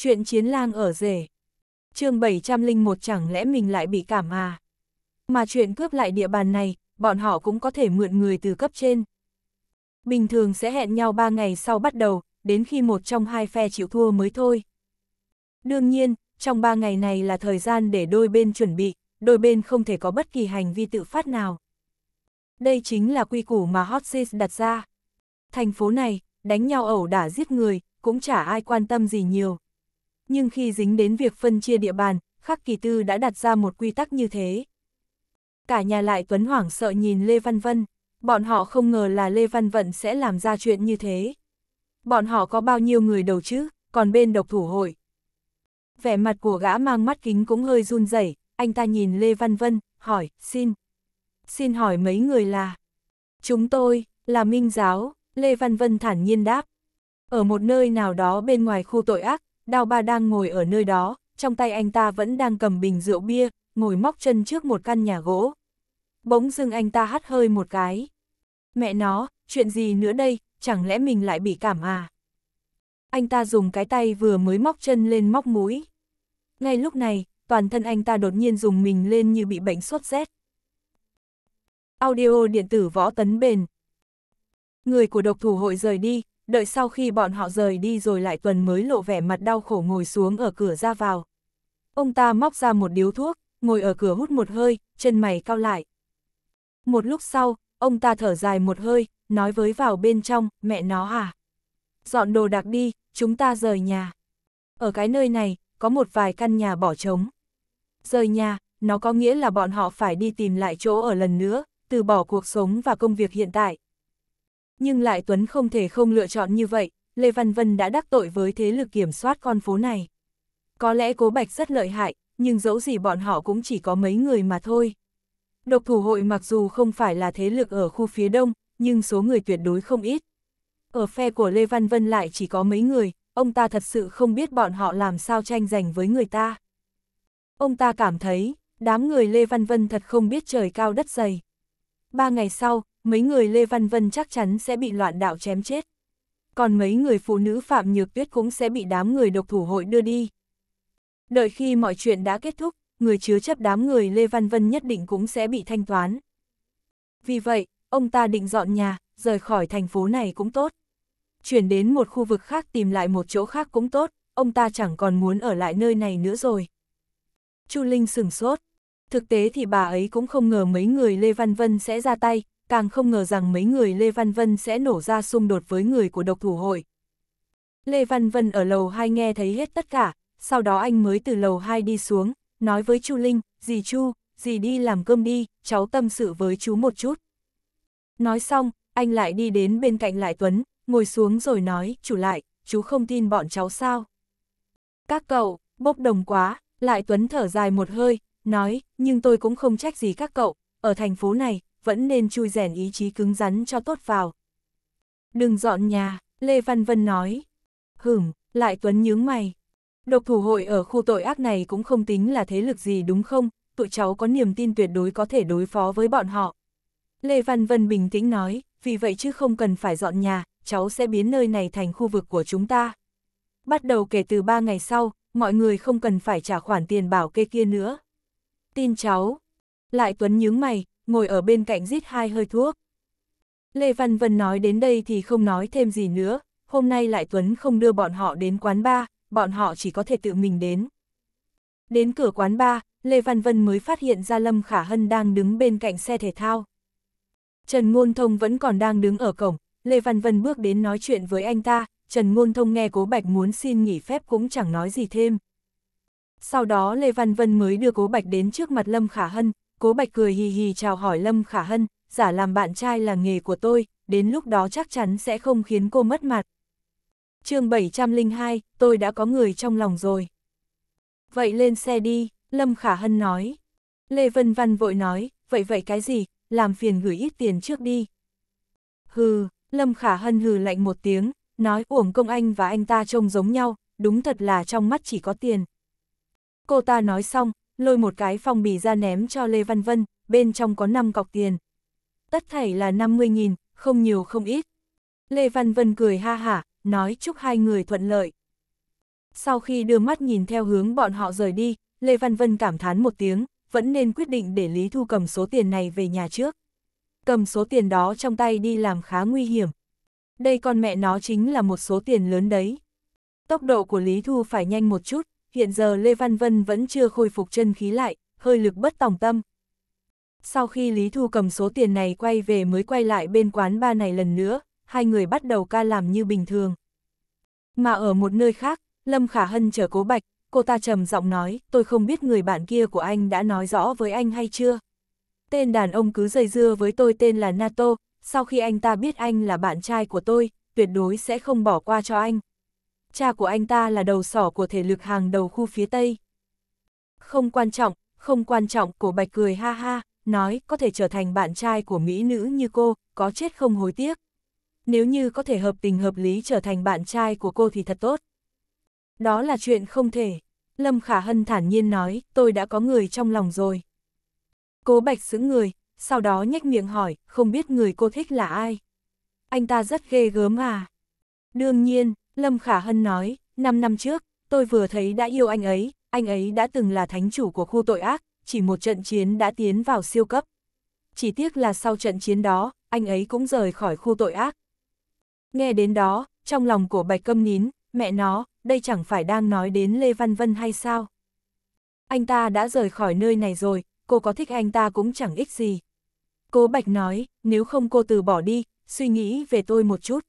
Chuyện chiến lang ở rể. chương 701 chẳng lẽ mình lại bị cảm à? Mà chuyện cướp lại địa bàn này, bọn họ cũng có thể mượn người từ cấp trên. Bình thường sẽ hẹn nhau 3 ngày sau bắt đầu, đến khi một trong hai phe chịu thua mới thôi. Đương nhiên, trong 3 ngày này là thời gian để đôi bên chuẩn bị, đôi bên không thể có bất kỳ hành vi tự phát nào. Đây chính là quy củ mà Hot Seas đặt ra. Thành phố này, đánh nhau ẩu đả giết người, cũng chả ai quan tâm gì nhiều nhưng khi dính đến việc phân chia địa bàn, Khắc Kỳ Tư đã đặt ra một quy tắc như thế. Cả nhà lại Tuấn hoảng sợ nhìn Lê Văn Vân, bọn họ không ngờ là Lê Văn Vận sẽ làm ra chuyện như thế. Bọn họ có bao nhiêu người đầu chứ, còn bên độc thủ hội. Vẻ mặt của gã mang mắt kính cũng hơi run rẩy, anh ta nhìn Lê Văn Vân, hỏi, xin. Xin hỏi mấy người là? Chúng tôi, là Minh Giáo, Lê Văn Vân thản nhiên đáp. Ở một nơi nào đó bên ngoài khu tội ác, Đào ba đang ngồi ở nơi đó, trong tay anh ta vẫn đang cầm bình rượu bia, ngồi móc chân trước một căn nhà gỗ. Bỗng dưng anh ta hắt hơi một cái. Mẹ nó, chuyện gì nữa đây, chẳng lẽ mình lại bị cảm à? Anh ta dùng cái tay vừa mới móc chân lên móc mũi. Ngay lúc này, toàn thân anh ta đột nhiên dùng mình lên như bị bệnh sốt rét. Audio điện tử võ tấn bền. Người của độc thủ hội rời đi, đợi sau khi bọn họ rời đi rồi lại tuần mới lộ vẻ mặt đau khổ ngồi xuống ở cửa ra vào. Ông ta móc ra một điếu thuốc, ngồi ở cửa hút một hơi, chân mày cao lại. Một lúc sau, ông ta thở dài một hơi, nói với vào bên trong, mẹ nó à. Dọn đồ đạc đi, chúng ta rời nhà. Ở cái nơi này, có một vài căn nhà bỏ trống. Rời nhà, nó có nghĩa là bọn họ phải đi tìm lại chỗ ở lần nữa, từ bỏ cuộc sống và công việc hiện tại nhưng lại Tuấn không thể không lựa chọn như vậy, Lê Văn Vân đã đắc tội với thế lực kiểm soát con phố này. Có lẽ Cố Bạch rất lợi hại, nhưng dẫu gì bọn họ cũng chỉ có mấy người mà thôi. Độc thủ hội mặc dù không phải là thế lực ở khu phía đông, nhưng số người tuyệt đối không ít. Ở phe của Lê Văn Vân lại chỉ có mấy người, ông ta thật sự không biết bọn họ làm sao tranh giành với người ta. Ông ta cảm thấy, đám người Lê Văn Vân thật không biết trời cao đất dày. Ba ngày sau, mấy người Lê Văn Vân chắc chắn sẽ bị loạn đạo chém chết. Còn mấy người phụ nữ Phạm Nhược Tuyết cũng sẽ bị đám người độc thủ hội đưa đi. Đợi khi mọi chuyện đã kết thúc, người chứa chấp đám người Lê Văn Vân nhất định cũng sẽ bị thanh toán. Vì vậy, ông ta định dọn nhà, rời khỏi thành phố này cũng tốt. Chuyển đến một khu vực khác tìm lại một chỗ khác cũng tốt, ông ta chẳng còn muốn ở lại nơi này nữa rồi. Chu Linh sừng sốt. Thực tế thì bà ấy cũng không ngờ mấy người Lê Văn Vân sẽ ra tay, càng không ngờ rằng mấy người Lê Văn Vân sẽ nổ ra xung đột với người của độc thủ hội. Lê Văn Vân ở lầu 2 nghe thấy hết tất cả, sau đó anh mới từ lầu 2 đi xuống, nói với Chu Linh, dì Chu, dì đi làm cơm đi, cháu tâm sự với chú một chút. Nói xong, anh lại đi đến bên cạnh Lại Tuấn, ngồi xuống rồi nói, chủ lại, chú không tin bọn cháu sao. Các cậu, bốc đồng quá, Lại Tuấn thở dài một hơi, nói, nhưng tôi cũng không trách gì các cậu, ở thành phố này, vẫn nên chui rèn ý chí cứng rắn cho tốt vào. Đừng dọn nhà, Lê Văn Vân nói. Hửm, lại Tuấn nhướng mày. Độc thủ hội ở khu tội ác này cũng không tính là thế lực gì đúng không, tụi cháu có niềm tin tuyệt đối có thể đối phó với bọn họ. Lê Văn Vân bình tĩnh nói, vì vậy chứ không cần phải dọn nhà, cháu sẽ biến nơi này thành khu vực của chúng ta. Bắt đầu kể từ 3 ngày sau, mọi người không cần phải trả khoản tiền bảo kê kia nữa. Tin cháu. Lại Tuấn nhướng mày, ngồi ở bên cạnh rít hai hơi thuốc. Lê Văn Vân nói đến đây thì không nói thêm gì nữa, hôm nay lại Tuấn không đưa bọn họ đến quán bar, bọn họ chỉ có thể tự mình đến. Đến cửa quán bar, Lê Văn Vân mới phát hiện ra Lâm Khả Hân đang đứng bên cạnh xe thể thao. Trần Ngôn Thông vẫn còn đang đứng ở cổng, Lê Văn Vân bước đến nói chuyện với anh ta, Trần Ngôn Thông nghe Cố Bạch muốn xin nghỉ phép cũng chẳng nói gì thêm. Sau đó Lê Văn Vân mới đưa Cố Bạch đến trước mặt Lâm Khả Hân, Cố Bạch cười hì hì chào hỏi Lâm Khả Hân, giả làm bạn trai là nghề của tôi, đến lúc đó chắc chắn sẽ không khiến cô mất mặt. chương 702, tôi đã có người trong lòng rồi. Vậy lên xe đi, Lâm Khả Hân nói. Lê Vân Văn vội nói, vậy vậy cái gì, làm phiền gửi ít tiền trước đi. Hừ, Lâm Khả Hân hừ lạnh một tiếng, nói uổng công anh và anh ta trông giống nhau, đúng thật là trong mắt chỉ có tiền. Cô ta nói xong, lôi một cái phong bì ra ném cho Lê Văn Vân, bên trong có 5 cọc tiền. Tất thảy là 50.000, không nhiều không ít. Lê Văn Vân cười ha hả, nói chúc hai người thuận lợi. Sau khi đưa mắt nhìn theo hướng bọn họ rời đi, Lê Văn Vân cảm thán một tiếng, vẫn nên quyết định để Lý Thu cầm số tiền này về nhà trước. Cầm số tiền đó trong tay đi làm khá nguy hiểm. Đây con mẹ nó chính là một số tiền lớn đấy. Tốc độ của Lý Thu phải nhanh một chút, hiện giờ Lê Văn Vân vẫn chưa khôi phục chân khí lại, hơi lực bất tòng tâm. Sau khi Lý Thu cầm số tiền này quay về mới quay lại bên quán ba này lần nữa, hai người bắt đầu ca làm như bình thường. Mà ở một nơi khác, Lâm Khả Hân chờ cố bạch, cô ta trầm giọng nói, tôi không biết người bạn kia của anh đã nói rõ với anh hay chưa. Tên đàn ông cứ dây dưa với tôi tên là Nato, sau khi anh ta biết anh là bạn trai của tôi, tuyệt đối sẽ không bỏ qua cho anh cha của anh ta là đầu sỏ của thể lực hàng đầu khu phía Tây. Không quan trọng, không quan trọng, cổ bạch cười ha ha, nói có thể trở thành bạn trai của mỹ nữ như cô, có chết không hối tiếc. Nếu như có thể hợp tình hợp lý trở thành bạn trai của cô thì thật tốt. Đó là chuyện không thể. Lâm Khả Hân thản nhiên nói, tôi đã có người trong lòng rồi. Cố Bạch xứng người, sau đó nhếch miệng hỏi, không biết người cô thích là ai. Anh ta rất ghê gớm à. Đương nhiên, Lâm Khả Hân nói, 5 năm trước, tôi vừa thấy đã yêu anh ấy, anh ấy đã từng là thánh chủ của khu tội ác, chỉ một trận chiến đã tiến vào siêu cấp. Chỉ tiếc là sau trận chiến đó, anh ấy cũng rời khỏi khu tội ác. Nghe đến đó, trong lòng của Bạch Câm nín, mẹ nó, đây chẳng phải đang nói đến Lê Văn Vân hay sao? Anh ta đã rời khỏi nơi này rồi, cô có thích anh ta cũng chẳng ích gì. Cô Bạch nói, nếu không cô từ bỏ đi, suy nghĩ về tôi một chút.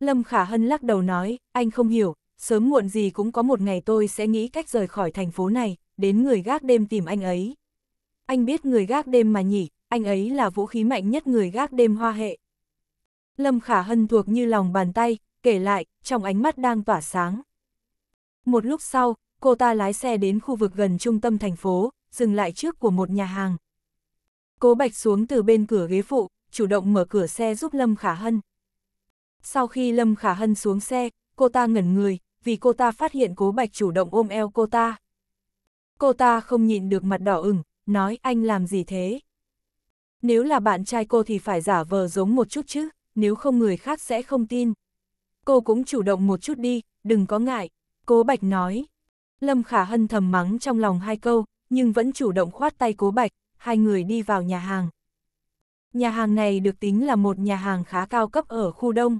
Lâm Khả Hân lắc đầu nói, anh không hiểu, sớm muộn gì cũng có một ngày tôi sẽ nghĩ cách rời khỏi thành phố này, đến người gác đêm tìm anh ấy. Anh biết người gác đêm mà nhỉ, anh ấy là vũ khí mạnh nhất người gác đêm hoa hệ. Lâm Khả Hân thuộc như lòng bàn tay, kể lại, trong ánh mắt đang tỏa sáng. Một lúc sau, cô ta lái xe đến khu vực gần trung tâm thành phố, dừng lại trước của một nhà hàng. Cố Bạch xuống từ bên cửa ghế phụ, chủ động mở cửa xe giúp Lâm Khả Hân. Sau khi Lâm Khả Hân xuống xe, cô ta ngẩn người, vì cô ta phát hiện cố bạch chủ động ôm eo cô ta. Cô ta không nhịn được mặt đỏ ửng, nói anh làm gì thế? Nếu là bạn trai cô thì phải giả vờ giống một chút chứ, nếu không người khác sẽ không tin. Cô cũng chủ động một chút đi, đừng có ngại, cố bạch nói. Lâm Khả Hân thầm mắng trong lòng hai câu, nhưng vẫn chủ động khoát tay cố bạch, hai người đi vào nhà hàng. Nhà hàng này được tính là một nhà hàng khá cao cấp ở khu đông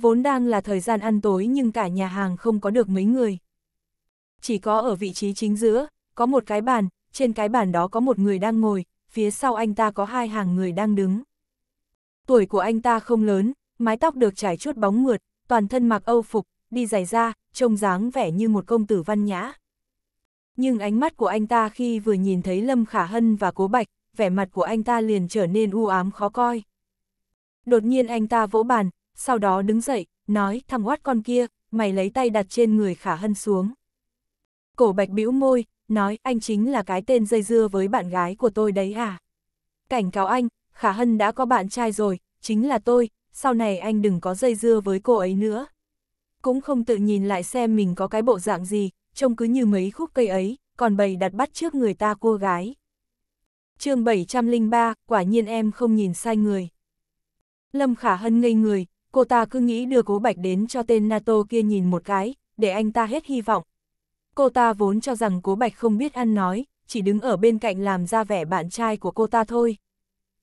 vốn đang là thời gian ăn tối nhưng cả nhà hàng không có được mấy người. Chỉ có ở vị trí chính giữa, có một cái bàn, trên cái bàn đó có một người đang ngồi, phía sau anh ta có hai hàng người đang đứng. Tuổi của anh ta không lớn, mái tóc được trải chuốt bóng mượt, toàn thân mặc âu phục, đi giày da, trông dáng vẻ như một công tử văn nhã. Nhưng ánh mắt của anh ta khi vừa nhìn thấy Lâm Khả Hân và Cố Bạch, vẻ mặt của anh ta liền trở nên u ám khó coi. Đột nhiên anh ta vỗ bàn, sau đó đứng dậy, nói thằng oát con kia, mày lấy tay đặt trên người khả hân xuống. Cổ bạch bĩu môi, nói anh chính là cái tên dây dưa với bạn gái của tôi đấy à. Cảnh cáo anh, khả hân đã có bạn trai rồi, chính là tôi, sau này anh đừng có dây dưa với cô ấy nữa. Cũng không tự nhìn lại xem mình có cái bộ dạng gì, trông cứ như mấy khúc cây ấy, còn bầy đặt bắt trước người ta cô gái. chương 703, quả nhiên em không nhìn sai người. Lâm Khả Hân ngây người, cô ta cứ nghĩ đưa cố bạch đến cho tên NATO kia nhìn một cái, để anh ta hết hy vọng. Cô ta vốn cho rằng cố bạch không biết ăn nói, chỉ đứng ở bên cạnh làm ra vẻ bạn trai của cô ta thôi.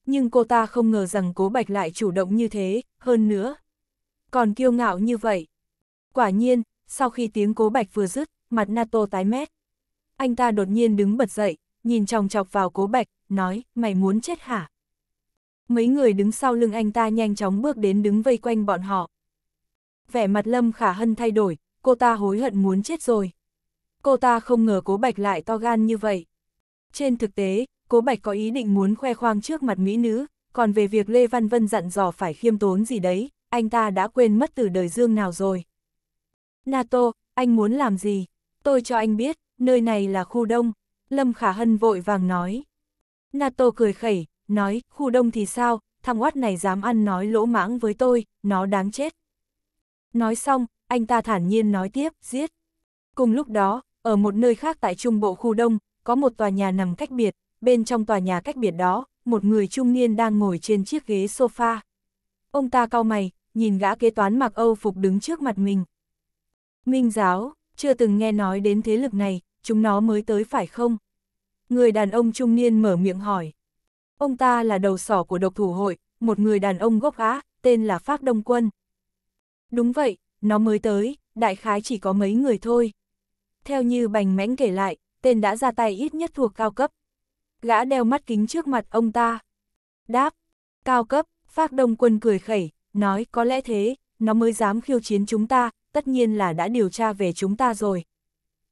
Nhưng cô ta không ngờ rằng cố bạch lại chủ động như thế, hơn nữa. Còn kiêu ngạo như vậy. Quả nhiên, sau khi tiếng cố bạch vừa dứt, mặt NATO tái mét. Anh ta đột nhiên đứng bật dậy, nhìn tròng chọc vào cố bạch, nói, mày muốn chết hả? mấy người đứng sau lưng anh ta nhanh chóng bước đến đứng vây quanh bọn họ. Vẻ mặt Lâm Khả Hân thay đổi, cô ta hối hận muốn chết rồi. Cô ta không ngờ cố bạch lại to gan như vậy. Trên thực tế, cố bạch có ý định muốn khoe khoang trước mặt mỹ nữ, còn về việc Lê Văn Vân dặn dò phải khiêm tốn gì đấy, anh ta đã quên mất từ đời dương nào rồi. Nato, anh muốn làm gì? Tôi cho anh biết, nơi này là khu đông. Lâm Khả Hân vội vàng nói. Nato cười khẩy, nói, khu đông thì sao, thằng oát này dám ăn nói lỗ mãng với tôi, nó đáng chết. Nói xong, anh ta thản nhiên nói tiếp, giết. Cùng lúc đó, ở một nơi khác tại trung bộ khu đông, có một tòa nhà nằm cách biệt, bên trong tòa nhà cách biệt đó, một người trung niên đang ngồi trên chiếc ghế sofa. Ông ta cau mày, nhìn gã kế toán mặc Âu phục đứng trước mặt mình. Minh giáo, chưa từng nghe nói đến thế lực này, chúng nó mới tới phải không? Người đàn ông trung niên mở miệng hỏi. Ông ta là đầu sỏ của độc thủ hội, một người đàn ông gốc Á, tên là Pháp Đông Quân. Đúng vậy, nó mới tới, đại khái chỉ có mấy người thôi. Theo như bành mãnh kể lại, tên đã ra tay ít nhất thuộc cao cấp. Gã đeo mắt kính trước mặt ông ta. Đáp, cao cấp, Pháp Đông Quân cười khẩy, nói có lẽ thế, nó mới dám khiêu chiến chúng ta, tất nhiên là đã điều tra về chúng ta rồi.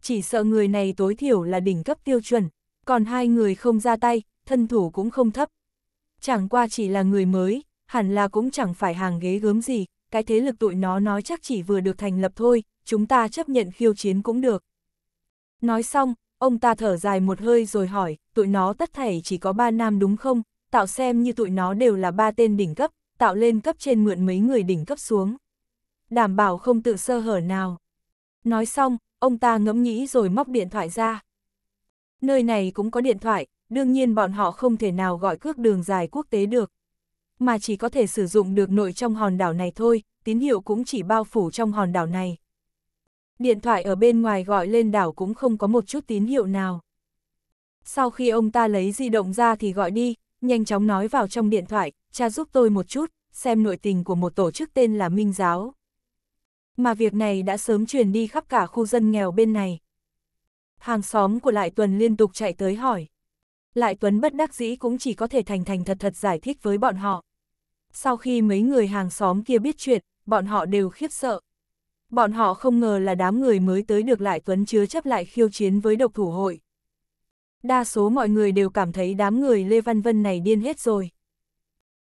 Chỉ sợ người này tối thiểu là đỉnh cấp tiêu chuẩn, còn hai người không ra tay, thân thủ cũng không thấp. Chẳng qua chỉ là người mới, hẳn là cũng chẳng phải hàng ghế gớm gì, cái thế lực tụi nó nói chắc chỉ vừa được thành lập thôi, chúng ta chấp nhận khiêu chiến cũng được. Nói xong, ông ta thở dài một hơi rồi hỏi, tụi nó tất thảy chỉ có ba nam đúng không, tạo xem như tụi nó đều là ba tên đỉnh cấp, tạo lên cấp trên mượn mấy người đỉnh cấp xuống. Đảm bảo không tự sơ hở nào. Nói xong, ông ta ngẫm nghĩ rồi móc điện thoại ra. Nơi này cũng có điện thoại, đương nhiên bọn họ không thể nào gọi cước đường dài quốc tế được. Mà chỉ có thể sử dụng được nội trong hòn đảo này thôi, tín hiệu cũng chỉ bao phủ trong hòn đảo này. Điện thoại ở bên ngoài gọi lên đảo cũng không có một chút tín hiệu nào. Sau khi ông ta lấy di động ra thì gọi đi, nhanh chóng nói vào trong điện thoại, cha giúp tôi một chút, xem nội tình của một tổ chức tên là Minh Giáo. Mà việc này đã sớm truyền đi khắp cả khu dân nghèo bên này. Hàng xóm của Lại Tuần liên tục chạy tới hỏi lại Tuấn bất đắc dĩ cũng chỉ có thể thành thành thật thật giải thích với bọn họ. Sau khi mấy người hàng xóm kia biết chuyện, bọn họ đều khiếp sợ. Bọn họ không ngờ là đám người mới tới được lại Tuấn chứa chấp lại khiêu chiến với độc thủ hội. Đa số mọi người đều cảm thấy đám người Lê Văn Vân này điên hết rồi.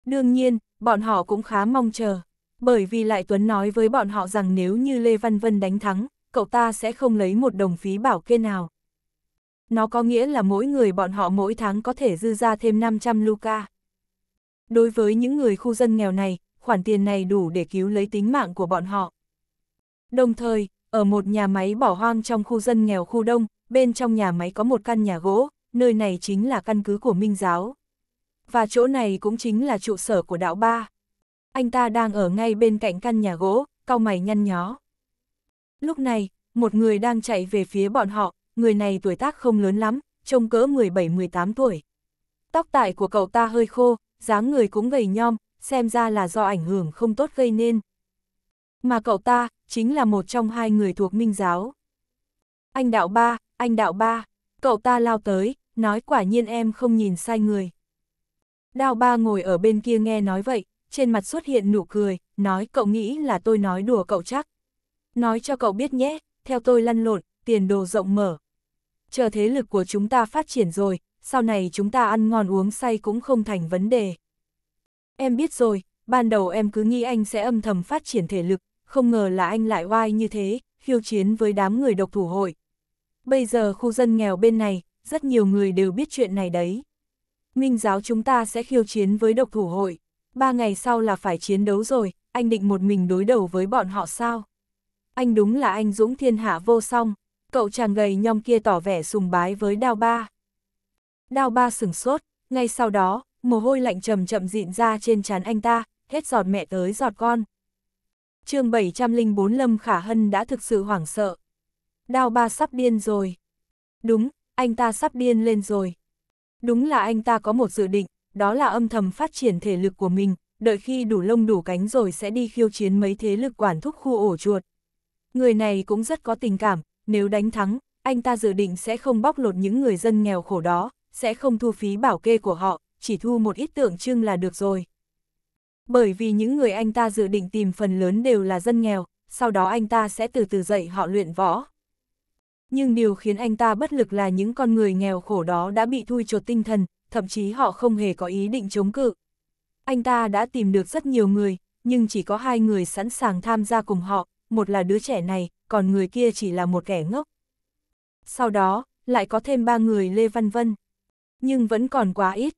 Đương nhiên, bọn họ cũng khá mong chờ, bởi vì lại Tuấn nói với bọn họ rằng nếu như Lê Văn Vân đánh thắng, cậu ta sẽ không lấy một đồng phí bảo kê nào nó có nghĩa là mỗi người bọn họ mỗi tháng có thể dư ra thêm 500 Luca. Đối với những người khu dân nghèo này, khoản tiền này đủ để cứu lấy tính mạng của bọn họ. Đồng thời, ở một nhà máy bỏ hoang trong khu dân nghèo khu đông, bên trong nhà máy có một căn nhà gỗ, nơi này chính là căn cứ của Minh Giáo. Và chỗ này cũng chính là trụ sở của đạo ba. Anh ta đang ở ngay bên cạnh căn nhà gỗ, cau mày nhăn nhó. Lúc này, một người đang chạy về phía bọn họ, người này tuổi tác không lớn lắm, trông cỡ 17-18 tuổi. Tóc tại của cậu ta hơi khô, dáng người cũng gầy nhom, xem ra là do ảnh hưởng không tốt gây nên. Mà cậu ta, chính là một trong hai người thuộc minh giáo. Anh đạo ba, anh đạo ba, cậu ta lao tới, nói quả nhiên em không nhìn sai người. đào ba ngồi ở bên kia nghe nói vậy, trên mặt xuất hiện nụ cười, nói cậu nghĩ là tôi nói đùa cậu chắc. Nói cho cậu biết nhé, theo tôi lăn lộn, tiền đồ rộng mở, chờ thế lực của chúng ta phát triển rồi, sau này chúng ta ăn ngon uống say cũng không thành vấn đề. Em biết rồi, ban đầu em cứ nghĩ anh sẽ âm thầm phát triển thể lực, không ngờ là anh lại oai như thế, khiêu chiến với đám người độc thủ hội. Bây giờ khu dân nghèo bên này, rất nhiều người đều biết chuyện này đấy. Minh giáo chúng ta sẽ khiêu chiến với độc thủ hội. Ba ngày sau là phải chiến đấu rồi, anh định một mình đối đầu với bọn họ sao? Anh đúng là anh dũng thiên hạ vô song cậu chàng gầy nhom kia tỏ vẻ sùng bái với đao ba. Đao ba sừng sốt, ngay sau đó, mồ hôi lạnh chậm chậm dịn ra trên trán anh ta, hết giọt mẹ tới giọt con. chương 704 Lâm Khả Hân đã thực sự hoảng sợ. Đao ba sắp điên rồi. Đúng, anh ta sắp điên lên rồi. Đúng là anh ta có một dự định, đó là âm thầm phát triển thể lực của mình, đợi khi đủ lông đủ cánh rồi sẽ đi khiêu chiến mấy thế lực quản thúc khu ổ chuột. Người này cũng rất có tình cảm, nếu đánh thắng, anh ta dự định sẽ không bóc lột những người dân nghèo khổ đó, sẽ không thu phí bảo kê của họ, chỉ thu một ít tượng trưng là được rồi. Bởi vì những người anh ta dự định tìm phần lớn đều là dân nghèo, sau đó anh ta sẽ từ từ dạy họ luyện võ. Nhưng điều khiến anh ta bất lực là những con người nghèo khổ đó đã bị thui chột tinh thần, thậm chí họ không hề có ý định chống cự. Anh ta đã tìm được rất nhiều người, nhưng chỉ có hai người sẵn sàng tham gia cùng họ, một là đứa trẻ này, còn người kia chỉ là một kẻ ngốc. Sau đó, lại có thêm ba người Lê Văn Vân. Nhưng vẫn còn quá ít.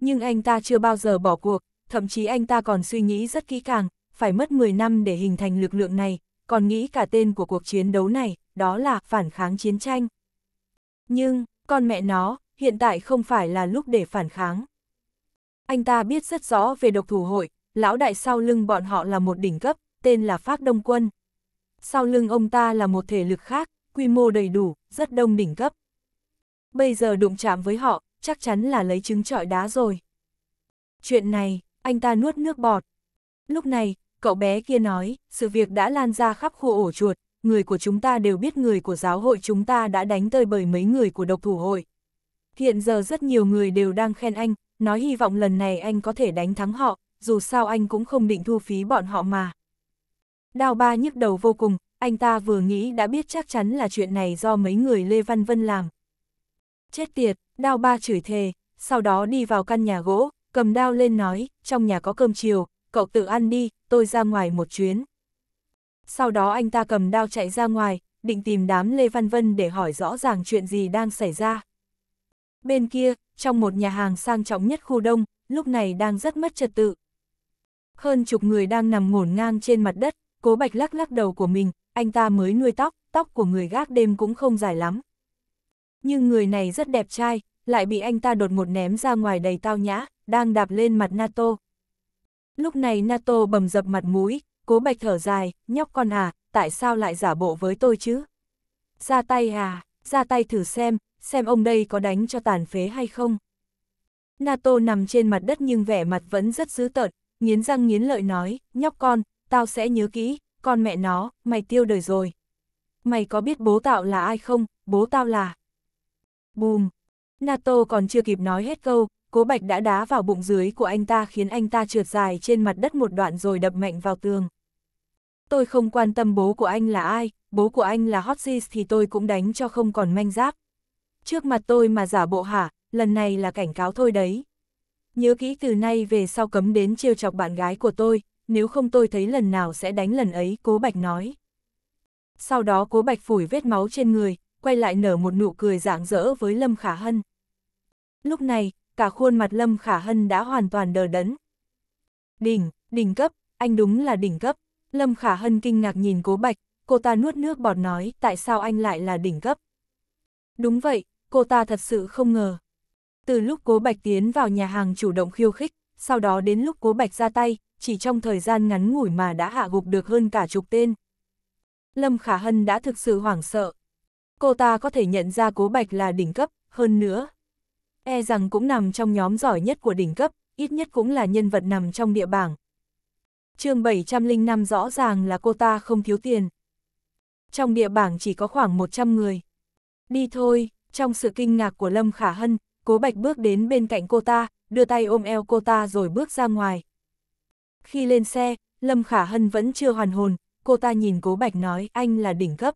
Nhưng anh ta chưa bao giờ bỏ cuộc, thậm chí anh ta còn suy nghĩ rất kỹ càng, phải mất 10 năm để hình thành lực lượng này, còn nghĩ cả tên của cuộc chiến đấu này, đó là phản kháng chiến tranh. Nhưng, con mẹ nó, hiện tại không phải là lúc để phản kháng. Anh ta biết rất rõ về độc thủ hội, lão đại sau lưng bọn họ là một đỉnh cấp, tên là Pháp Đông Quân sau lưng ông ta là một thể lực khác, quy mô đầy đủ, rất đông đỉnh cấp. Bây giờ đụng chạm với họ, chắc chắn là lấy trứng trọi đá rồi. Chuyện này, anh ta nuốt nước bọt. Lúc này, cậu bé kia nói, sự việc đã lan ra khắp khu ổ chuột, người của chúng ta đều biết người của giáo hội chúng ta đã đánh tơi bởi mấy người của độc thủ hội. Hiện giờ rất nhiều người đều đang khen anh, nói hy vọng lần này anh có thể đánh thắng họ, dù sao anh cũng không định thu phí bọn họ mà. Đao ba nhức đầu vô cùng, anh ta vừa nghĩ đã biết chắc chắn là chuyện này do mấy người Lê Văn Vân làm. Chết tiệt, đao ba chửi thề, sau đó đi vào căn nhà gỗ, cầm đao lên nói, trong nhà có cơm chiều, cậu tự ăn đi, tôi ra ngoài một chuyến. Sau đó anh ta cầm đao chạy ra ngoài, định tìm đám Lê Văn Vân để hỏi rõ ràng chuyện gì đang xảy ra. Bên kia, trong một nhà hàng sang trọng nhất khu đông, lúc này đang rất mất trật tự. Hơn chục người đang nằm ngổn ngang trên mặt đất, Cố Bạch lắc lắc đầu của mình, anh ta mới nuôi tóc, tóc của người gác đêm cũng không dài lắm. Nhưng người này rất đẹp trai, lại bị anh ta đột ngột ném ra ngoài đầy tao nhã, đang đạp lên mặt Nato. Lúc này Nato bầm dập mặt mũi, cố bạch thở dài, nhóc con à, tại sao lại giả bộ với tôi chứ? Ra tay à, ra tay thử xem, xem ông đây có đánh cho tàn phế hay không? Nato nằm trên mặt đất nhưng vẻ mặt vẫn rất dữ tợn, nghiến răng nghiến lợi nói, nhóc con, tao sẽ nhớ kỹ, con mẹ nó, mày tiêu đời rồi. Mày có biết bố tạo là ai không, bố tao là... Bùm! Nato còn chưa kịp nói hết câu, cố bạch đã đá vào bụng dưới của anh ta khiến anh ta trượt dài trên mặt đất một đoạn rồi đập mạnh vào tường. Tôi không quan tâm bố của anh là ai, bố của anh là hot thì tôi cũng đánh cho không còn manh giáp. Trước mặt tôi mà giả bộ hả, lần này là cảnh cáo thôi đấy. Nhớ kỹ từ nay về sau cấm đến chiêu chọc bạn gái của tôi, nếu không tôi thấy lần nào sẽ đánh lần ấy, cố bạch nói. Sau đó cố bạch phủi vết máu trên người, quay lại nở một nụ cười rạng rỡ với Lâm Khả Hân. Lúc này, cả khuôn mặt Lâm Khả Hân đã hoàn toàn đờ đẫn. Đỉnh, đỉnh cấp, anh đúng là đỉnh cấp. Lâm Khả Hân kinh ngạc nhìn cố bạch, cô ta nuốt nước bọt nói tại sao anh lại là đỉnh cấp. Đúng vậy, cô ta thật sự không ngờ. Từ lúc cố bạch tiến vào nhà hàng chủ động khiêu khích, sau đó đến lúc cố bạch ra tay, chỉ trong thời gian ngắn ngủi mà đã hạ gục được hơn cả chục tên. Lâm Khả Hân đã thực sự hoảng sợ. Cô ta có thể nhận ra cố bạch là đỉnh cấp, hơn nữa. E rằng cũng nằm trong nhóm giỏi nhất của đỉnh cấp, ít nhất cũng là nhân vật nằm trong địa bảng. chương 705 rõ ràng là cô ta không thiếu tiền. Trong địa bảng chỉ có khoảng 100 người. Đi thôi, trong sự kinh ngạc của Lâm Khả Hân, cố bạch bước đến bên cạnh cô ta, đưa tay ôm eo cô ta rồi bước ra ngoài. Khi lên xe, Lâm Khả Hân vẫn chưa hoàn hồn, cô ta nhìn Cố Bạch nói anh là đỉnh cấp.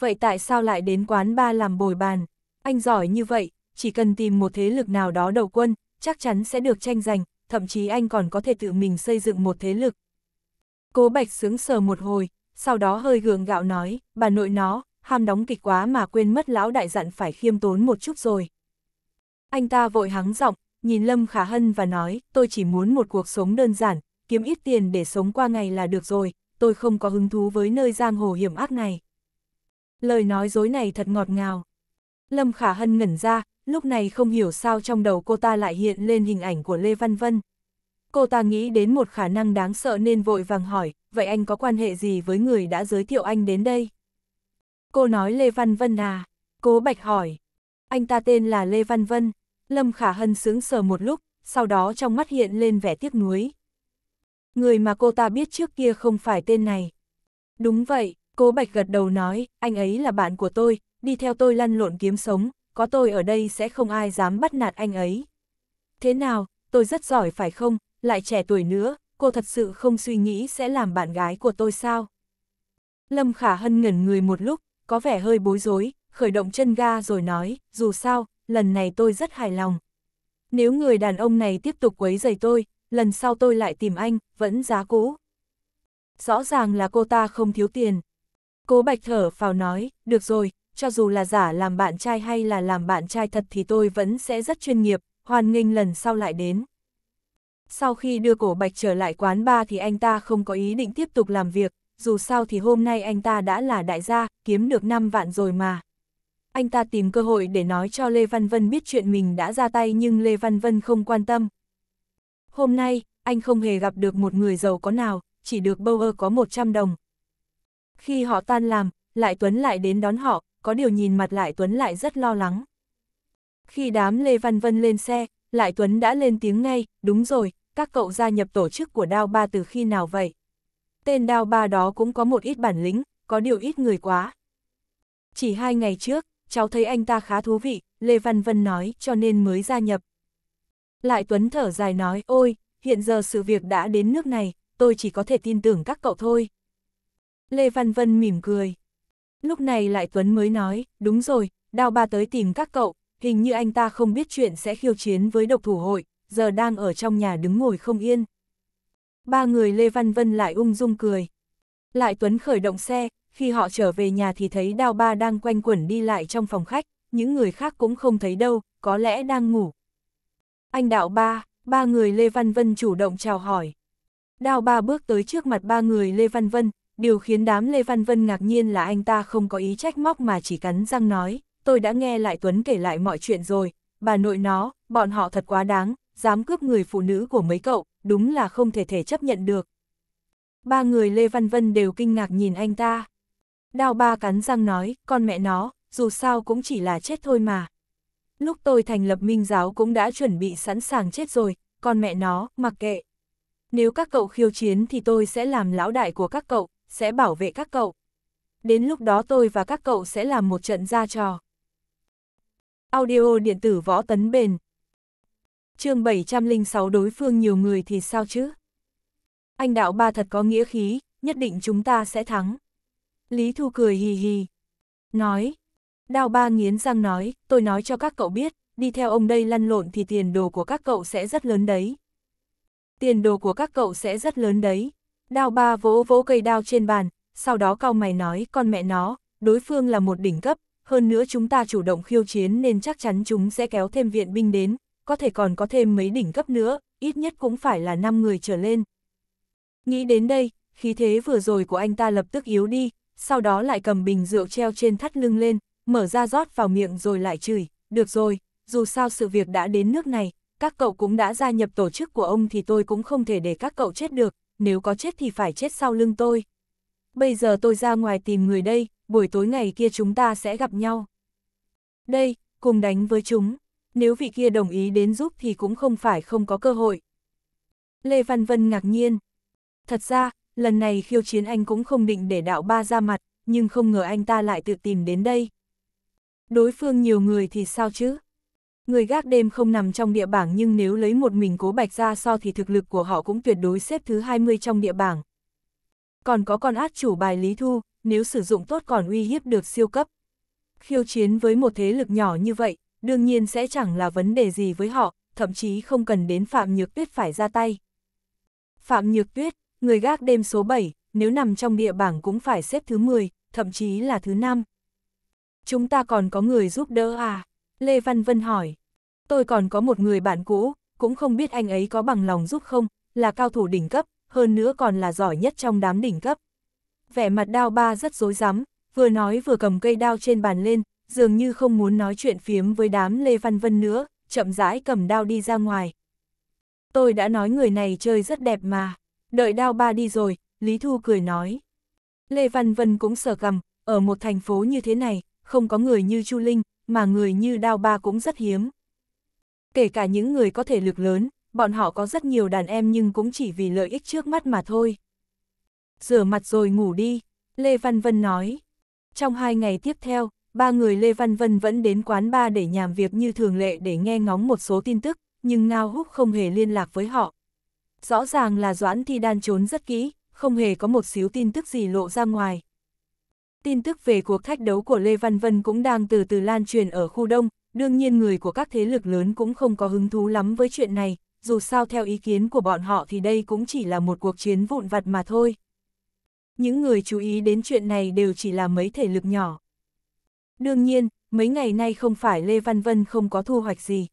Vậy tại sao lại đến quán ba làm bồi bàn? Anh giỏi như vậy, chỉ cần tìm một thế lực nào đó đầu quân, chắc chắn sẽ được tranh giành, thậm chí anh còn có thể tự mình xây dựng một thế lực. Cố Bạch sướng sờ một hồi, sau đó hơi gượng gạo nói, bà nội nó, ham đóng kịch quá mà quên mất lão đại dặn phải khiêm tốn một chút rồi. Anh ta vội hắng giọng, nhìn Lâm Khả Hân và nói, tôi chỉ muốn một cuộc sống đơn giản, kiếm ít tiền để sống qua ngày là được rồi, tôi không có hứng thú với nơi giang hồ hiểm ác này. Lời nói dối này thật ngọt ngào. Lâm Khả Hân ngẩn ra, lúc này không hiểu sao trong đầu cô ta lại hiện lên hình ảnh của Lê Văn Vân. Cô ta nghĩ đến một khả năng đáng sợ nên vội vàng hỏi, vậy anh có quan hệ gì với người đã giới thiệu anh đến đây? Cô nói Lê Văn Vân à? Cố Bạch hỏi. Anh ta tên là Lê Văn Vân. Lâm Khả Hân sững sờ một lúc, sau đó trong mắt hiện lên vẻ tiếc nuối. Người mà cô ta biết trước kia không phải tên này. Đúng vậy, cô Bạch gật đầu nói, anh ấy là bạn của tôi, đi theo tôi lăn lộn kiếm sống, có tôi ở đây sẽ không ai dám bắt nạt anh ấy. Thế nào, tôi rất giỏi phải không, lại trẻ tuổi nữa, cô thật sự không suy nghĩ sẽ làm bạn gái của tôi sao? Lâm Khả Hân ngẩn người một lúc, có vẻ hơi bối rối, khởi động chân ga rồi nói, dù sao, lần này tôi rất hài lòng. Nếu người đàn ông này tiếp tục quấy rầy tôi, lần sau tôi lại tìm anh, vẫn giá cũ. Rõ ràng là cô ta không thiếu tiền. Cố Bạch thở phào nói, được rồi, cho dù là giả làm bạn trai hay là làm bạn trai thật thì tôi vẫn sẽ rất chuyên nghiệp, hoan nghênh lần sau lại đến. Sau khi đưa cổ Bạch trở lại quán ba thì anh ta không có ý định tiếp tục làm việc, dù sao thì hôm nay anh ta đã là đại gia, kiếm được 5 vạn rồi mà. Anh ta tìm cơ hội để nói cho Lê Văn Vân biết chuyện mình đã ra tay nhưng Lê Văn Vân không quan tâm, Hôm nay, anh không hề gặp được một người giàu có nào, chỉ được bâu ơ có 100 đồng. Khi họ tan làm, Lại Tuấn lại đến đón họ, có điều nhìn mặt Lại Tuấn lại rất lo lắng. Khi đám Lê Văn Vân lên xe, Lại Tuấn đã lên tiếng ngay, đúng rồi, các cậu gia nhập tổ chức của Đao Ba từ khi nào vậy? Tên Đao Ba đó cũng có một ít bản lĩnh, có điều ít người quá. Chỉ hai ngày trước, cháu thấy anh ta khá thú vị, Lê Văn Vân nói cho nên mới gia nhập. Lại Tuấn thở dài nói, ôi, hiện giờ sự việc đã đến nước này, tôi chỉ có thể tin tưởng các cậu thôi. Lê Văn Vân mỉm cười. Lúc này Lại Tuấn mới nói, đúng rồi, Đao Ba tới tìm các cậu, hình như anh ta không biết chuyện sẽ khiêu chiến với độc thủ hội, giờ đang ở trong nhà đứng ngồi không yên. Ba người Lê Văn Vân lại ung dung cười. Lại Tuấn khởi động xe, khi họ trở về nhà thì thấy Đao Ba đang quanh quẩn đi lại trong phòng khách, những người khác cũng không thấy đâu, có lẽ đang ngủ, anh đạo ba, ba người Lê Văn Vân chủ động chào hỏi. Đào ba bước tới trước mặt ba người Lê Văn Vân, điều khiến đám Lê Văn Vân ngạc nhiên là anh ta không có ý trách móc mà chỉ cắn răng nói, tôi đã nghe lại Tuấn kể lại mọi chuyện rồi, bà nội nó, bọn họ thật quá đáng, dám cướp người phụ nữ của mấy cậu, đúng là không thể thể chấp nhận được. Ba người Lê Văn Vân đều kinh ngạc nhìn anh ta. Đào ba cắn răng nói, con mẹ nó, dù sao cũng chỉ là chết thôi mà, lúc tôi thành lập minh giáo cũng đã chuẩn bị sẵn sàng chết rồi, còn mẹ nó, mặc kệ. Nếu các cậu khiêu chiến thì tôi sẽ làm lão đại của các cậu, sẽ bảo vệ các cậu. Đến lúc đó tôi và các cậu sẽ làm một trận ra trò. Audio điện tử võ tấn bền. chương 706 đối phương nhiều người thì sao chứ? Anh đạo ba thật có nghĩa khí, nhất định chúng ta sẽ thắng. Lý Thu cười hì hì. Nói, Đao ba nghiến răng nói, tôi nói cho các cậu biết, đi theo ông đây lăn lộn thì tiền đồ của các cậu sẽ rất lớn đấy. Tiền đồ của các cậu sẽ rất lớn đấy. Đao ba vỗ vỗ cây đao trên bàn, sau đó cau mày nói con mẹ nó, đối phương là một đỉnh cấp, hơn nữa chúng ta chủ động khiêu chiến nên chắc chắn chúng sẽ kéo thêm viện binh đến, có thể còn có thêm mấy đỉnh cấp nữa, ít nhất cũng phải là 5 người trở lên. Nghĩ đến đây, khí thế vừa rồi của anh ta lập tức yếu đi, sau đó lại cầm bình rượu treo trên thắt lưng lên, mở ra rót vào miệng rồi lại chửi, được rồi, dù sao sự việc đã đến nước này, các cậu cũng đã gia nhập tổ chức của ông thì tôi cũng không thể để các cậu chết được, nếu có chết thì phải chết sau lưng tôi. Bây giờ tôi ra ngoài tìm người đây, buổi tối ngày kia chúng ta sẽ gặp nhau. Đây, cùng đánh với chúng, nếu vị kia đồng ý đến giúp thì cũng không phải không có cơ hội. Lê Văn Vân ngạc nhiên. Thật ra, lần này khiêu chiến anh cũng không định để đạo ba ra mặt, nhưng không ngờ anh ta lại tự tìm đến đây đối phương nhiều người thì sao chứ? Người gác đêm không nằm trong địa bảng nhưng nếu lấy một mình cố bạch ra so thì thực lực của họ cũng tuyệt đối xếp thứ 20 trong địa bảng. Còn có con át chủ bài Lý Thu, nếu sử dụng tốt còn uy hiếp được siêu cấp. Khiêu chiến với một thế lực nhỏ như vậy, đương nhiên sẽ chẳng là vấn đề gì với họ, thậm chí không cần đến Phạm Nhược Tuyết phải ra tay. Phạm Nhược Tuyết, người gác đêm số 7, nếu nằm trong địa bảng cũng phải xếp thứ 10, thậm chí là thứ 5. Chúng ta còn có người giúp đỡ à? Lê Văn Vân hỏi. Tôi còn có một người bạn cũ, cũng không biết anh ấy có bằng lòng giúp không, là cao thủ đỉnh cấp, hơn nữa còn là giỏi nhất trong đám đỉnh cấp. Vẻ mặt đao ba rất dối rắm, vừa nói vừa cầm cây đao trên bàn lên, dường như không muốn nói chuyện phiếm với đám Lê Văn Vân nữa, chậm rãi cầm đao đi ra ngoài. Tôi đã nói người này chơi rất đẹp mà, đợi đao ba đi rồi, Lý Thu cười nói. Lê Văn Vân cũng sờ cầm, ở một thành phố như thế này, không có người như Chu Linh, mà người như Đao Ba cũng rất hiếm. Kể cả những người có thể lực lớn, bọn họ có rất nhiều đàn em nhưng cũng chỉ vì lợi ích trước mắt mà thôi. Rửa mặt rồi ngủ đi, Lê Văn Vân nói. Trong hai ngày tiếp theo, ba người Lê Văn Vân vẫn đến quán ba để nhàm việc như thường lệ để nghe ngóng một số tin tức, nhưng Ngao Húc không hề liên lạc với họ. Rõ ràng là Doãn Thi Đan trốn rất kỹ, không hề có một xíu tin tức gì lộ ra ngoài. Tin tức về cuộc thách đấu của Lê Văn Vân cũng đang từ từ lan truyền ở khu đông, đương nhiên người của các thế lực lớn cũng không có hứng thú lắm với chuyện này, dù sao theo ý kiến của bọn họ thì đây cũng chỉ là một cuộc chiến vụn vặt mà thôi. Những người chú ý đến chuyện này đều chỉ là mấy thể lực nhỏ. Đương nhiên, mấy ngày nay không phải Lê Văn Vân không có thu hoạch gì.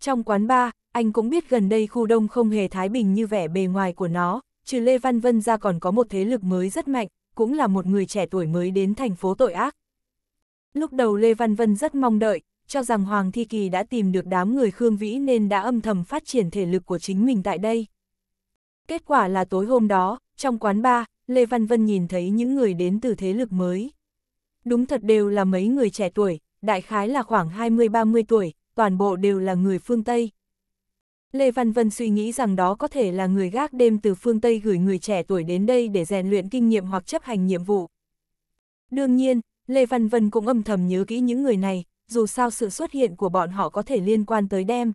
Trong quán bar, anh cũng biết gần đây khu đông không hề thái bình như vẻ bề ngoài của nó, trừ Lê Văn Vân ra còn có một thế lực mới rất mạnh, cũng là một người trẻ tuổi mới đến thành phố tội ác. Lúc đầu Lê Văn Vân rất mong đợi, cho rằng Hoàng Thi Kỳ đã tìm được đám người Khương Vĩ nên đã âm thầm phát triển thể lực của chính mình tại đây. Kết quả là tối hôm đó, trong quán bar, Lê Văn Vân nhìn thấy những người đến từ thế lực mới. Đúng thật đều là mấy người trẻ tuổi, đại khái là khoảng 20-30 tuổi, toàn bộ đều là người phương Tây. Lê Văn Vân suy nghĩ rằng đó có thể là người gác đêm từ phương Tây gửi người trẻ tuổi đến đây để rèn luyện kinh nghiệm hoặc chấp hành nhiệm vụ. Đương nhiên, Lê Văn Vân cũng âm thầm nhớ kỹ những người này, dù sao sự xuất hiện của bọn họ có thể liên quan tới đêm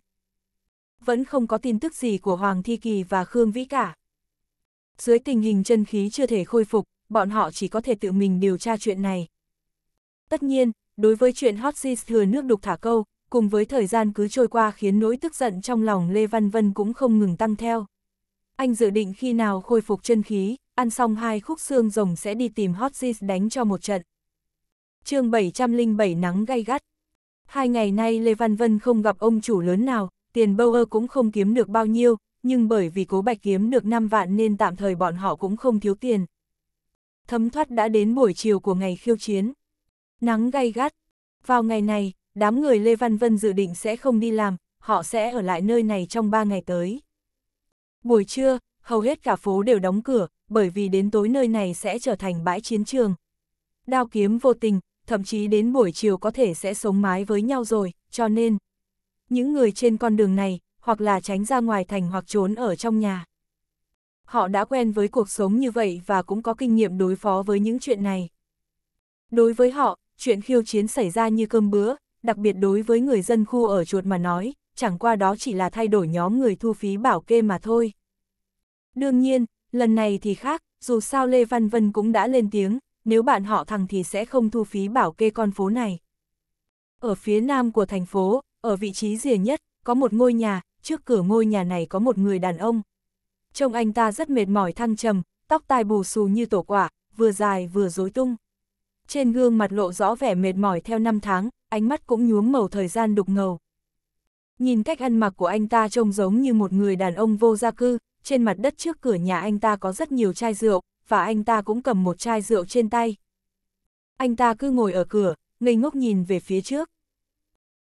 Vẫn không có tin tức gì của Hoàng Thi Kỳ và Khương Vĩ cả. Dưới tình hình chân khí chưa thể khôi phục, bọn họ chỉ có thể tự mình điều tra chuyện này. Tất nhiên, đối với chuyện hot seas thừa nước đục thả câu, cùng với thời gian cứ trôi qua khiến nỗi tức giận trong lòng Lê Văn Vân cũng không ngừng tăng theo. Anh dự định khi nào khôi phục chân khí, ăn xong hai khúc xương rồng sẽ đi tìm Hot Seas đánh cho một trận. chương 707 nắng gay gắt. Hai ngày nay Lê Văn Vân không gặp ông chủ lớn nào, tiền bâu ơ cũng không kiếm được bao nhiêu, nhưng bởi vì cố bạch kiếm được 5 vạn nên tạm thời bọn họ cũng không thiếu tiền. Thấm thoát đã đến buổi chiều của ngày khiêu chiến. Nắng gay gắt. Vào ngày này, đám người Lê Văn Vân dự định sẽ không đi làm, họ sẽ ở lại nơi này trong 3 ngày tới. Buổi trưa, hầu hết cả phố đều đóng cửa, bởi vì đến tối nơi này sẽ trở thành bãi chiến trường. Đao kiếm vô tình, thậm chí đến buổi chiều có thể sẽ sống mái với nhau rồi, cho nên những người trên con đường này, hoặc là tránh ra ngoài thành hoặc trốn ở trong nhà. Họ đã quen với cuộc sống như vậy và cũng có kinh nghiệm đối phó với những chuyện này. Đối với họ, chuyện khiêu chiến xảy ra như cơm bữa, đặc biệt đối với người dân khu ở chuột mà nói, chẳng qua đó chỉ là thay đổi nhóm người thu phí bảo kê mà thôi. Đương nhiên, lần này thì khác, dù sao Lê Văn Vân cũng đã lên tiếng, nếu bạn họ thằng thì sẽ không thu phí bảo kê con phố này. Ở phía nam của thành phố, ở vị trí rìa nhất, có một ngôi nhà, trước cửa ngôi nhà này có một người đàn ông. Trông anh ta rất mệt mỏi thăng trầm, tóc tai bù xù như tổ quả, vừa dài vừa rối tung. Trên gương mặt lộ rõ vẻ mệt mỏi theo năm tháng, ánh mắt cũng nhuốm màu thời gian đục ngầu. Nhìn cách ăn mặc của anh ta trông giống như một người đàn ông vô gia cư, trên mặt đất trước cửa nhà anh ta có rất nhiều chai rượu, và anh ta cũng cầm một chai rượu trên tay. Anh ta cứ ngồi ở cửa, ngây ngốc nhìn về phía trước.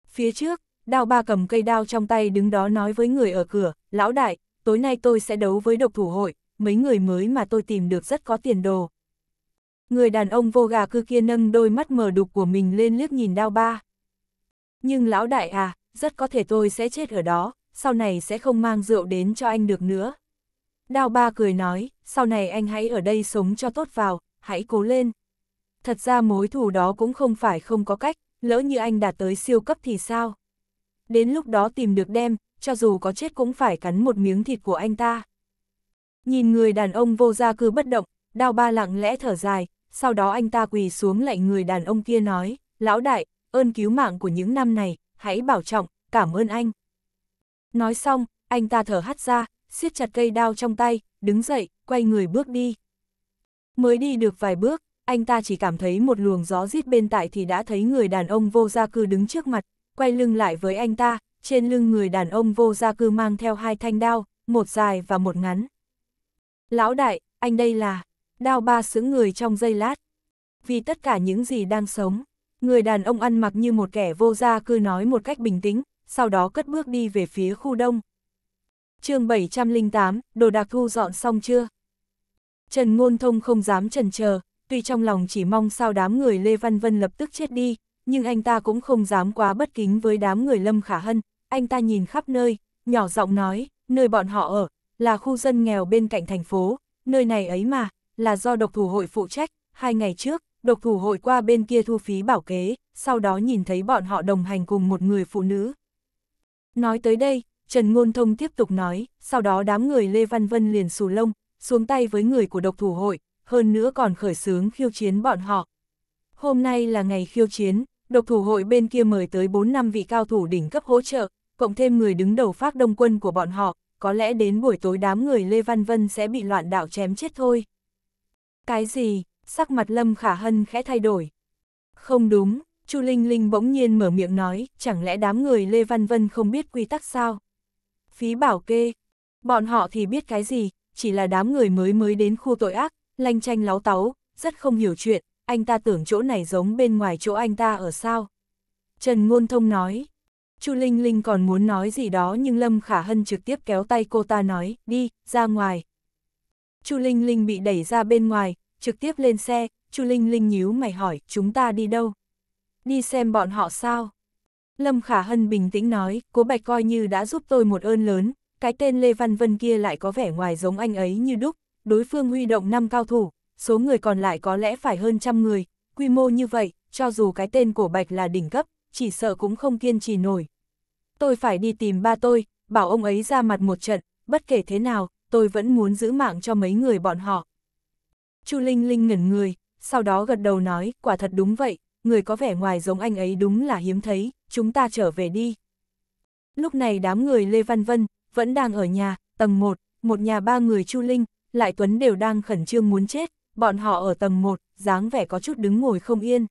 Phía trước, đao ba cầm cây đao trong tay đứng đó nói với người ở cửa, lão đại, tối nay tôi sẽ đấu với độc thủ hội, mấy người mới mà tôi tìm được rất có tiền đồ. Người đàn ông vô gà cư kia nâng đôi mắt mở đục của mình lên liếc nhìn đao ba. Nhưng lão đại à, rất có thể tôi sẽ chết ở đó, sau này sẽ không mang rượu đến cho anh được nữa. Đao ba cười nói, sau này anh hãy ở đây sống cho tốt vào, hãy cố lên. Thật ra mối thù đó cũng không phải không có cách, lỡ như anh đạt tới siêu cấp thì sao? Đến lúc đó tìm được đem, cho dù có chết cũng phải cắn một miếng thịt của anh ta. Nhìn người đàn ông vô gia cư bất động, đao ba lặng lẽ thở dài, sau đó anh ta quỳ xuống lạnh người đàn ông kia nói, lão đại, ơn cứu mạng của những năm này, hãy bảo trọng, cảm ơn anh. Nói xong, anh ta thở hắt ra, siết chặt cây đao trong tay, đứng dậy, quay người bước đi. Mới đi được vài bước, anh ta chỉ cảm thấy một luồng gió rít bên tại thì đã thấy người đàn ông vô gia cư đứng trước mặt, quay lưng lại với anh ta, trên lưng người đàn ông vô gia cư mang theo hai thanh đao, một dài và một ngắn. Lão đại, anh đây là... Đao ba xứng người trong giây lát. Vì tất cả những gì đang sống, người đàn ông ăn mặc như một kẻ vô gia cư nói một cách bình tĩnh, sau đó cất bước đi về phía khu đông. chương 708, đồ đạc thu dọn xong chưa? Trần Ngôn Thông không dám trần chờ, tuy trong lòng chỉ mong sao đám người Lê Văn Vân lập tức chết đi, nhưng anh ta cũng không dám quá bất kính với đám người Lâm Khả Hân, anh ta nhìn khắp nơi, nhỏ giọng nói, nơi bọn họ ở, là khu dân nghèo bên cạnh thành phố, nơi này ấy mà, là do độc thủ hội phụ trách, hai ngày trước, độc thủ hội qua bên kia thu phí bảo kế, sau đó nhìn thấy bọn họ đồng hành cùng một người phụ nữ. Nói tới đây, Trần Ngôn Thông tiếp tục nói, sau đó đám người Lê Văn Vân liền xù lông, xuống tay với người của độc thủ hội, hơn nữa còn khởi xướng khiêu chiến bọn họ. Hôm nay là ngày khiêu chiến, độc thủ hội bên kia mời tới 4 năm vị cao thủ đỉnh cấp hỗ trợ, cộng thêm người đứng đầu phát đông quân của bọn họ, có lẽ đến buổi tối đám người Lê Văn Vân sẽ bị loạn đạo chém chết thôi. Cái gì? Sắc mặt Lâm Khả Hân khẽ thay đổi. Không đúng, Chu Linh Linh bỗng nhiên mở miệng nói, chẳng lẽ đám người Lê Văn Vân không biết quy tắc sao? Phí bảo kê, bọn họ thì biết cái gì, chỉ là đám người mới mới đến khu tội ác, lanh chanh láo táu, rất không hiểu chuyện, anh ta tưởng chỗ này giống bên ngoài chỗ anh ta ở sao. Trần Ngôn Thông nói, Chu Linh Linh còn muốn nói gì đó nhưng Lâm Khả Hân trực tiếp kéo tay cô ta nói, đi, ra ngoài, Chu Linh Linh bị đẩy ra bên ngoài, trực tiếp lên xe, Chu Linh Linh nhíu mày hỏi, chúng ta đi đâu? Đi xem bọn họ sao? Lâm Khả Hân bình tĩnh nói, cố bạch coi như đã giúp tôi một ơn lớn, cái tên Lê Văn Vân kia lại có vẻ ngoài giống anh ấy như đúc, đối phương huy động năm cao thủ, số người còn lại có lẽ phải hơn trăm người, quy mô như vậy, cho dù cái tên của bạch là đỉnh cấp, chỉ sợ cũng không kiên trì nổi. Tôi phải đi tìm ba tôi, bảo ông ấy ra mặt một trận, bất kể thế nào, tôi vẫn muốn giữ mạng cho mấy người bọn họ. Chu Linh Linh ngẩn người, sau đó gật đầu nói, quả thật đúng vậy, người có vẻ ngoài giống anh ấy đúng là hiếm thấy, chúng ta trở về đi. Lúc này đám người Lê Văn Vân vẫn đang ở nhà, tầng 1, một nhà ba người Chu Linh, lại Tuấn đều đang khẩn trương muốn chết, bọn họ ở tầng 1, dáng vẻ có chút đứng ngồi không yên.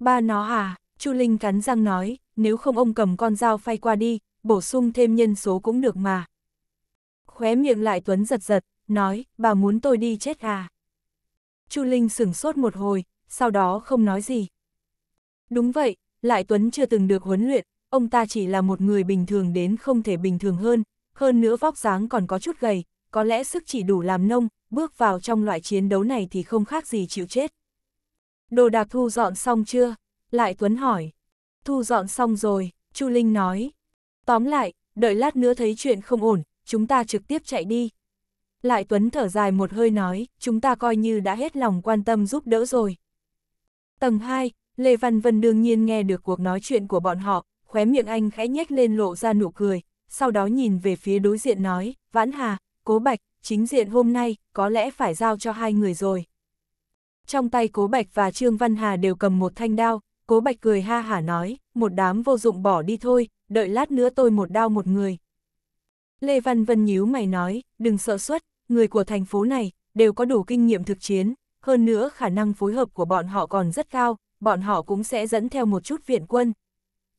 Ba nó à, Chu Linh cắn răng nói, nếu không ông cầm con dao phay qua đi, bổ sung thêm nhân số cũng được mà khóe miệng lại tuấn giật giật, nói, bà muốn tôi đi chết à. Chu Linh sửng sốt một hồi, sau đó không nói gì. Đúng vậy, lại tuấn chưa từng được huấn luyện, ông ta chỉ là một người bình thường đến không thể bình thường hơn, hơn nữa vóc dáng còn có chút gầy, có lẽ sức chỉ đủ làm nông, bước vào trong loại chiến đấu này thì không khác gì chịu chết. Đồ đạc thu dọn xong chưa? Lại Tuấn hỏi. Thu dọn xong rồi, Chu Linh nói. Tóm lại, đợi lát nữa thấy chuyện không ổn, chúng ta trực tiếp chạy đi. Lại Tuấn thở dài một hơi nói, chúng ta coi như đã hết lòng quan tâm giúp đỡ rồi. Tầng 2, Lê Văn Vân đương nhiên nghe được cuộc nói chuyện của bọn họ, khóe miệng anh khẽ nhếch lên lộ ra nụ cười, sau đó nhìn về phía đối diện nói, Vãn Hà, Cố Bạch, chính diện hôm nay, có lẽ phải giao cho hai người rồi. Trong tay Cố Bạch và Trương Văn Hà đều cầm một thanh đao, Cố Bạch cười ha hả nói, một đám vô dụng bỏ đi thôi, đợi lát nữa tôi một đao một người, Lê Văn Vân nhíu mày nói, đừng sợ suất, người của thành phố này đều có đủ kinh nghiệm thực chiến, hơn nữa khả năng phối hợp của bọn họ còn rất cao, bọn họ cũng sẽ dẫn theo một chút viện quân.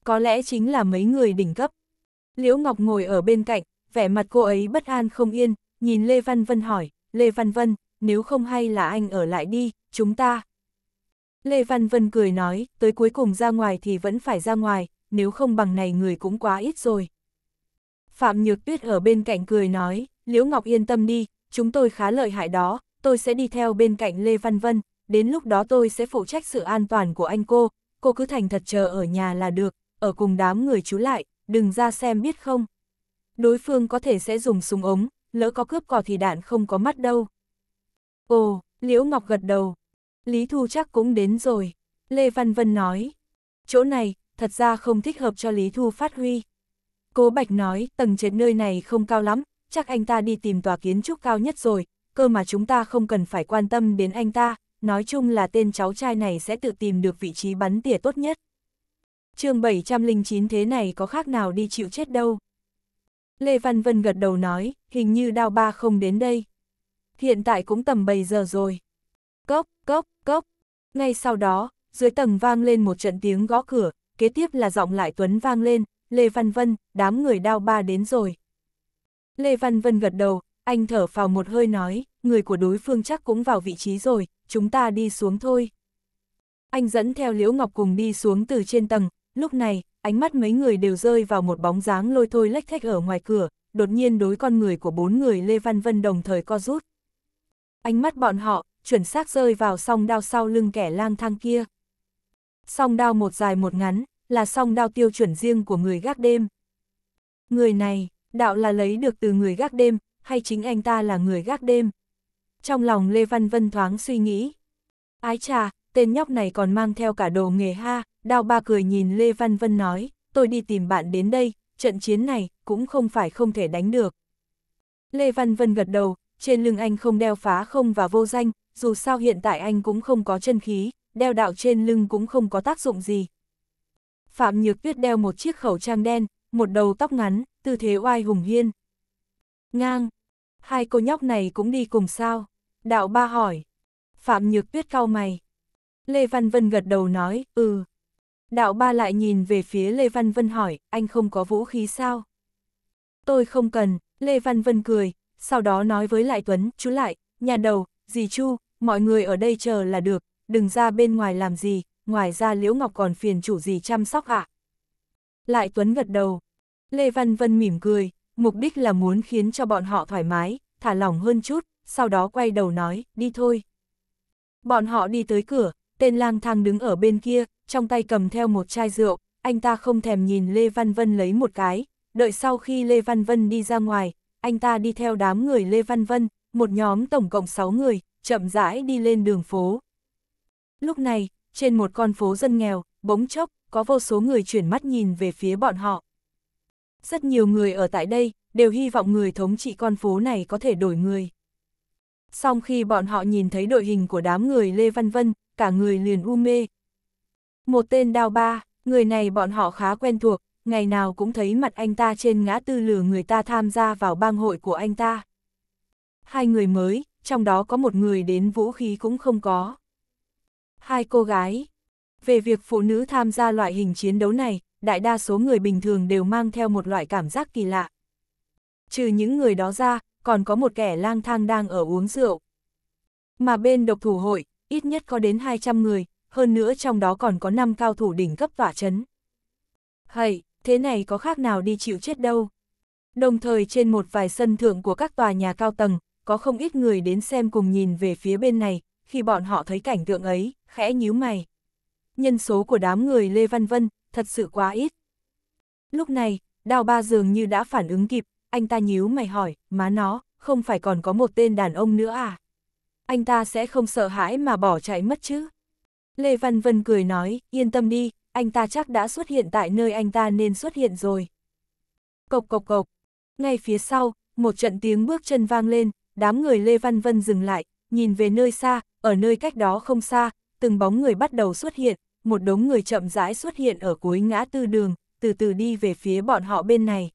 Có lẽ chính là mấy người đỉnh cấp. Liễu Ngọc ngồi ở bên cạnh, vẻ mặt cô ấy bất an không yên, nhìn Lê Văn Vân hỏi, Lê Văn Vân, nếu không hay là anh ở lại đi, chúng ta. Lê Văn Vân cười nói, tới cuối cùng ra ngoài thì vẫn phải ra ngoài, nếu không bằng này người cũng quá ít rồi. Phạm Nhược Tuyết ở bên cạnh cười nói, Liễu Ngọc yên tâm đi, chúng tôi khá lợi hại đó, tôi sẽ đi theo bên cạnh Lê Văn Vân, đến lúc đó tôi sẽ phụ trách sự an toàn của anh cô, cô cứ thành thật chờ ở nhà là được, ở cùng đám người chú lại, đừng ra xem biết không. Đối phương có thể sẽ dùng súng ống, lỡ có cướp cò thì đạn không có mắt đâu. Ồ, Liễu Ngọc gật đầu. Lý Thu chắc cũng đến rồi. Lê Văn Vân nói. Chỗ này, thật ra không thích hợp cho Lý Thu phát huy. Cố Bạch nói, tầng trệt nơi này không cao lắm, chắc anh ta đi tìm tòa kiến trúc cao nhất rồi, cơ mà chúng ta không cần phải quan tâm đến anh ta, nói chung là tên cháu trai này sẽ tự tìm được vị trí bắn tỉa tốt nhất. chương 709 thế này có khác nào đi chịu chết đâu. Lê Văn Vân gật đầu nói, hình như đao ba không đến đây. Hiện tại cũng tầm 7 giờ rồi. Cốc, cốc, cốc. Ngay sau đó, dưới tầng vang lên một trận tiếng gõ cửa, kế tiếp là giọng lại Tuấn vang lên, Lê Văn Vân, đám người đao ba đến rồi. Lê Văn Vân gật đầu, anh thở vào một hơi nói, người của đối phương chắc cũng vào vị trí rồi, chúng ta đi xuống thôi. Anh dẫn theo Liễu Ngọc cùng đi xuống từ trên tầng, lúc này, ánh mắt mấy người đều rơi vào một bóng dáng lôi thôi lách thách ở ngoài cửa, đột nhiên đối con người của bốn người Lê Văn Vân đồng thời co rút. Ánh mắt bọn họ, chuẩn xác rơi vào song đao sau lưng kẻ lang thang kia. Song đao một dài một ngắn, là song đao tiêu chuẩn riêng của người gác đêm. Người này, đạo là lấy được từ người gác đêm, hay chính anh ta là người gác đêm? Trong lòng Lê Văn Vân thoáng suy nghĩ. Ái trà, tên nhóc này còn mang theo cả đồ nghề ha, đao ba cười nhìn Lê Văn Vân nói, tôi đi tìm bạn đến đây, trận chiến này cũng không phải không thể đánh được. Lê Văn Vân gật đầu, trên lưng anh không đeo phá không và vô danh, dù sao hiện tại anh cũng không có chân khí, đeo đạo trên lưng cũng không có tác dụng gì, Phạm Nhược Tuyết đeo một chiếc khẩu trang đen, một đầu tóc ngắn, tư thế oai hùng hiên. Ngang, hai cô nhóc này cũng đi cùng sao? Đạo ba hỏi. Phạm Nhược Tuyết cau mày. Lê Văn Vân gật đầu nói, ừ. Đạo ba lại nhìn về phía Lê Văn Vân hỏi, anh không có vũ khí sao? Tôi không cần, Lê Văn Vân cười, sau đó nói với Lại Tuấn, chú lại, nhà đầu, dì Chu, mọi người ở đây chờ là được, đừng ra bên ngoài làm gì, ngoài ra Liễu Ngọc còn phiền chủ gì chăm sóc ạ. À? Lại Tuấn gật đầu. Lê Văn Vân mỉm cười, mục đích là muốn khiến cho bọn họ thoải mái, thả lỏng hơn chút, sau đó quay đầu nói, đi thôi. Bọn họ đi tới cửa, tên lang thang đứng ở bên kia, trong tay cầm theo một chai rượu, anh ta không thèm nhìn Lê Văn Vân lấy một cái, đợi sau khi Lê Văn Vân đi ra ngoài, anh ta đi theo đám người Lê Văn Vân, một nhóm tổng cộng 6 người, chậm rãi đi lên đường phố. Lúc này, trên một con phố dân nghèo, bỗng chốc, có vô số người chuyển mắt nhìn về phía bọn họ. Rất nhiều người ở tại đây, đều hy vọng người thống trị con phố này có thể đổi người. Song khi bọn họ nhìn thấy đội hình của đám người Lê Văn Vân, cả người liền u mê. Một tên đao ba, người này bọn họ khá quen thuộc, ngày nào cũng thấy mặt anh ta trên ngã tư lừa người ta tham gia vào bang hội của anh ta. Hai người mới, trong đó có một người đến vũ khí cũng không có. Hai cô gái. Về việc phụ nữ tham gia loại hình chiến đấu này, đại đa số người bình thường đều mang theo một loại cảm giác kỳ lạ. Trừ những người đó ra, còn có một kẻ lang thang đang ở uống rượu. Mà bên độc thủ hội, ít nhất có đến 200 người, hơn nữa trong đó còn có 5 cao thủ đỉnh cấp tỏa chấn. Hầy, thế này có khác nào đi chịu chết đâu. Đồng thời trên một vài sân thượng của các tòa nhà cao tầng, có không ít người đến xem cùng nhìn về phía bên này, khi bọn họ thấy cảnh tượng ấy, khẽ nhíu mày. Nhân số của đám người Lê Văn Vân thật sự quá ít. Lúc này, Đào Ba dường như đã phản ứng kịp, anh ta nhíu mày hỏi, má nó, không phải còn có một tên đàn ông nữa à? Anh ta sẽ không sợ hãi mà bỏ chạy mất chứ? Lê Văn Vân cười nói, yên tâm đi, anh ta chắc đã xuất hiện tại nơi anh ta nên xuất hiện rồi. Cộc cộc cộc. Ngay phía sau, một trận tiếng bước chân vang lên, đám người Lê Văn Vân dừng lại, nhìn về nơi xa, ở nơi cách đó không xa, từng bóng người bắt đầu xuất hiện, một đống người chậm rãi xuất hiện ở cuối ngã tư đường, từ từ đi về phía bọn họ bên này.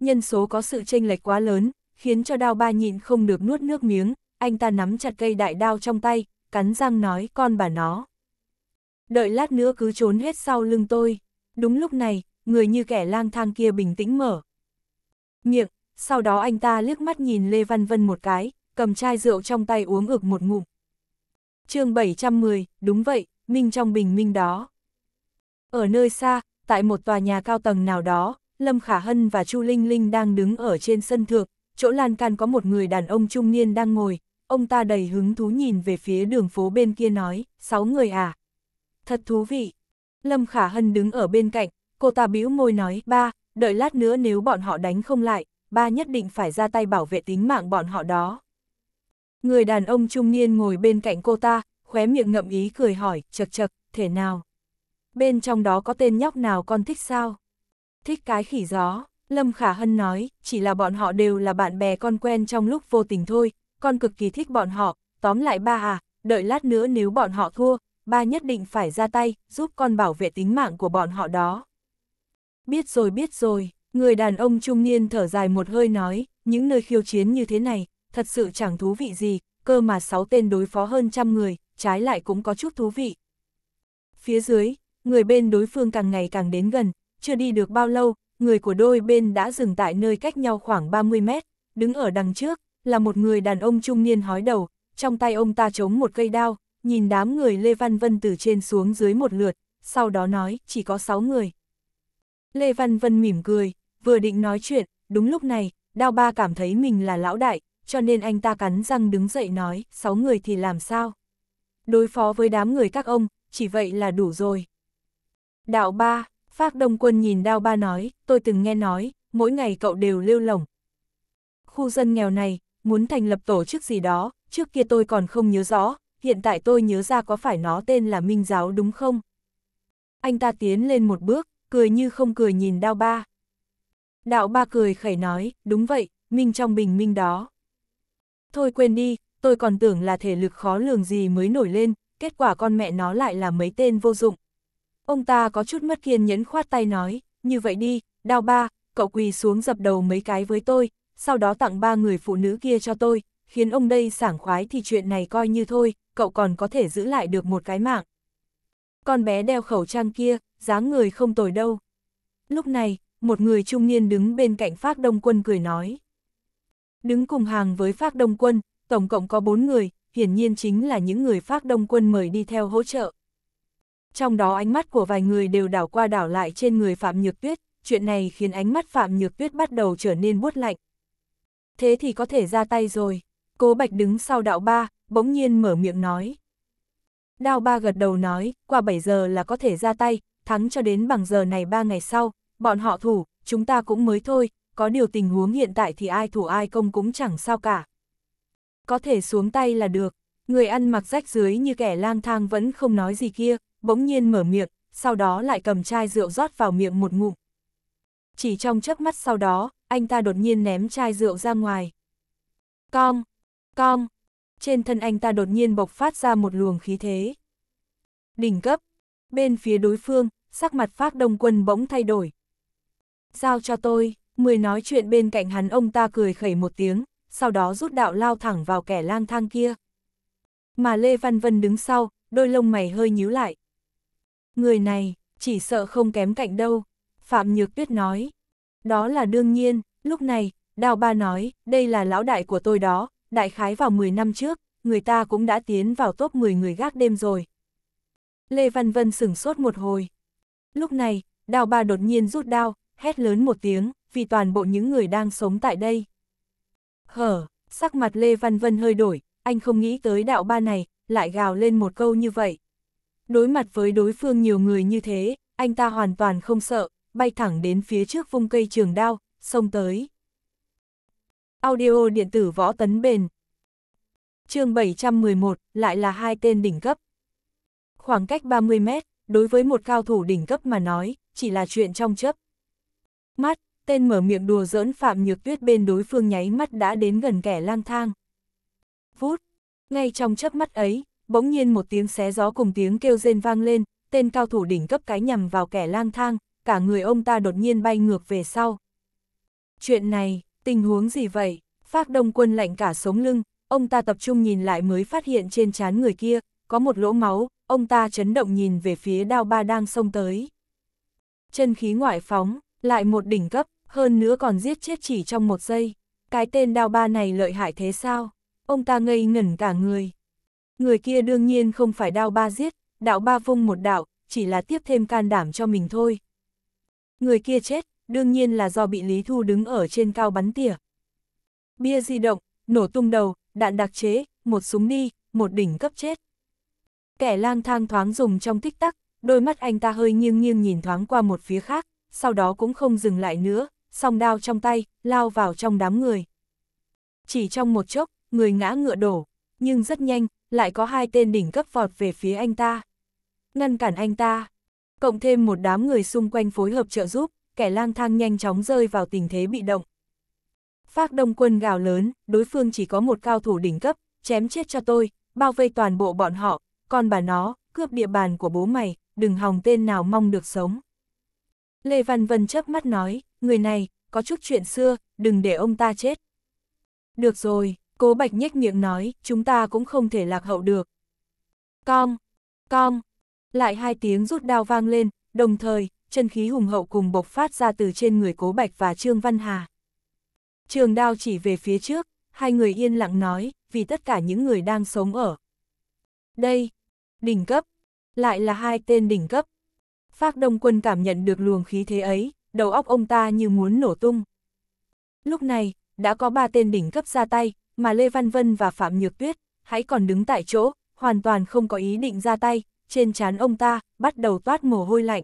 Nhân số có sự chênh lệch quá lớn, khiến cho đao ba nhịn không được nuốt nước miếng, anh ta nắm chặt cây đại đao trong tay, cắn răng nói con bà nó. Đợi lát nữa cứ trốn hết sau lưng tôi. Đúng lúc này, người như kẻ lang thang kia bình tĩnh mở. Miệng, sau đó anh ta liếc mắt nhìn Lê Văn Vân một cái, cầm chai rượu trong tay uống ực một ngụm, chương 710, đúng vậy, minh trong bình minh đó. Ở nơi xa, tại một tòa nhà cao tầng nào đó, Lâm Khả Hân và Chu Linh Linh đang đứng ở trên sân thượng, chỗ lan can có một người đàn ông trung niên đang ngồi, ông ta đầy hứng thú nhìn về phía đường phố bên kia nói, sáu người à. Thật thú vị. Lâm Khả Hân đứng ở bên cạnh, cô ta bĩu môi nói, ba, đợi lát nữa nếu bọn họ đánh không lại, ba nhất định phải ra tay bảo vệ tính mạng bọn họ đó. Người đàn ông trung niên ngồi bên cạnh cô ta, khóe miệng ngậm ý cười hỏi, chật chật, thể nào? Bên trong đó có tên nhóc nào con thích sao? Thích cái khỉ gió, Lâm Khả Hân nói, chỉ là bọn họ đều là bạn bè con quen trong lúc vô tình thôi, con cực kỳ thích bọn họ, tóm lại ba à, đợi lát nữa nếu bọn họ thua, ba nhất định phải ra tay, giúp con bảo vệ tính mạng của bọn họ đó. Biết rồi biết rồi, người đàn ông trung niên thở dài một hơi nói, những nơi khiêu chiến như thế này, thật sự chẳng thú vị gì, cơ mà sáu tên đối phó hơn trăm người, trái lại cũng có chút thú vị. Phía dưới, người bên đối phương càng ngày càng đến gần, chưa đi được bao lâu, người của đôi bên đã dừng tại nơi cách nhau khoảng 30 mét, đứng ở đằng trước, là một người đàn ông trung niên hói đầu, trong tay ông ta chống một cây đao, nhìn đám người Lê Văn Vân từ trên xuống dưới một lượt, sau đó nói, chỉ có 6 người. Lê Văn Vân mỉm cười, vừa định nói chuyện, đúng lúc này, đao ba cảm thấy mình là lão đại, cho nên anh ta cắn răng đứng dậy nói, sáu người thì làm sao? Đối phó với đám người các ông, chỉ vậy là đủ rồi. Đạo ba, Phác Đông Quân nhìn Đao ba nói, tôi từng nghe nói, mỗi ngày cậu đều lêu lỏng. Khu dân nghèo này, muốn thành lập tổ chức gì đó, trước kia tôi còn không nhớ rõ, hiện tại tôi nhớ ra có phải nó tên là Minh Giáo đúng không? Anh ta tiến lên một bước, cười như không cười nhìn Đao ba. Đạo ba cười khẩy nói, đúng vậy, Minh trong bình minh đó thôi quên đi, tôi còn tưởng là thể lực khó lường gì mới nổi lên, kết quả con mẹ nó lại là mấy tên vô dụng. Ông ta có chút mất kiên nhẫn khoát tay nói, như vậy đi, đao ba, cậu quỳ xuống dập đầu mấy cái với tôi, sau đó tặng ba người phụ nữ kia cho tôi, khiến ông đây sảng khoái thì chuyện này coi như thôi, cậu còn có thể giữ lại được một cái mạng. Con bé đeo khẩu trang kia, dáng người không tồi đâu. Lúc này, một người trung niên đứng bên cạnh phát đông quân cười nói. Đứng cùng hàng với phác đông quân, tổng cộng có 4 người, hiển nhiên chính là những người phác đông quân mời đi theo hỗ trợ. Trong đó ánh mắt của vài người đều đảo qua đảo lại trên người Phạm Nhược Tuyết, chuyện này khiến ánh mắt Phạm Nhược Tuyết bắt đầu trở nên buốt lạnh. Thế thì có thể ra tay rồi, cố Bạch đứng sau đạo ba, bỗng nhiên mở miệng nói. Đạo ba gật đầu nói, qua 7 giờ là có thể ra tay, thắng cho đến bằng giờ này 3 ngày sau, bọn họ thủ, chúng ta cũng mới thôi, có điều tình huống hiện tại thì ai thủ ai công cũng chẳng sao cả. Có thể xuống tay là được, người ăn mặc rách dưới như kẻ lang thang vẫn không nói gì kia, bỗng nhiên mở miệng, sau đó lại cầm chai rượu rót vào miệng một ngụm. Chỉ trong chớp mắt sau đó, anh ta đột nhiên ném chai rượu ra ngoài. Cong, cong, trên thân anh ta đột nhiên bộc phát ra một luồng khí thế. Đỉnh cấp, bên phía đối phương, sắc mặt phát đông quân bỗng thay đổi. Giao cho tôi. Mười nói chuyện bên cạnh hắn ông ta cười khẩy một tiếng, sau đó rút đạo lao thẳng vào kẻ lang thang kia. Mà Lê Văn Vân đứng sau, đôi lông mày hơi nhíu lại. Người này, chỉ sợ không kém cạnh đâu, Phạm Nhược Tuyết nói. Đó là đương nhiên, lúc này, Đào Ba nói, đây là lão đại của tôi đó, đại khái vào 10 năm trước, người ta cũng đã tiến vào top 10 người gác đêm rồi. Lê Văn Vân sửng sốt một hồi. Lúc này, Đào Ba đột nhiên rút đao, hét lớn một tiếng, vì toàn bộ những người đang sống tại đây. Hở, sắc mặt Lê Văn Vân hơi đổi, anh không nghĩ tới đạo ba này, lại gào lên một câu như vậy. Đối mặt với đối phương nhiều người như thế, anh ta hoàn toàn không sợ, bay thẳng đến phía trước vung cây trường đao, xông tới. Audio điện tử võ tấn bền chương 711, lại là hai tên đỉnh cấp. Khoảng cách 30 mét, đối với một cao thủ đỉnh cấp mà nói, chỉ là chuyện trong chấp. Mắt, tên mở miệng đùa giỡn Phạm Nhược Tuyết bên đối phương nháy mắt đã đến gần kẻ lang thang. Vút, ngay trong chớp mắt ấy, bỗng nhiên một tiếng xé gió cùng tiếng kêu rên vang lên, tên cao thủ đỉnh cấp cái nhằm vào kẻ lang thang, cả người ông ta đột nhiên bay ngược về sau. Chuyện này, tình huống gì vậy? Phác Đông Quân lạnh cả sống lưng, ông ta tập trung nhìn lại mới phát hiện trên trán người kia, có một lỗ máu, ông ta chấn động nhìn về phía đao ba đang xông tới. Chân khí ngoại phóng, lại một đỉnh cấp, hơn nữa còn giết chết chỉ trong một giây. Cái tên đao ba này lợi hại thế sao? Ông ta ngây ngẩn cả người. Người kia đương nhiên không phải đao ba giết, đạo ba vung một đạo, chỉ là tiếp thêm can đảm cho mình thôi. Người kia chết, đương nhiên là do bị Lý Thu đứng ở trên cao bắn tỉa. Bia di động, nổ tung đầu, đạn đặc chế, một súng đi, một đỉnh cấp chết. Kẻ lang thang thoáng dùng trong tích tắc, đôi mắt anh ta hơi nghiêng nghiêng nhìn thoáng qua một phía khác, sau đó cũng không dừng lại nữa, song đao trong tay, lao vào trong đám người. Chỉ trong một chốc, người ngã ngựa đổ, nhưng rất nhanh, lại có hai tên đỉnh cấp vọt về phía anh ta. Ngăn cản anh ta, cộng thêm một đám người xung quanh phối hợp trợ giúp, kẻ lang thang nhanh chóng rơi vào tình thế bị động. Phác Đông Quân gào lớn, đối phương chỉ có một cao thủ đỉnh cấp, chém chết cho tôi, bao vây toàn bộ bọn họ, còn bà nó, cướp địa bàn của bố mày, đừng hòng tên nào mong được sống. Lê Văn Vân chớp mắt nói người này, có chút chuyện xưa, đừng để ông ta chết. Được rồi, cố bạch nhếch miệng nói, chúng ta cũng không thể lạc hậu được. Cong, cong, lại hai tiếng rút đao vang lên, đồng thời, chân khí hùng hậu cùng bộc phát ra từ trên người cố bạch và Trương Văn Hà. Trường đao chỉ về phía trước, hai người yên lặng nói, vì tất cả những người đang sống ở. Đây, đỉnh cấp, lại là hai tên đỉnh cấp. Phác Đông Quân cảm nhận được luồng khí thế ấy, đầu óc ông ta như muốn nổ tung. Lúc này, đã có ba tên đỉnh cấp ra tay, mà Lê Văn Vân và Phạm Nhược Tuyết, hãy còn đứng tại chỗ, hoàn toàn không có ý định ra tay, trên trán ông ta, bắt đầu toát mồ hôi lạnh.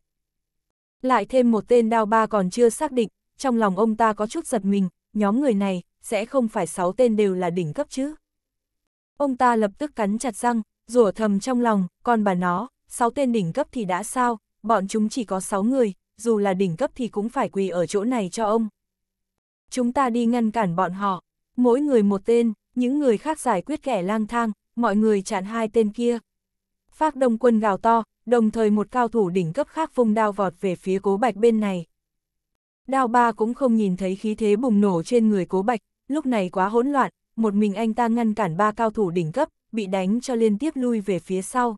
Lại thêm một tên đao ba còn chưa xác định, trong lòng ông ta có chút giật mình, nhóm người này, sẽ không phải sáu tên đều là đỉnh cấp chứ. Ông ta lập tức cắn chặt răng, rủa thầm trong lòng, còn bà nó, sáu tên đỉnh cấp thì đã sao, bọn chúng chỉ có sáu người, dù là đỉnh cấp thì cũng phải quỳ ở chỗ này cho ông. Chúng ta đi ngăn cản bọn họ, mỗi người một tên, những người khác giải quyết kẻ lang thang, mọi người chặn hai tên kia. Phác Đông Quân gào to, đồng thời một cao thủ đỉnh cấp khác vung đao vọt về phía cố bạch bên này. Đao ba cũng không nhìn thấy khí thế bùng nổ trên người cố bạch, lúc này quá hỗn loạn, một mình anh ta ngăn cản ba cao thủ đỉnh cấp, bị đánh cho liên tiếp lui về phía sau.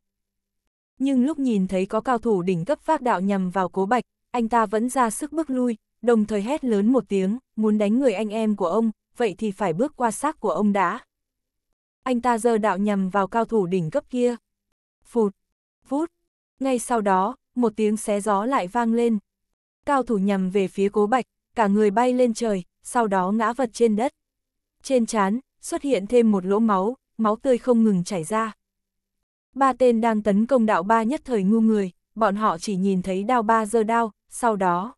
Nhưng lúc nhìn thấy có cao thủ đỉnh cấp phác đạo nhằm vào cố bạch, anh ta vẫn ra sức bước lui, đồng thời hét lớn một tiếng, muốn đánh người anh em của ông, vậy thì phải bước qua xác của ông đã. Anh ta giơ đạo nhầm vào cao thủ đỉnh cấp kia. Phụt, vút. Ngay sau đó, một tiếng xé gió lại vang lên. Cao thủ nhầm về phía cố bạch, cả người bay lên trời, sau đó ngã vật trên đất. Trên chán, xuất hiện thêm một lỗ máu, máu tươi không ngừng chảy ra. Ba tên đang tấn công đạo ba nhất thời ngu người, bọn họ chỉ nhìn thấy đao ba dơ đao, sau đó,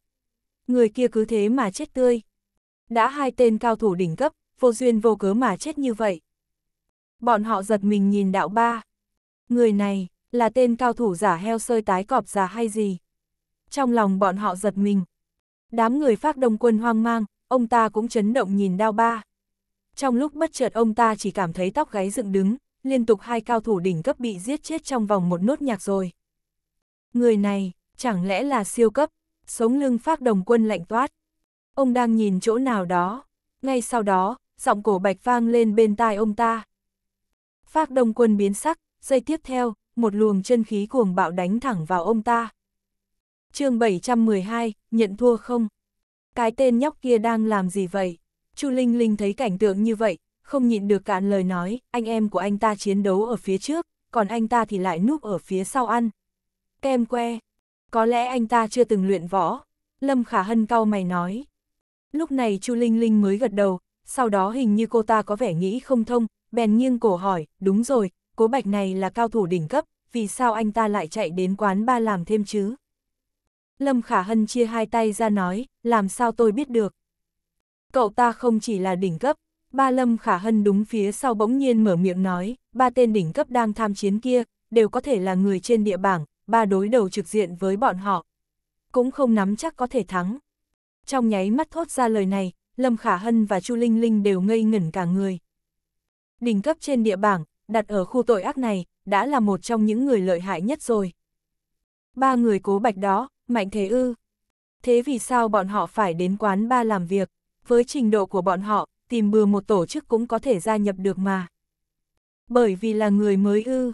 người kia cứ thế mà chết tươi. Đã hai tên cao thủ đỉnh cấp, vô duyên vô cớ mà chết như vậy. Bọn họ giật mình nhìn đạo ba. Người này, là tên cao thủ giả heo sơi tái cọp giả hay gì? Trong lòng bọn họ giật mình. Đám người phát đông quân hoang mang, ông ta cũng chấn động nhìn đạo ba. Trong lúc bất chợt ông ta chỉ cảm thấy tóc gáy dựng đứng, liên tục hai cao thủ đỉnh cấp bị giết chết trong vòng một nốt nhạc rồi. Người này, chẳng lẽ là siêu cấp, sống lưng phác đồng quân lạnh toát. Ông đang nhìn chỗ nào đó. Ngay sau đó, giọng cổ bạch vang lên bên tai ông ta. Phác đồng quân biến sắc, giây tiếp theo, một luồng chân khí cuồng bạo đánh thẳng vào ông ta. chương 712, nhận thua không? Cái tên nhóc kia đang làm gì vậy? Chu Linh Linh thấy cảnh tượng như vậy, không nhịn được cạn lời nói, anh em của anh ta chiến đấu ở phía trước, còn anh ta thì lại núp ở phía sau ăn. Kem que, có lẽ anh ta chưa từng luyện võ. Lâm Khả Hân cau mày nói. Lúc này Chu Linh Linh mới gật đầu, sau đó hình như cô ta có vẻ nghĩ không thông, bèn nghiêng cổ hỏi, đúng rồi, cố bạch này là cao thủ đỉnh cấp, vì sao anh ta lại chạy đến quán ba làm thêm chứ? Lâm Khả Hân chia hai tay ra nói, làm sao tôi biết được? Cậu ta không chỉ là đỉnh cấp, ba Lâm Khả Hân đúng phía sau bỗng nhiên mở miệng nói, ba tên đỉnh cấp đang tham chiến kia, đều có thể là người trên địa bảng, ba đối đầu trực diện với bọn họ. Cũng không nắm chắc có thể thắng. Trong nháy mắt thốt ra lời này, Lâm Khả Hân và Chu Linh Linh đều ngây ngẩn cả người. Đỉnh cấp trên địa bảng, đặt ở khu tội ác này, đã là một trong những người lợi hại nhất rồi. Ba người cố bạch đó, mạnh thế ư. Thế vì sao bọn họ phải đến quán ba làm việc? Với trình độ của bọn họ, tìm bừa một tổ chức cũng có thể gia nhập được mà. Bởi vì là người mới ư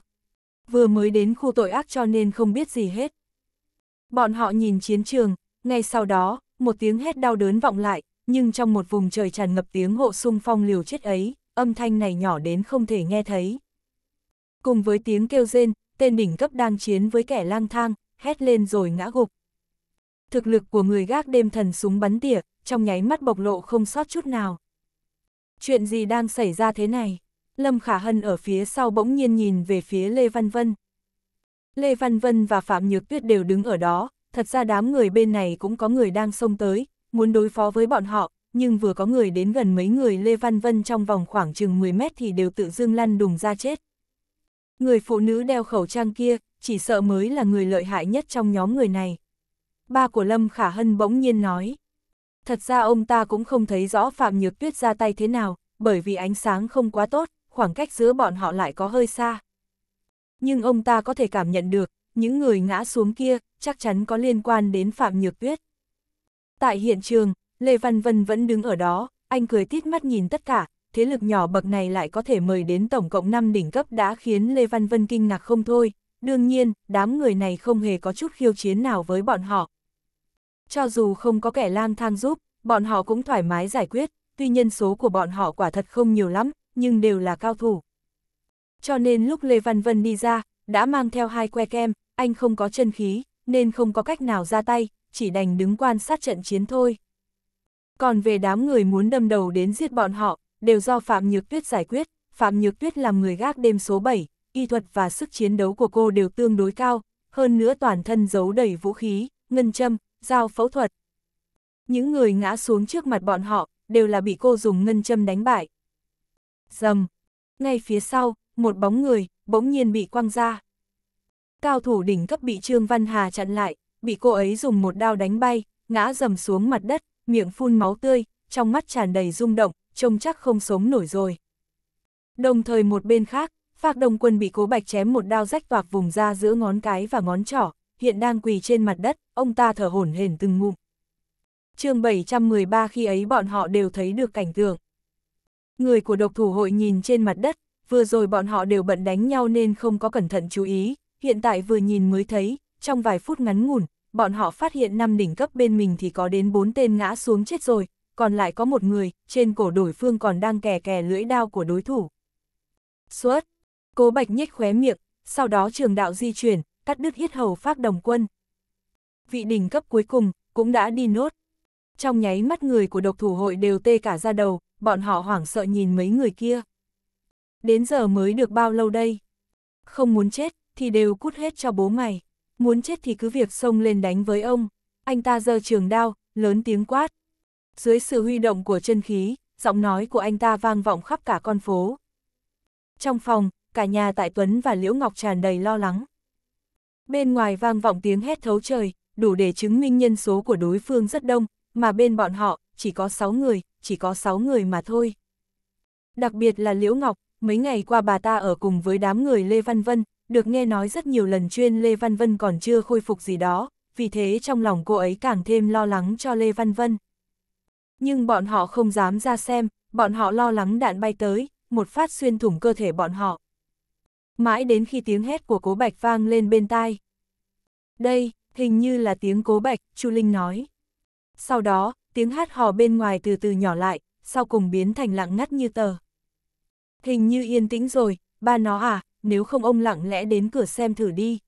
vừa mới đến khu tội ác cho nên không biết gì hết. Bọn họ nhìn chiến trường, ngay sau đó, một tiếng hét đau đớn vọng lại, nhưng trong một vùng trời tràn ngập tiếng hộ sung phong liều chết ấy, âm thanh này nhỏ đến không thể nghe thấy. Cùng với tiếng kêu rên, tên đỉnh cấp đang chiến với kẻ lang thang, hét lên rồi ngã gục. Thực lực của người gác đêm thần súng bắn tỉa, trong nháy mắt bộc lộ không sót chút nào. Chuyện gì đang xảy ra thế này? Lâm Khả Hân ở phía sau bỗng nhiên nhìn về phía Lê Văn Vân. Lê Văn Vân và Phạm Nhược Tuyết đều đứng ở đó, thật ra đám người bên này cũng có người đang xông tới, muốn đối phó với bọn họ, nhưng vừa có người đến gần mấy người Lê Văn Vân trong vòng khoảng chừng 10 mét thì đều tự dưng lăn đùng ra chết. Người phụ nữ đeo khẩu trang kia, chỉ sợ mới là người lợi hại nhất trong nhóm người này. Ba của Lâm Khả Hân bỗng nhiên nói. Thật ra ông ta cũng không thấy rõ Phạm Nhược Tuyết ra tay thế nào, bởi vì ánh sáng không quá tốt, khoảng cách giữa bọn họ lại có hơi xa. Nhưng ông ta có thể cảm nhận được, những người ngã xuống kia chắc chắn có liên quan đến Phạm Nhược Tuyết. Tại hiện trường, Lê Văn Vân vẫn đứng ở đó, anh cười tít mắt nhìn tất cả, thế lực nhỏ bậc này lại có thể mời đến tổng cộng 5 đỉnh cấp đã khiến Lê Văn Vân kinh ngạc không thôi. Đương nhiên, đám người này không hề có chút khiêu chiến nào với bọn họ. Cho dù không có kẻ lang thang giúp, bọn họ cũng thoải mái giải quyết, tuy nhân số của bọn họ quả thật không nhiều lắm, nhưng đều là cao thủ. Cho nên lúc Lê Văn Vân đi ra, đã mang theo hai que kem, anh không có chân khí, nên không có cách nào ra tay, chỉ đành đứng quan sát trận chiến thôi. Còn về đám người muốn đâm đầu đến giết bọn họ, đều do Phạm Nhược Tuyết giải quyết, Phạm Nhược Tuyết làm người gác đêm số 7, y thuật và sức chiến đấu của cô đều tương đối cao, hơn nữa toàn thân giấu đầy vũ khí, ngân châm, dao phẫu thuật. Những người ngã xuống trước mặt bọn họ, đều là bị cô dùng ngân châm đánh bại, Dầm. Ngay phía sau, một bóng người, bỗng nhiên bị quăng ra. Cao thủ đỉnh cấp bị Trương Văn Hà chặn lại, bị cô ấy dùng một đao đánh bay, ngã dầm xuống mặt đất, miệng phun máu tươi, trong mắt tràn đầy rung động, trông chắc không sống nổi rồi. Đồng thời một bên khác, Phác Đông Quân bị cố bạch chém một đao rách toạc vùng da giữa ngón cái và ngón trỏ, hiện đang quỳ trên mặt đất, ông ta thở hổn hển từng ngụm. chương 713 khi ấy bọn họ đều thấy được cảnh tượng. Người của độc thủ hội nhìn trên mặt đất, vừa rồi bọn họ đều bận đánh nhau nên không có cẩn thận chú ý, hiện tại vừa nhìn mới thấy, trong vài phút ngắn ngủn, bọn họ phát hiện năm đỉnh cấp bên mình thì có đến bốn tên ngã xuống chết rồi, còn lại có một người, trên cổ đối phương còn đang kè kè lưỡi đao của đối thủ. Suốt, cố bạch nhếch khóe miệng, sau đó trường đạo di chuyển, cắt đứt yết hầu phát đồng quân. Vị đỉnh cấp cuối cùng, cũng đã đi nốt. Trong nháy mắt người của độc thủ hội đều tê cả ra đầu, bọn họ hoảng sợ nhìn mấy người kia. Đến giờ mới được bao lâu đây? Không muốn chết, thì đều cút hết cho bố mày. Muốn chết thì cứ việc xông lên đánh với ông. Anh ta giơ trường đao, lớn tiếng quát. Dưới sự huy động của chân khí, giọng nói của anh ta vang vọng khắp cả con phố. Trong phòng, cả nhà tại Tuấn và Liễu Ngọc tràn đầy lo lắng. Bên ngoài vang vọng tiếng hét thấu trời, đủ để chứng minh nhân số của đối phương rất đông, mà bên bọn họ, chỉ có 6 người, chỉ có 6 người mà thôi. Đặc biệt là Liễu Ngọc, mấy ngày qua bà ta ở cùng với đám người Lê Văn Vân, được nghe nói rất nhiều lần chuyên Lê Văn Vân còn chưa khôi phục gì đó, vì thế trong lòng cô ấy càng thêm lo lắng cho Lê Văn Vân. Nhưng bọn họ không dám ra xem, bọn họ lo lắng đạn bay tới, một phát xuyên thủng cơ thể bọn họ. Mãi đến khi tiếng hét của cố bạch vang lên bên tai. Đây, hình như là tiếng cố bạch, Chu Linh nói. Sau đó, tiếng hát hò bên ngoài từ từ nhỏ lại, sau cùng biến thành lặng ngắt như tờ. Hình như yên tĩnh rồi, ba nó à, nếu không ông lặng lẽ đến cửa xem thử đi.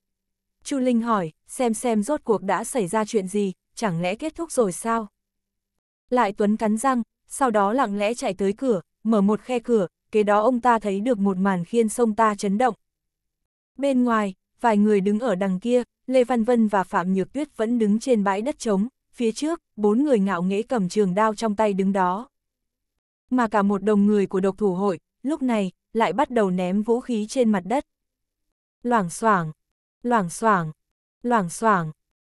Chu Linh hỏi, xem xem rốt cuộc đã xảy ra chuyện gì, chẳng lẽ kết thúc rồi sao? Lại Tuấn cắn răng, sau đó lặng lẽ chạy tới cửa, mở một khe cửa, kế đó ông ta thấy được một màn khiên sông ta chấn động. Bên ngoài, vài người đứng ở đằng kia, Lê Văn Vân và Phạm Nhược Tuyết vẫn đứng trên bãi đất trống, phía trước, bốn người ngạo nghễ cầm trường đao trong tay đứng đó. Mà cả một đồng người của độc thủ hội, lúc này, lại bắt đầu ném vũ khí trên mặt đất. Loảng xoảng, loảng xoảng, loảng xoảng.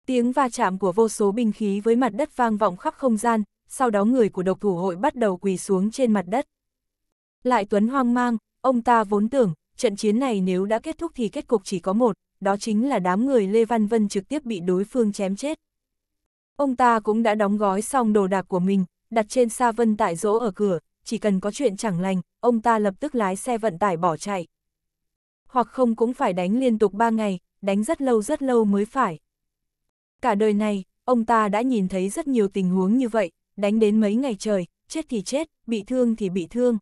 Tiếng va chạm của vô số binh khí với mặt đất vang vọng khắp không gian, sau đó người của độc thủ hội bắt đầu quỳ xuống trên mặt đất. Lại Tuấn hoang mang, ông ta vốn tưởng, trận chiến này nếu đã kết thúc thì kết cục chỉ có một, đó chính là đám người Lê Văn Vân trực tiếp bị đối phương chém chết. Ông ta cũng đã đóng gói xong đồ đạc của mình, đặt trên xa vân tại dỗ ở cửa, chỉ cần có chuyện chẳng lành, ông ta lập tức lái xe vận tải bỏ chạy. Hoặc không cũng phải đánh liên tục 3 ngày, đánh rất lâu rất lâu mới phải. Cả đời này, ông ta đã nhìn thấy rất nhiều tình huống như vậy, đánh đến mấy ngày trời, chết thì chết, bị thương thì bị thương.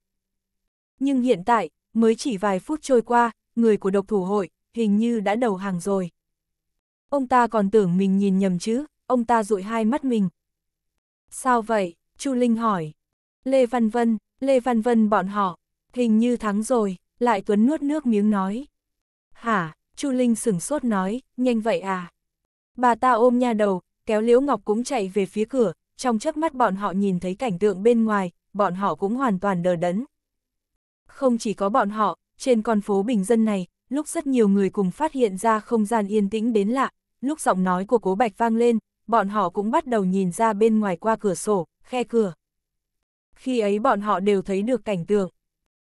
Nhưng hiện tại, mới chỉ vài phút trôi qua, người của độc thủ hội, hình như đã đầu hàng rồi. Ông ta còn tưởng mình nhìn nhầm chứ, ông ta dụi hai mắt mình. Sao vậy? Chu Linh hỏi. Lê Văn Vân, Lê Văn Vân bọn họ, hình như thắng rồi, lại Tuấn nuốt nước miếng nói. Hả, Chu Linh sửng sốt nói, nhanh vậy à? Bà ta ôm nha đầu, kéo Liễu Ngọc cũng chạy về phía cửa, trong chớp mắt bọn họ nhìn thấy cảnh tượng bên ngoài, bọn họ cũng hoàn toàn đờ đẫn. Không chỉ có bọn họ, trên con phố bình dân này, lúc rất nhiều người cùng phát hiện ra không gian yên tĩnh đến lạ, lúc giọng nói của cố Bạch vang lên, bọn họ cũng bắt đầu nhìn ra bên ngoài qua cửa sổ, khe cửa. Khi ấy bọn họ đều thấy được cảnh tượng.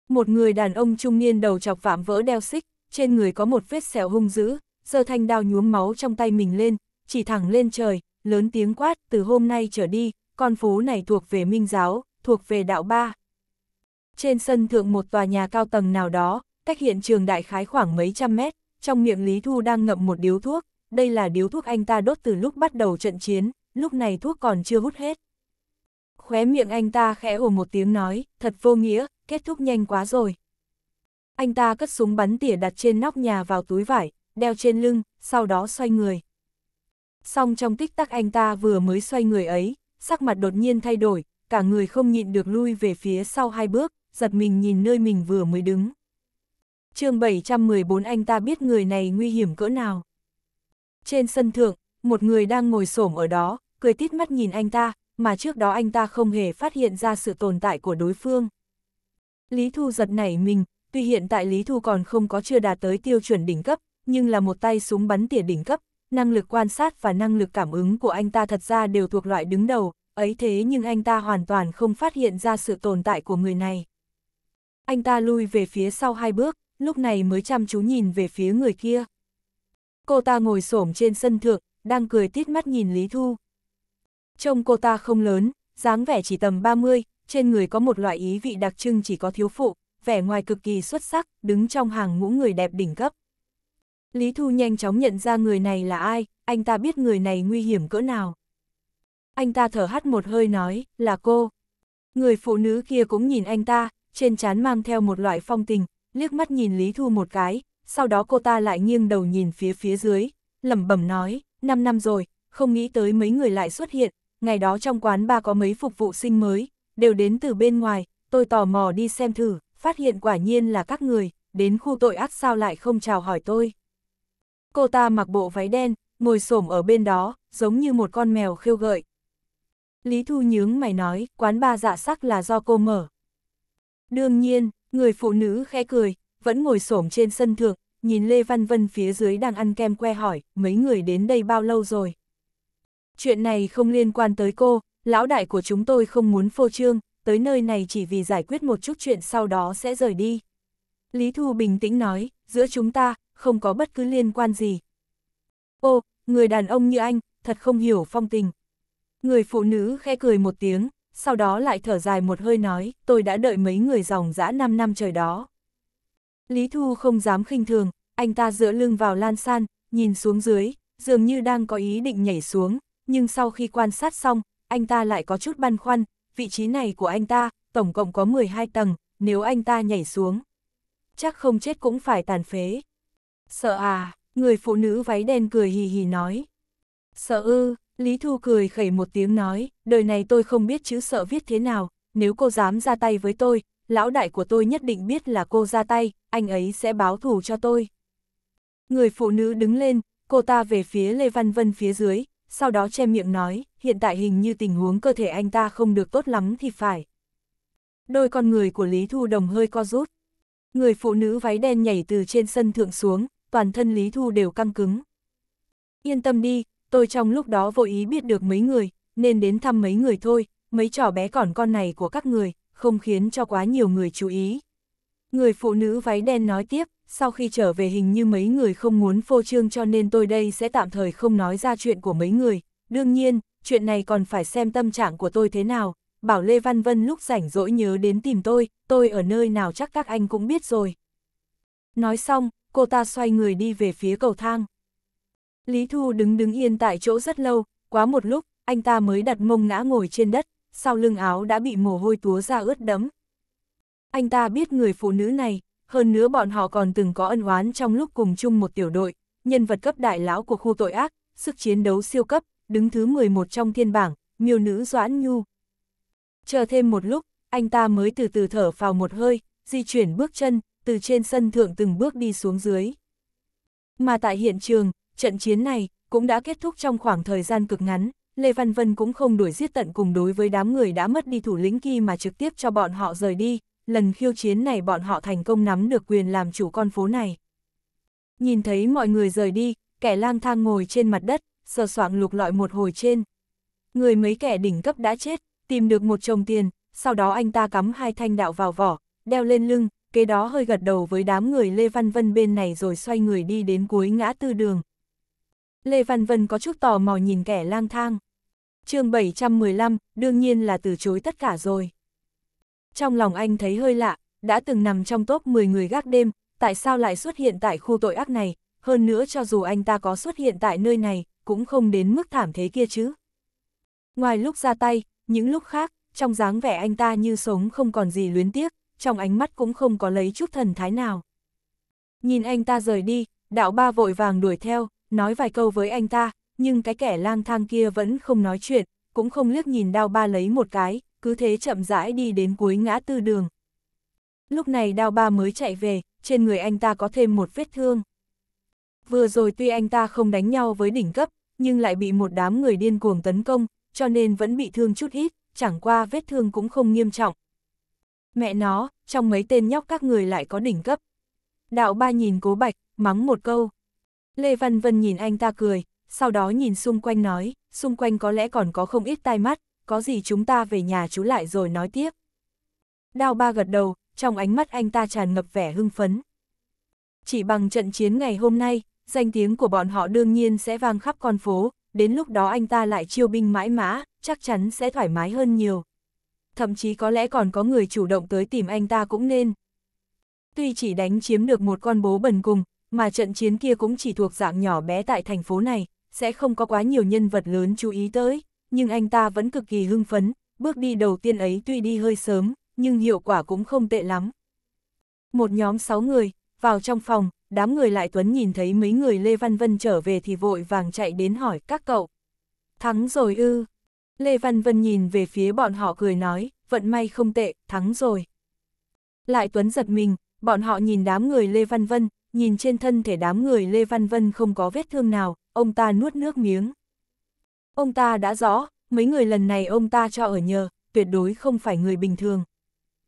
Một người đàn ông trung niên đầu chọc vạm vỡ đeo xích, trên người có một vết sẹo hung dữ, giơ thanh đao nhuốm máu trong tay mình lên, chỉ thẳng lên trời, lớn tiếng quát, từ hôm nay trở đi, con phố này thuộc về minh giáo, thuộc về đạo ba. Trên sân thượng một tòa nhà cao tầng nào đó, cách hiện trường đại khái khoảng mấy trăm mét, trong miệng Lý Thu đang ngậm một điếu thuốc, đây là điếu thuốc anh ta đốt từ lúc bắt đầu trận chiến, lúc này thuốc còn chưa hút hết. Khóe miệng anh ta khẽ ồ một tiếng nói, thật vô nghĩa, kết thúc nhanh quá rồi. Anh ta cất súng bắn tỉa đặt trên nóc nhà vào túi vải, đeo trên lưng, sau đó xoay người. Xong trong tích tắc anh ta vừa mới xoay người ấy, sắc mặt đột nhiên thay đổi, cả người không nhịn được lui về phía sau hai bước, giật mình nhìn nơi mình vừa mới đứng. chương 714 anh ta biết người này nguy hiểm cỡ nào. Trên sân thượng, một người đang ngồi xổm ở đó, cười tít mắt nhìn anh ta, mà trước đó anh ta không hề phát hiện ra sự tồn tại của đối phương. Lý Thu giật nảy mình, tuy hiện tại Lý Thu còn không có chưa đạt tới tiêu chuẩn đỉnh cấp, nhưng là một tay súng bắn tỉa đỉnh cấp, năng lực quan sát và năng lực cảm ứng của anh ta thật ra đều thuộc loại đứng đầu, ấy thế nhưng anh ta hoàn toàn không phát hiện ra sự tồn tại của người này. Anh ta lui về phía sau hai bước, lúc này mới chăm chú nhìn về phía người kia cô ta ngồi xổm trên sân thượng, đang cười tít mắt nhìn Lý Thu. Trông cô ta không lớn, dáng vẻ chỉ tầm 30, trên người có một loại ý vị đặc trưng chỉ có thiếu phụ, vẻ ngoài cực kỳ xuất sắc, đứng trong hàng ngũ người đẹp đỉnh cấp. Lý Thu nhanh chóng nhận ra người này là ai, anh ta biết người này nguy hiểm cỡ nào. Anh ta thở hắt một hơi nói, là cô. Người phụ nữ kia cũng nhìn anh ta, trên trán mang theo một loại phong tình, liếc mắt nhìn Lý Thu một cái, sau đó cô ta lại nghiêng đầu nhìn phía phía dưới, lẩm bẩm nói, 5 năm rồi, không nghĩ tới mấy người lại xuất hiện, ngày đó trong quán ba có mấy phục vụ sinh mới, đều đến từ bên ngoài, tôi tò mò đi xem thử, phát hiện quả nhiên là các người, đến khu tội ác sao lại không chào hỏi tôi. Cô ta mặc bộ váy đen, ngồi xổm ở bên đó, giống như một con mèo khiêu gợi. Lý Thu nhướng mày nói, quán ba dạ sắc là do cô mở. Đương nhiên, người phụ nữ khẽ cười, vẫn ngồi xổm trên sân thượng, nhìn Lê Văn Vân phía dưới đang ăn kem que hỏi, mấy người đến đây bao lâu rồi? Chuyện này không liên quan tới cô, lão đại của chúng tôi không muốn phô trương, tới nơi này chỉ vì giải quyết một chút chuyện sau đó sẽ rời đi. Lý Thu bình tĩnh nói, giữa chúng ta, không có bất cứ liên quan gì. Ô, người đàn ông như anh, thật không hiểu phong tình. Người phụ nữ khẽ cười một tiếng, sau đó lại thở dài một hơi nói, tôi đã đợi mấy người dòng dã 5 năm trời đó. Lý Thu không dám khinh thường, anh ta dựa lưng vào lan san, nhìn xuống dưới, dường như đang có ý định nhảy xuống, nhưng sau khi quan sát xong, anh ta lại có chút băn khoăn, vị trí này của anh ta, tổng cộng có 12 tầng, nếu anh ta nhảy xuống, chắc không chết cũng phải tàn phế. Sợ à, người phụ nữ váy đen cười hì hì nói. Sợ ư, Lý Thu cười khẩy một tiếng nói, đời này tôi không biết chữ sợ viết thế nào, nếu cô dám ra tay với tôi, lão đại của tôi nhất định biết là cô ra tay, anh ấy sẽ báo thù cho tôi. Người phụ nữ đứng lên, cô ta về phía Lê Văn Vân phía dưới, sau đó che miệng nói, hiện tại hình như tình huống cơ thể anh ta không được tốt lắm thì phải. Đôi con người của Lý Thu Đồng hơi co rút. Người phụ nữ váy đen nhảy từ trên sân thượng xuống, toàn thân Lý Thu đều căng cứng. Yên tâm đi, tôi trong lúc đó vô ý biết được mấy người, nên đến thăm mấy người thôi, mấy trò bé còn con này của các người, không khiến cho quá nhiều người chú ý. Người phụ nữ váy đen nói tiếp, sau khi trở về hình như mấy người không muốn phô trương cho nên tôi đây sẽ tạm thời không nói ra chuyện của mấy người. Đương nhiên, chuyện này còn phải xem tâm trạng của tôi thế nào. Bảo Lê Văn Vân lúc rảnh rỗi nhớ đến tìm tôi, tôi ở nơi nào chắc các anh cũng biết rồi. Nói xong, cô ta xoay người đi về phía cầu thang. Lý Thu đứng đứng yên tại chỗ rất lâu, quá một lúc, anh ta mới đặt mông ngã ngồi trên đất, sau lưng áo đã bị mồ hôi túa ra ướt đẫm. Anh ta biết người phụ nữ này, hơn nữa bọn họ còn từng có ân oán trong lúc cùng chung một tiểu đội, nhân vật cấp đại lão của khu tội ác, sức chiến đấu siêu cấp, đứng thứ 11 trong thiên bảng, miêu nữ Doãn Nhu. Chờ thêm một lúc, anh ta mới từ từ thở vào một hơi, di chuyển bước chân, từ trên sân thượng từng bước đi xuống dưới. Mà tại hiện trường, trận chiến này cũng đã kết thúc trong khoảng thời gian cực ngắn, Lê Văn Vân cũng không đuổi giết tận cùng đối với đám người đã mất đi thủ lĩnh kia mà trực tiếp cho bọn họ rời đi, lần khiêu chiến này bọn họ thành công nắm được quyền làm chủ con phố này. Nhìn thấy mọi người rời đi, kẻ lang thang ngồi trên mặt đất, sờ soạng lục lọi một hồi trên. Người mấy kẻ đỉnh cấp đã chết, tìm được một chồng tiền, sau đó anh ta cắm hai thanh đạo vào vỏ, đeo lên lưng, kế đó hơi gật đầu với đám người Lê Văn Vân bên này rồi xoay người đi đến cuối ngã tư đường. Lê Văn Vân có chút tò mò nhìn kẻ lang thang chương 715, đương nhiên là từ chối tất cả rồi. Trong lòng anh thấy hơi lạ, đã từng nằm trong top 10 người gác đêm, tại sao lại xuất hiện tại khu tội ác này, hơn nữa cho dù anh ta có xuất hiện tại nơi này, cũng không đến mức thảm thế kia chứ. Ngoài lúc ra tay, những lúc khác, trong dáng vẻ anh ta như sống không còn gì luyến tiếc, trong ánh mắt cũng không có lấy chút thần thái nào. Nhìn anh ta rời đi, đạo ba vội vàng đuổi theo, nói vài câu với anh ta, nhưng cái kẻ lang thang kia vẫn không nói chuyện, cũng không liếc nhìn đao ba lấy một cái, cứ thế chậm rãi đi đến cuối ngã tư đường. Lúc này đao ba mới chạy về, trên người anh ta có thêm một vết thương. Vừa rồi tuy anh ta không đánh nhau với đỉnh cấp, nhưng lại bị một đám người điên cuồng tấn công, cho nên vẫn bị thương chút ít, chẳng qua vết thương cũng không nghiêm trọng. Mẹ nó, trong mấy tên nhóc các người lại có đỉnh cấp. Đạo ba nhìn cố bạch, mắng một câu. Lê Văn Vân nhìn anh ta cười, sau đó nhìn xung quanh nói, xung quanh có lẽ còn có không ít tai mắt, có gì chúng ta về nhà chú lại rồi nói tiếp. Đao ba gật đầu, trong ánh mắt anh ta tràn ngập vẻ hưng phấn. Chỉ bằng trận chiến ngày hôm nay, danh tiếng của bọn họ đương nhiên sẽ vang khắp con phố, đến lúc đó anh ta lại chiêu binh mãi mã, chắc chắn sẽ thoải mái hơn nhiều. Thậm chí có lẽ còn có người chủ động tới tìm anh ta cũng nên. Tuy chỉ đánh chiếm được một con bố bần cùng, mà trận chiến kia cũng chỉ thuộc dạng nhỏ bé tại thành phố này, sẽ không có quá nhiều nhân vật lớn chú ý tới, nhưng anh ta vẫn cực kỳ hưng phấn, bước đi đầu tiên ấy tuy đi hơi sớm, nhưng hiệu quả cũng không tệ lắm. Một nhóm 6 người, vào trong phòng, đám người lại Tuấn nhìn thấy mấy người Lê Văn Vân trở về thì vội vàng chạy đến hỏi các cậu. Thắng rồi ư. Lê Văn Vân nhìn về phía bọn họ cười nói, vận may không tệ, thắng rồi. Lại Tuấn giật mình, bọn họ nhìn đám người Lê Văn Vân, nhìn trên thân thể đám người Lê Văn Vân không có vết thương nào, ông ta nuốt nước miếng. Ông ta đã rõ, mấy người lần này ông ta cho ở nhờ, tuyệt đối không phải người bình thường.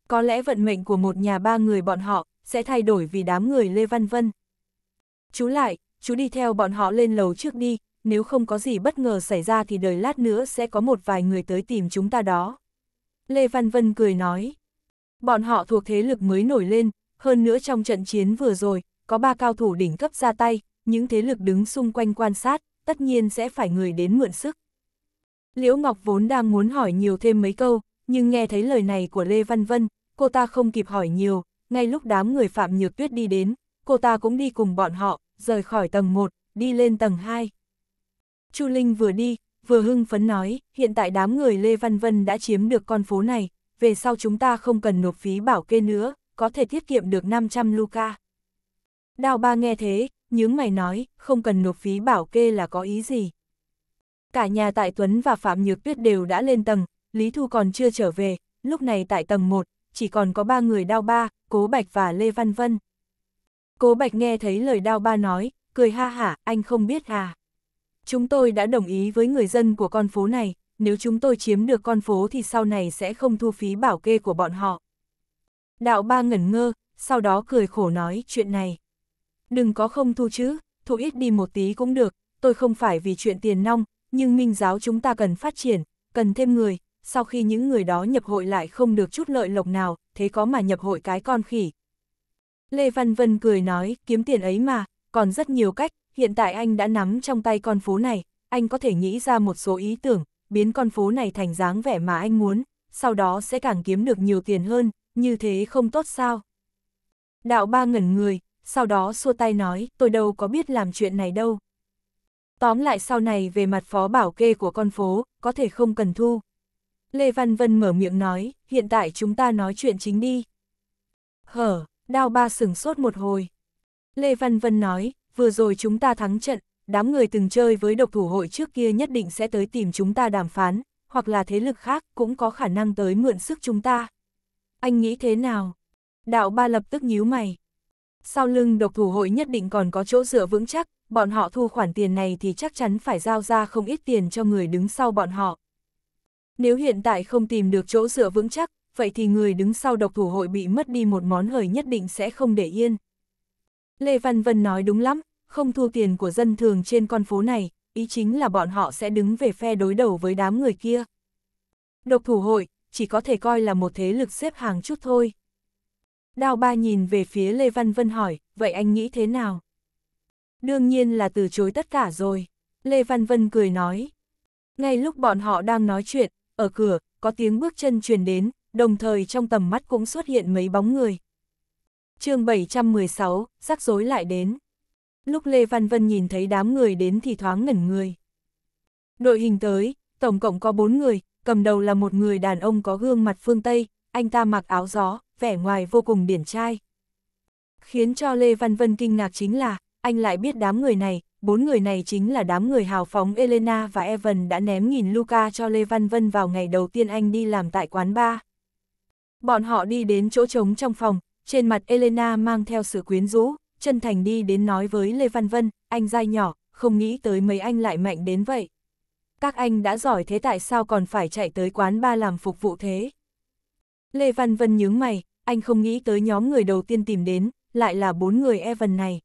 Có lẽ vận mệnh của một nhà ba người bọn họ sẽ thay đổi vì đám người Lê Văn Vân. Chú lại, chú đi theo bọn họ lên lầu trước đi, nếu không có gì bất ngờ xảy ra thì đời lát nữa sẽ có một vài người tới tìm chúng ta đó. Lê Văn Vân cười nói, bọn họ thuộc thế lực mới nổi lên, hơn nữa trong trận chiến vừa rồi, có ba cao thủ đỉnh cấp ra tay, những thế lực đứng xung quanh quan sát, tất nhiên sẽ phải người đến mượn sức. Liễu Ngọc vốn đang muốn hỏi nhiều thêm mấy câu, nhưng nghe thấy lời này của Lê Văn Vân, cô ta không kịp hỏi nhiều, ngay lúc đám người Phạm Nhược Tuyết đi đến, cô ta cũng đi cùng bọn họ, rời khỏi tầng 1, đi lên tầng 2. Chu Linh vừa đi, vừa hưng phấn nói, hiện tại đám người Lê Văn Vân đã chiếm được con phố này, về sau chúng ta không cần nộp phí bảo kê nữa, có thể tiết kiệm được 500 Luca. Đào ba nghe thế, nhướng mày nói, không cần nộp phí bảo kê là có ý gì. Cả nhà Tại Tuấn và Phạm Nhược Tuyết đều đã lên tầng, Lý Thu còn chưa trở về, lúc này tại tầng 1, chỉ còn có ba người đao ba, Cố Bạch và Lê Văn Vân. Cố Bạch nghe thấy lời đao ba nói, cười ha hả, anh không biết à. Chúng tôi đã đồng ý với người dân của con phố này, nếu chúng tôi chiếm được con phố thì sau này sẽ không thu phí bảo kê của bọn họ. Đạo ba ngẩn ngơ, sau đó cười khổ nói chuyện này đừng có không thu chứ, thu ít đi một tí cũng được, tôi không phải vì chuyện tiền nong, nhưng minh giáo chúng ta cần phát triển, cần thêm người, sau khi những người đó nhập hội lại không được chút lợi lộc nào, thế có mà nhập hội cái con khỉ. Lê Văn Vân cười nói, kiếm tiền ấy mà, còn rất nhiều cách, hiện tại anh đã nắm trong tay con phố này, anh có thể nghĩ ra một số ý tưởng, biến con phố này thành dáng vẻ mà anh muốn, sau đó sẽ càng kiếm được nhiều tiền hơn, như thế không tốt sao. Đạo ba ngẩn người, sau đó xua tay nói, tôi đâu có biết làm chuyện này đâu. Tóm lại sau này về mặt phó bảo kê của con phố, có thể không cần thu. Lê Văn Vân mở miệng nói, hiện tại chúng ta nói chuyện chính đi. Hở, đao ba sửng sốt một hồi. Lê Văn Vân nói, vừa rồi chúng ta thắng trận, đám người từng chơi với độc thủ hội trước kia nhất định sẽ tới tìm chúng ta đàm phán, hoặc là thế lực khác cũng có khả năng tới mượn sức chúng ta. Anh nghĩ thế nào? Đạo ba lập tức nhíu mày, sau lưng độc thủ hội nhất định còn có chỗ dựa vững chắc, bọn họ thu khoản tiền này thì chắc chắn phải giao ra không ít tiền cho người đứng sau bọn họ. Nếu hiện tại không tìm được chỗ dựa vững chắc, vậy thì người đứng sau độc thủ hội bị mất đi một món hời nhất định sẽ không để yên. Lê Văn Vân nói đúng lắm, không thu tiền của dân thường trên con phố này, ý chính là bọn họ sẽ đứng về phe đối đầu với đám người kia. Độc thủ hội, chỉ có thể coi là một thế lực xếp hàng chút thôi. Đao ba nhìn về phía Lê Văn Vân hỏi, vậy anh nghĩ thế nào? Đương nhiên là từ chối tất cả rồi. Lê Văn Vân cười nói. Ngay lúc bọn họ đang nói chuyện, ở cửa, có tiếng bước chân truyền đến, đồng thời trong tầm mắt cũng xuất hiện mấy bóng người. chương 716, rắc rối lại đến. Lúc Lê Văn Vân nhìn thấy đám người đến thì thoáng ngẩn người. Đội hình tới, tổng cộng có bốn người, cầm đầu là một người đàn ông có gương mặt phương Tây, anh ta mặc áo gió, vẻ ngoài vô cùng điển trai. Khiến cho Lê Văn Vân kinh ngạc chính là, anh lại biết đám người này, bốn người này chính là đám người hào phóng Elena và Evan đã ném nghìn Luca cho Lê Văn Vân vào ngày đầu tiên anh đi làm tại quán bar. Bọn họ đi đến chỗ trống trong phòng, trên mặt Elena mang theo sự quyến rũ, chân thành đi đến nói với Lê Văn Vân, anh dai nhỏ, không nghĩ tới mấy anh lại mạnh đến vậy. Các anh đã giỏi thế tại sao còn phải chạy tới quán ba làm phục vụ thế? Lê Văn Vân nhướng mày, anh không nghĩ tới nhóm người đầu tiên tìm đến, lại là bốn người Evan này.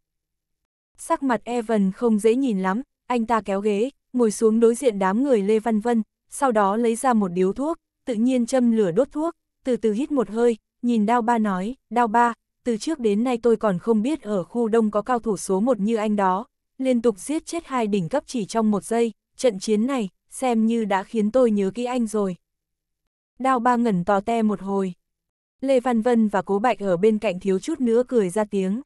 Sắc mặt Evan không dễ nhìn lắm, anh ta kéo ghế, ngồi xuống đối diện đám người Lê Văn Vân, sau đó lấy ra một điếu thuốc, tự nhiên châm lửa đốt thuốc, từ từ hít một hơi, nhìn Đao Ba nói, Đao Ba, từ trước đến nay tôi còn không biết ở khu đông có cao thủ số một như anh đó, liên tục giết chết hai đỉnh cấp chỉ trong một giây, trận chiến này, xem như đã khiến tôi nhớ kỹ anh rồi. Đao ba ngẩn to te một hồi. Lê Văn Vân và Cố Bạch ở bên cạnh thiếu chút nữa cười ra tiếng.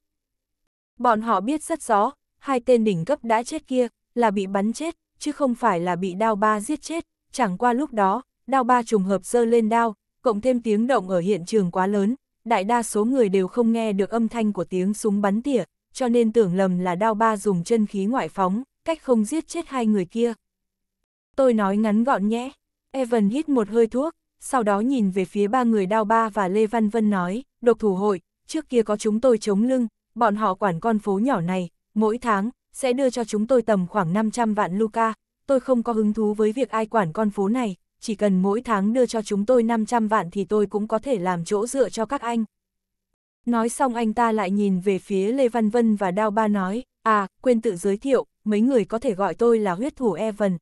Bọn họ biết rất rõ, hai tên đỉnh cấp đã chết kia, là bị bắn chết, chứ không phải là bị đao ba giết chết, chẳng qua lúc đó, đao ba trùng hợp dơ lên đao, cộng thêm tiếng động ở hiện trường quá lớn, đại đa số người đều không nghe được âm thanh của tiếng súng bắn tỉa, cho nên tưởng lầm là đao ba dùng chân khí ngoại phóng, cách không giết chết hai người kia. Tôi nói ngắn gọn nhé, Evan hít một hơi thuốc, sau đó nhìn về phía ba người Đao Ba và Lê Văn Vân nói, độc thủ hội, trước kia có chúng tôi chống lưng, bọn họ quản con phố nhỏ này, mỗi tháng, sẽ đưa cho chúng tôi tầm khoảng 500 vạn Luca, tôi không có hứng thú với việc ai quản con phố này, chỉ cần mỗi tháng đưa cho chúng tôi 500 vạn thì tôi cũng có thể làm chỗ dựa cho các anh. Nói xong anh ta lại nhìn về phía Lê Văn Vân và Đao Ba nói, à, quên tự giới thiệu, mấy người có thể gọi tôi là huyết thủ Evan.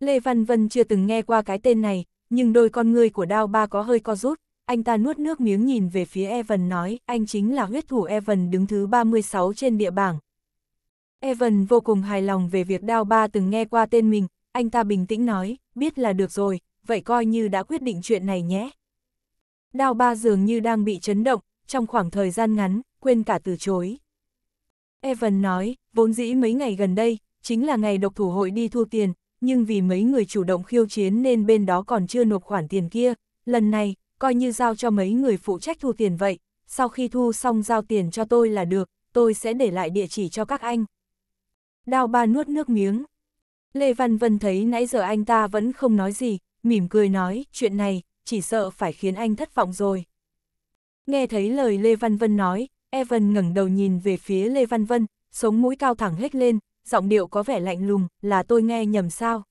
Lê Văn Vân chưa từng nghe qua cái tên này, nhưng đôi con ngươi của đao ba có hơi co rút, anh ta nuốt nước miếng nhìn về phía Evan nói, anh chính là huyết thủ Evan đứng thứ 36 trên địa bảng. Evan vô cùng hài lòng về việc đao ba từng nghe qua tên mình, anh ta bình tĩnh nói, biết là được rồi, vậy coi như đã quyết định chuyện này nhé. Đao ba dường như đang bị chấn động, trong khoảng thời gian ngắn, quên cả từ chối. Evan nói, vốn dĩ mấy ngày gần đây, chính là ngày độc thủ hội đi thu tiền, nhưng vì mấy người chủ động khiêu chiến nên bên đó còn chưa nộp khoản tiền kia, lần này, coi như giao cho mấy người phụ trách thu tiền vậy, sau khi thu xong giao tiền cho tôi là được, tôi sẽ để lại địa chỉ cho các anh. Đao ba nuốt nước miếng. Lê Văn Vân thấy nãy giờ anh ta vẫn không nói gì, mỉm cười nói, chuyện này, chỉ sợ phải khiến anh thất vọng rồi. Nghe thấy lời Lê Văn Vân nói, Evan ngẩng đầu nhìn về phía Lê Văn Vân, sống mũi cao thẳng hết lên, giọng điệu có vẻ lạnh lùng, là tôi nghe nhầm sao?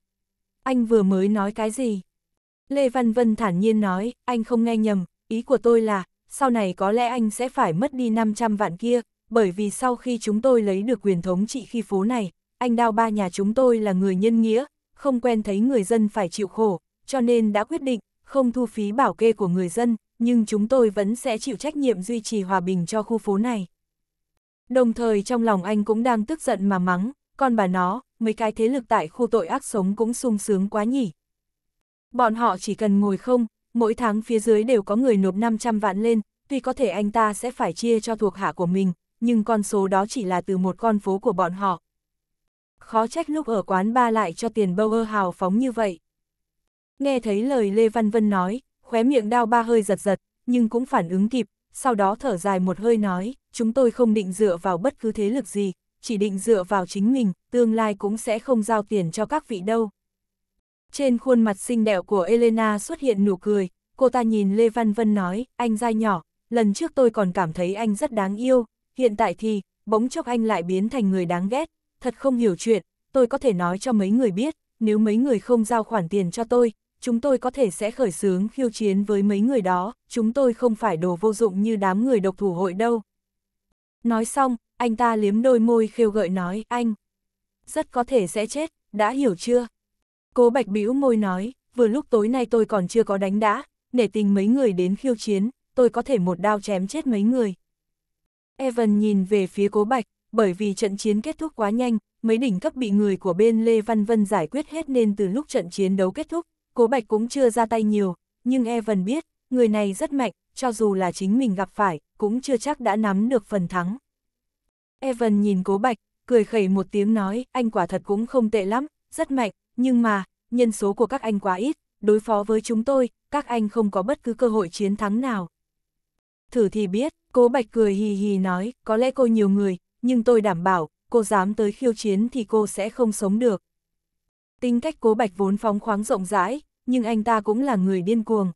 Anh vừa mới nói cái gì? Lê Văn Vân thản nhiên nói, anh không nghe nhầm, ý của tôi là, sau này có lẽ anh sẽ phải mất đi 500 vạn kia, bởi vì sau khi chúng tôi lấy được quyền thống trị khi phố này, anh đao ba nhà chúng tôi là người nhân nghĩa, không quen thấy người dân phải chịu khổ, cho nên đã quyết định không thu phí bảo kê của người dân, nhưng chúng tôi vẫn sẽ chịu trách nhiệm duy trì hòa bình cho khu phố này. Đồng thời trong lòng anh cũng đang tức giận mà mắng, con bà nó, mấy cái thế lực tại khu tội ác sống cũng sung sướng quá nhỉ. Bọn họ chỉ cần ngồi không, mỗi tháng phía dưới đều có người nộp 500 vạn lên, tuy có thể anh ta sẽ phải chia cho thuộc hạ của mình, nhưng con số đó chỉ là từ một con phố của bọn họ. Khó trách lúc ở quán ba lại cho tiền bâu ơ hào phóng như vậy. Nghe thấy lời Lê Văn Vân nói, khóe miệng đao ba hơi giật giật, nhưng cũng phản ứng kịp, sau đó thở dài một hơi nói, chúng tôi không định dựa vào bất cứ thế lực gì, chỉ định dựa vào chính mình, tương lai cũng sẽ không giao tiền cho các vị đâu. Trên khuôn mặt xinh đẹo của Elena xuất hiện nụ cười, cô ta nhìn Lê Văn Vân nói, anh dai nhỏ, lần trước tôi còn cảm thấy anh rất đáng yêu, hiện tại thì, bỗng chốc anh lại biến thành người đáng ghét, thật không hiểu chuyện, tôi có thể nói cho mấy người biết, nếu mấy người không giao khoản tiền cho tôi, chúng tôi có thể sẽ khởi xướng khiêu chiến với mấy người đó, chúng tôi không phải đồ vô dụng như đám người độc thủ hội đâu. Nói xong, anh ta liếm đôi môi khiêu gợi nói, anh, rất có thể sẽ chết, đã hiểu chưa? Cố Bạch bĩu môi nói, vừa lúc tối nay tôi còn chưa có đánh đã, nể tình mấy người đến khiêu chiến, tôi có thể một đao chém chết mấy người. Evan nhìn về phía Cố Bạch, bởi vì trận chiến kết thúc quá nhanh, mấy đỉnh cấp bị người của bên Lê Văn Vân giải quyết hết nên từ lúc trận chiến đấu kết thúc, Cố Bạch cũng chưa ra tay nhiều, nhưng Evan biết, người này rất mạnh, cho dù là chính mình gặp phải, cũng chưa chắc đã nắm được phần thắng. Evan nhìn cố bạch, cười khẩy một tiếng nói, anh quả thật cũng không tệ lắm, rất mạnh, nhưng mà, nhân số của các anh quá ít, đối phó với chúng tôi, các anh không có bất cứ cơ hội chiến thắng nào. Thử thì biết, cố bạch cười hì hì nói, có lẽ cô nhiều người, nhưng tôi đảm bảo, cô dám tới khiêu chiến thì cô sẽ không sống được. Tính cách cố bạch vốn phóng khoáng rộng rãi, nhưng anh ta cũng là người điên cuồng,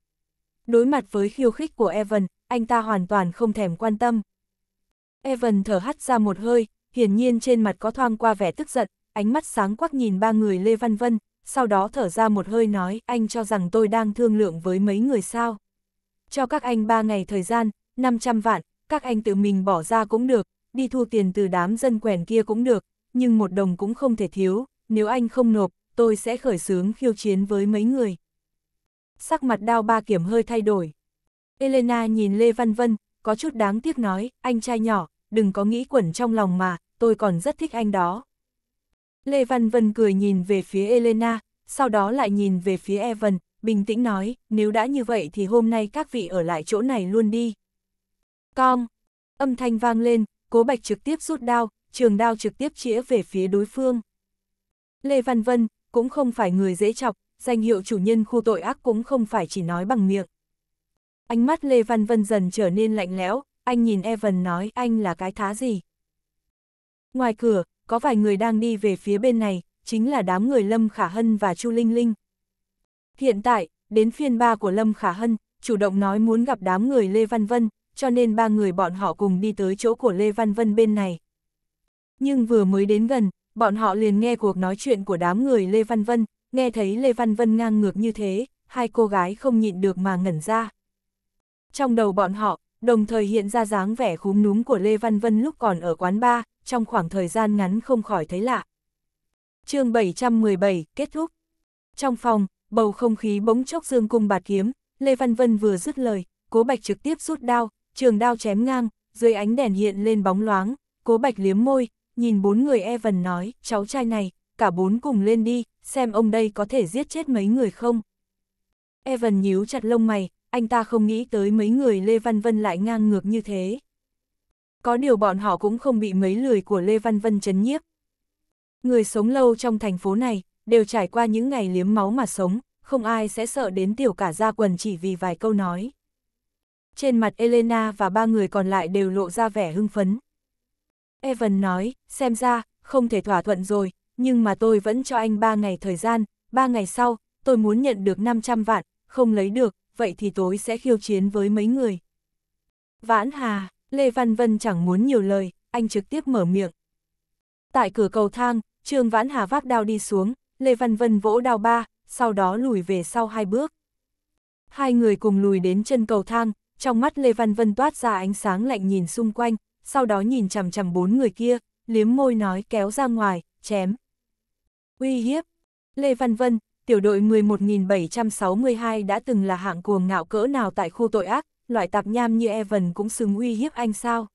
Đối mặt với khiêu khích của Evan, anh ta hoàn toàn không thèm quan tâm. Evan thở hắt ra một hơi, hiển nhiên trên mặt có thoang qua vẻ tức giận, ánh mắt sáng quắc nhìn ba người Lê Văn Vân, sau đó thở ra một hơi nói anh cho rằng tôi đang thương lượng với mấy người sao. Cho các anh ba ngày thời gian, 500 vạn, các anh tự mình bỏ ra cũng được, đi thu tiền từ đám dân quèn kia cũng được, nhưng một đồng cũng không thể thiếu, nếu anh không nộp, tôi sẽ khởi xướng khiêu chiến với mấy người sắc mặt đao ba kiểm hơi thay đổi. Elena nhìn Lê Văn Vân, có chút đáng tiếc nói, anh trai nhỏ, đừng có nghĩ quẩn trong lòng mà, tôi còn rất thích anh đó. Lê Văn Vân cười nhìn về phía Elena, sau đó lại nhìn về phía Evan, bình tĩnh nói, nếu đã như vậy thì hôm nay các vị ở lại chỗ này luôn đi. Con, âm thanh vang lên, cố bạch trực tiếp rút đao, trường đao trực tiếp chĩa về phía đối phương. Lê Văn Vân, cũng không phải người dễ chọc, danh hiệu chủ nhân khu tội ác cũng không phải chỉ nói bằng miệng. Ánh mắt Lê Văn Vân dần trở nên lạnh lẽo, anh nhìn Evan nói anh là cái thá gì. Ngoài cửa, có vài người đang đi về phía bên này, chính là đám người Lâm Khả Hân và Chu Linh Linh. Hiện tại, đến phiên ba của Lâm Khả Hân, chủ động nói muốn gặp đám người Lê Văn Vân, cho nên ba người bọn họ cùng đi tới chỗ của Lê Văn Vân bên này. Nhưng vừa mới đến gần, bọn họ liền nghe cuộc nói chuyện của đám người Lê Văn Vân, nghe thấy Lê Văn Vân ngang ngược như thế, hai cô gái không nhịn được mà ngẩn ra. Trong đầu bọn họ, đồng thời hiện ra dáng vẻ khúm núm của Lê Văn Vân lúc còn ở quán bar, trong khoảng thời gian ngắn không khỏi thấy lạ. chương 717, kết thúc. Trong phòng, bầu không khí bỗng chốc dương cung bạt kiếm, Lê Văn Vân vừa dứt lời, Cố Bạch trực tiếp rút đao, trường đao chém ngang, dưới ánh đèn hiện lên bóng loáng, Cố Bạch liếm môi, nhìn bốn người Evan nói, cháu trai này, cả bốn cùng lên đi, xem ông đây có thể giết chết mấy người không. Evan nhíu chặt lông mày, anh ta không nghĩ tới mấy người Lê Văn Vân lại ngang ngược như thế. Có điều bọn họ cũng không bị mấy lười của Lê Văn Vân chấn nhiếp. Người sống lâu trong thành phố này, đều trải qua những ngày liếm máu mà sống, không ai sẽ sợ đến tiểu cả ra quần chỉ vì vài câu nói. Trên mặt Elena và ba người còn lại đều lộ ra vẻ hưng phấn. Evan nói, xem ra, không thể thỏa thuận rồi, nhưng mà tôi vẫn cho anh ba ngày thời gian, ba ngày sau, tôi muốn nhận được 500 vạn, không lấy được, vậy thì tối sẽ khiêu chiến với mấy người. Vãn Hà, Lê Văn Vân chẳng muốn nhiều lời, anh trực tiếp mở miệng. Tại cửa cầu thang, Trương Vãn Hà vác đao đi xuống, Lê Văn Vân vỗ đao ba, sau đó lùi về sau hai bước. Hai người cùng lùi đến chân cầu thang, trong mắt Lê Văn Vân toát ra ánh sáng lạnh nhìn xung quanh, sau đó nhìn chằm chằm bốn người kia, liếm môi nói kéo ra ngoài, chém uy hiếp. Lê Văn Vân, tiểu đội 11.762 đã từng là hạng cuồng ngạo cỡ nào tại khu tội ác, loại tạp nham như Evan cũng xứng uy hiếp anh sao.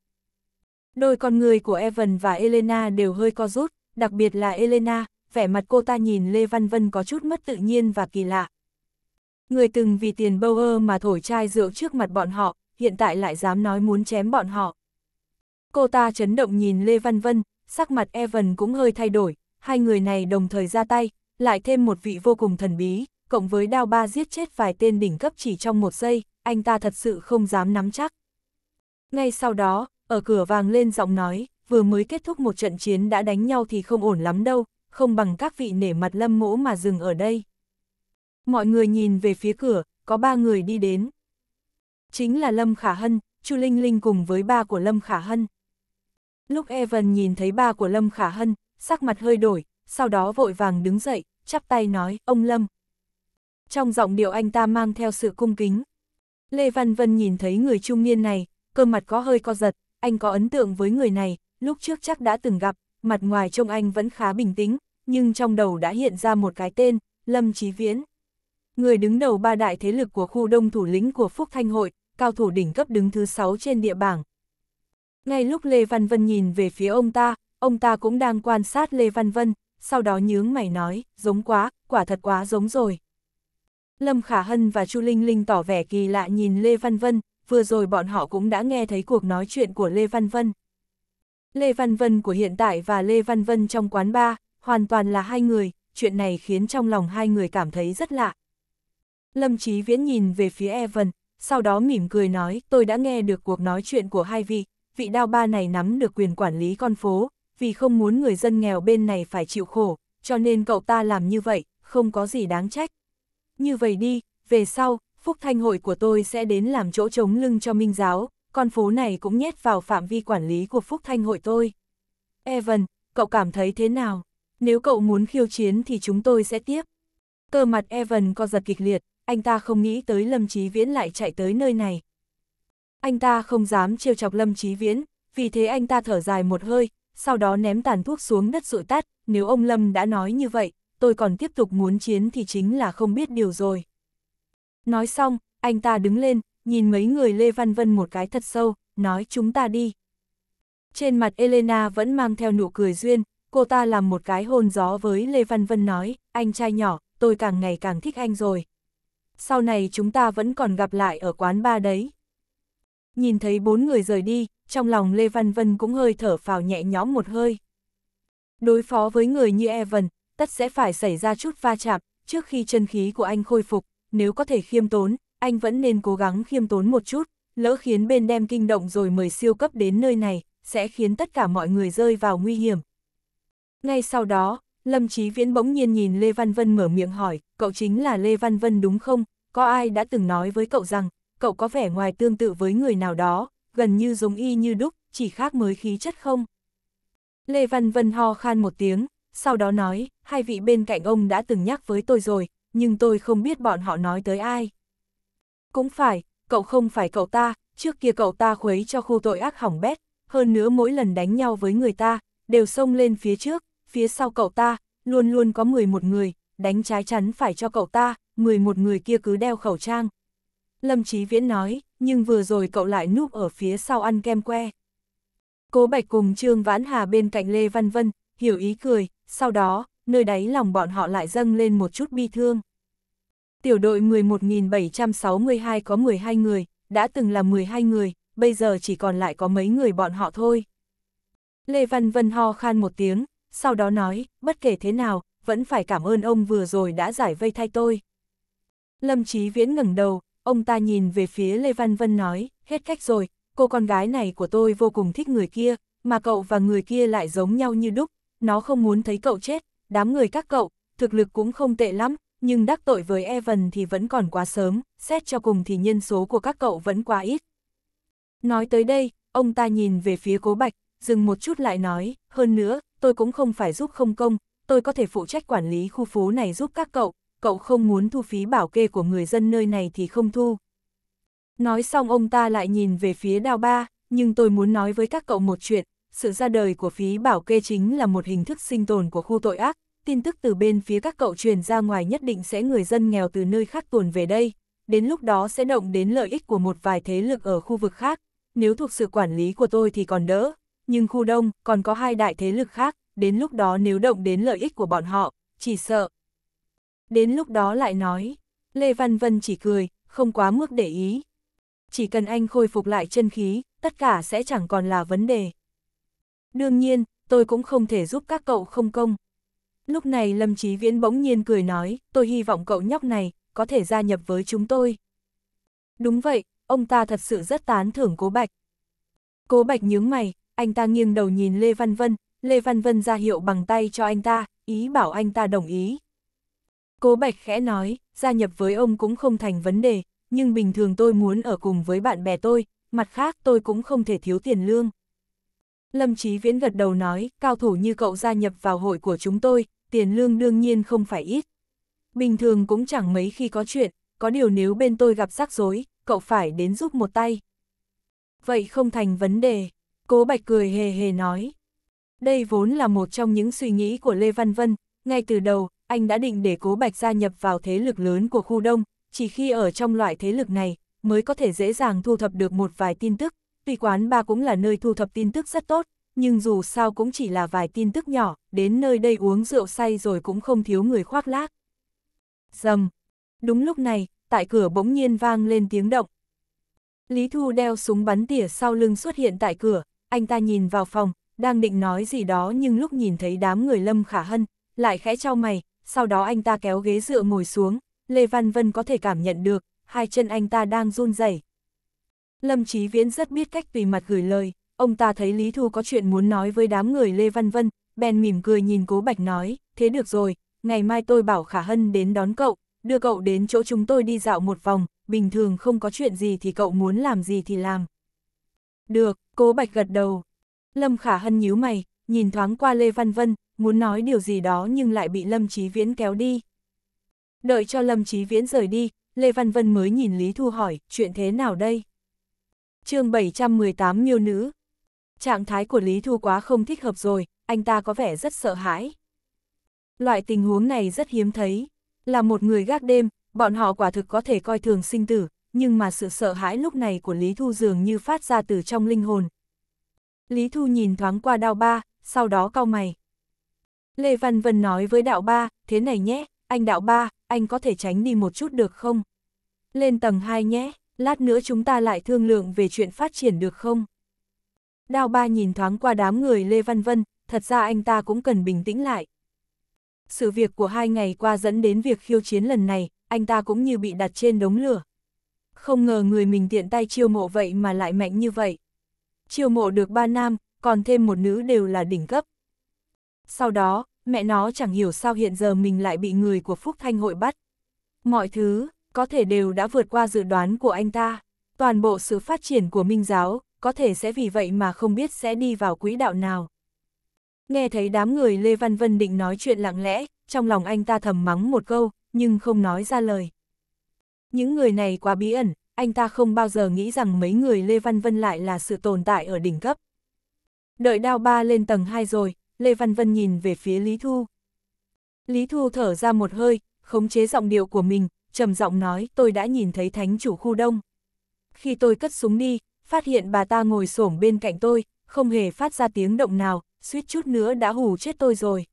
Đôi con người của Evan và Elena đều hơi co rút, đặc biệt là Elena, vẻ mặt cô ta nhìn Lê Văn Vân có chút mất tự nhiên và kỳ lạ. Người từng vì tiền Bower mà thổi chai rượu trước mặt bọn họ, hiện tại lại dám nói muốn chém bọn họ. Cô ta chấn động nhìn Lê Văn Vân, sắc mặt Evan cũng hơi thay đổi, hai người này đồng thời ra tay, lại thêm một vị vô cùng thần bí, cộng với đao ba giết chết vài tên đỉnh cấp chỉ trong một giây, anh ta thật sự không dám nắm chắc. Ngay sau đó, ở cửa vàng lên giọng nói, vừa mới kết thúc một trận chiến đã đánh nhau thì không ổn lắm đâu, không bằng các vị nể mặt lâm mỗ mà dừng ở đây. Mọi người nhìn về phía cửa, có ba người đi đến. Chính là Lâm Khả Hân, Chu Linh Linh cùng với ba của Lâm Khả Hân. Lúc Evan nhìn thấy ba của Lâm Khả Hân, sắc mặt hơi đổi, sau đó vội vàng đứng dậy, chắp tay nói, ông Lâm. Trong giọng điệu anh ta mang theo sự cung kính. Lê Văn Vân nhìn thấy người trung niên này, cơ mặt có hơi co giật, anh có ấn tượng với người này, lúc trước chắc đã từng gặp, mặt ngoài trông anh vẫn khá bình tĩnh, nhưng trong đầu đã hiện ra một cái tên, Lâm Chí Viễn. Người đứng đầu ba đại thế lực của khu đông thủ lĩnh của Phúc Thanh Hội, cao thủ đỉnh cấp đứng thứ sáu trên địa bảng. Ngay lúc Lê Văn Vân nhìn về phía ông ta, Ông ta cũng đang quan sát Lê Văn Vân, sau đó nhướng mày nói, giống quá, quả thật quá giống rồi. Lâm Khả Hân và Chu Linh Linh tỏ vẻ kỳ lạ nhìn Lê Văn Vân, vừa rồi bọn họ cũng đã nghe thấy cuộc nói chuyện của Lê Văn Vân. Lê Văn Vân của hiện tại và Lê Văn Vân trong quán bar, hoàn toàn là hai người, chuyện này khiến trong lòng hai người cảm thấy rất lạ. Lâm Chí Viễn nhìn về phía Evan, sau đó mỉm cười nói, tôi đã nghe được cuộc nói chuyện của hai vị, vị đao ba này nắm được quyền quản lý con phố, vì không muốn người dân nghèo bên này phải chịu khổ, cho nên cậu ta làm như vậy, không có gì đáng trách. Như vậy đi, về sau, Phúc Thanh hội của tôi sẽ đến làm chỗ chống lưng cho Minh giáo, con phố này cũng nhét vào phạm vi quản lý của Phúc Thanh hội tôi. Evan, cậu cảm thấy thế nào? Nếu cậu muốn khiêu chiến thì chúng tôi sẽ tiếp. Cơ mặt Evan co giật kịch liệt, anh ta không nghĩ tới Lâm Chí Viễn lại chạy tới nơi này. Anh ta không dám trêu chọc Lâm Chí Viễn, vì thế anh ta thở dài một hơi, sau đó ném tàn thuốc xuống đất rụi tắt, nếu ông Lâm đã nói như vậy, tôi còn tiếp tục muốn chiến thì chính là không biết điều rồi. Nói xong, anh ta đứng lên, nhìn mấy người Lê Văn Vân một cái thật sâu, nói chúng ta đi. Trên mặt Elena vẫn mang theo nụ cười duyên, cô ta làm một cái hôn gió với Lê Văn Vân nói, anh trai nhỏ, tôi càng ngày càng thích anh rồi. Sau này chúng ta vẫn còn gặp lại ở quán ba đấy nhìn thấy bốn người rời đi, trong lòng Lê Văn Vân cũng hơi thở phào nhẹ nhõm một hơi. Đối phó với người như Evan, tất sẽ phải xảy ra chút va chạm, trước khi chân khí của anh khôi phục, nếu có thể khiêm tốn, anh vẫn nên cố gắng khiêm tốn một chút, lỡ khiến bên đem kinh động rồi mời siêu cấp đến nơi này, sẽ khiến tất cả mọi người rơi vào nguy hiểm. Ngay sau đó, Lâm Chí Viễn bỗng nhiên nhìn Lê Văn Vân mở miệng hỏi, cậu chính là Lê Văn Vân đúng không? Có ai đã từng nói với cậu rằng, cậu có vẻ ngoài tương tự với người nào đó, gần như giống y như đúc, chỉ khác mới khí chất không. Lê Văn Vân ho khan một tiếng, sau đó nói, hai vị bên cạnh ông đã từng nhắc với tôi rồi, nhưng tôi không biết bọn họ nói tới ai. Cũng phải, cậu không phải cậu ta, trước kia cậu ta khuấy cho khu tội ác hỏng bét, hơn nữa mỗi lần đánh nhau với người ta, đều xông lên phía trước, phía sau cậu ta, luôn luôn có 11 người, đánh trái chắn phải cho cậu ta, 11 người kia cứ đeo khẩu trang, Lâm Chí Viễn nói, nhưng vừa rồi cậu lại núp ở phía sau ăn kem que. Cố Bạch cùng Trương Vãn Hà bên cạnh Lê Văn Vân, hiểu ý cười, sau đó, nơi đáy lòng bọn họ lại dâng lên một chút bi thương. Tiểu đội 11.762 có 12 người, đã từng là 12 người, bây giờ chỉ còn lại có mấy người bọn họ thôi. Lê Văn Vân ho khan một tiếng, sau đó nói, bất kể thế nào, vẫn phải cảm ơn ông vừa rồi đã giải vây thay tôi. Lâm Chí Viễn ngẩng đầu, Ông ta nhìn về phía Lê Văn Vân nói, hết cách rồi, cô con gái này của tôi vô cùng thích người kia, mà cậu và người kia lại giống nhau như đúc, nó không muốn thấy cậu chết, đám người các cậu, thực lực cũng không tệ lắm, nhưng đắc tội với Evan thì vẫn còn quá sớm, xét cho cùng thì nhân số của các cậu vẫn quá ít. Nói tới đây, ông ta nhìn về phía cố bạch, dừng một chút lại nói, hơn nữa, tôi cũng không phải giúp không công, tôi có thể phụ trách quản lý khu phố này giúp các cậu, cậu không muốn thu phí bảo kê của người dân nơi này thì không thu. Nói xong ông ta lại nhìn về phía đào ba, nhưng tôi muốn nói với các cậu một chuyện, sự ra đời của phí bảo kê chính là một hình thức sinh tồn của khu tội ác, tin tức từ bên phía các cậu truyền ra ngoài nhất định sẽ người dân nghèo từ nơi khác tuồn về đây, đến lúc đó sẽ động đến lợi ích của một vài thế lực ở khu vực khác, nếu thuộc sự quản lý của tôi thì còn đỡ, nhưng khu đông còn có hai đại thế lực khác, đến lúc đó nếu động đến lợi ích của bọn họ, chỉ sợ Đến lúc đó lại nói, Lê Văn Vân chỉ cười, không quá mức để ý. Chỉ cần anh khôi phục lại chân khí, tất cả sẽ chẳng còn là vấn đề. Đương nhiên, tôi cũng không thể giúp các cậu không công. Lúc này Lâm Chí Viễn bỗng nhiên cười nói, tôi hy vọng cậu nhóc này có thể gia nhập với chúng tôi. Đúng vậy, ông ta thật sự rất tán thưởng Cố Bạch. Cố Bạch nhướng mày, anh ta nghiêng đầu nhìn Lê Văn Vân, Lê Văn Vân ra hiệu bằng tay cho anh ta, ý bảo anh ta đồng ý. Cố Bạch khẽ nói, gia nhập với ông cũng không thành vấn đề, nhưng bình thường tôi muốn ở cùng với bạn bè tôi, mặt khác tôi cũng không thể thiếu tiền lương. Lâm Chí Viễn gật đầu nói, cao thủ như cậu gia nhập vào hội của chúng tôi, tiền lương đương nhiên không phải ít. Bình thường cũng chẳng mấy khi có chuyện, có điều nếu bên tôi gặp rắc rối, cậu phải đến giúp một tay. Vậy không thành vấn đề, cố bạch cười hề hề nói. Đây vốn là một trong những suy nghĩ của Lê Văn Vân, ngay từ đầu, anh đã định để cố Bạch gia nhập vào thế lực lớn của khu đông, chỉ khi ở trong loại thế lực này mới có thể dễ dàng thu thập được một vài tin tức, tuy quán ba cũng là nơi thu thập tin tức rất tốt, nhưng dù sao cũng chỉ là vài tin tức nhỏ, đến nơi đây uống rượu say rồi cũng không thiếu người khoác lác. Dầm! Đúng lúc này, tại cửa bỗng nhiên vang lên tiếng động. Lý Thu đeo súng bắn tỉa sau lưng xuất hiện tại cửa, anh ta nhìn vào phòng, đang định nói gì đó nhưng lúc nhìn thấy đám người Lâm Khả Hân, lại khẽ trao mày, sau đó anh ta kéo ghế dựa ngồi xuống, Lê Văn Vân có thể cảm nhận được, hai chân anh ta đang run rẩy. Lâm Chí Viễn rất biết cách tùy mặt gửi lời, ông ta thấy Lý Thu có chuyện muốn nói với đám người Lê Văn Vân, bèn mỉm cười nhìn Cố Bạch nói, thế được rồi, ngày mai tôi bảo Khả Hân đến đón cậu, đưa cậu đến chỗ chúng tôi đi dạo một vòng, bình thường không có chuyện gì thì cậu muốn làm gì thì làm. Được, Cố Bạch gật đầu. Lâm Khả Hân nhíu mày, nhìn thoáng qua Lê Văn Vân, muốn nói điều gì đó nhưng lại bị Lâm Chí Viễn kéo đi. Đợi cho Lâm Chí Viễn rời đi, Lê Văn Vân mới nhìn Lý Thu hỏi, chuyện thế nào đây? chương 718 miêu nữ. Trạng thái của Lý Thu quá không thích hợp rồi, anh ta có vẻ rất sợ hãi. Loại tình huống này rất hiếm thấy. Là một người gác đêm, bọn họ quả thực có thể coi thường sinh tử, nhưng mà sự sợ hãi lúc này của Lý Thu dường như phát ra từ trong linh hồn. Lý Thu nhìn thoáng qua đao ba, sau đó cau mày. Lê Văn Vân nói với đạo ba, thế này nhé, anh đạo ba, anh có thể tránh đi một chút được không? Lên tầng 2 nhé, lát nữa chúng ta lại thương lượng về chuyện phát triển được không? Đạo ba nhìn thoáng qua đám người Lê Văn Vân, thật ra anh ta cũng cần bình tĩnh lại. Sự việc của hai ngày qua dẫn đến việc khiêu chiến lần này, anh ta cũng như bị đặt trên đống lửa. Không ngờ người mình tiện tay chiêu mộ vậy mà lại mạnh như vậy. Chiêu mộ được ba nam, còn thêm một nữ đều là đỉnh cấp. Sau đó, mẹ nó chẳng hiểu sao hiện giờ mình lại bị người của Phúc Thanh hội bắt. Mọi thứ, có thể đều đã vượt qua dự đoán của anh ta. Toàn bộ sự phát triển của Minh Giáo, có thể sẽ vì vậy mà không biết sẽ đi vào quỹ đạo nào. Nghe thấy đám người Lê Văn Vân định nói chuyện lặng lẽ, trong lòng anh ta thầm mắng một câu, nhưng không nói ra lời. Những người này quá bí ẩn, anh ta không bao giờ nghĩ rằng mấy người Lê Văn Vân lại là sự tồn tại ở đỉnh cấp. Đợi đao ba lên tầng 2 rồi, Lê Văn Vân nhìn về phía Lý Thu. Lý Thu thở ra một hơi, khống chế giọng điệu của mình, trầm giọng nói tôi đã nhìn thấy thánh chủ khu đông. Khi tôi cất súng đi, phát hiện bà ta ngồi xổm bên cạnh tôi, không hề phát ra tiếng động nào, suýt chút nữa đã hù chết tôi rồi.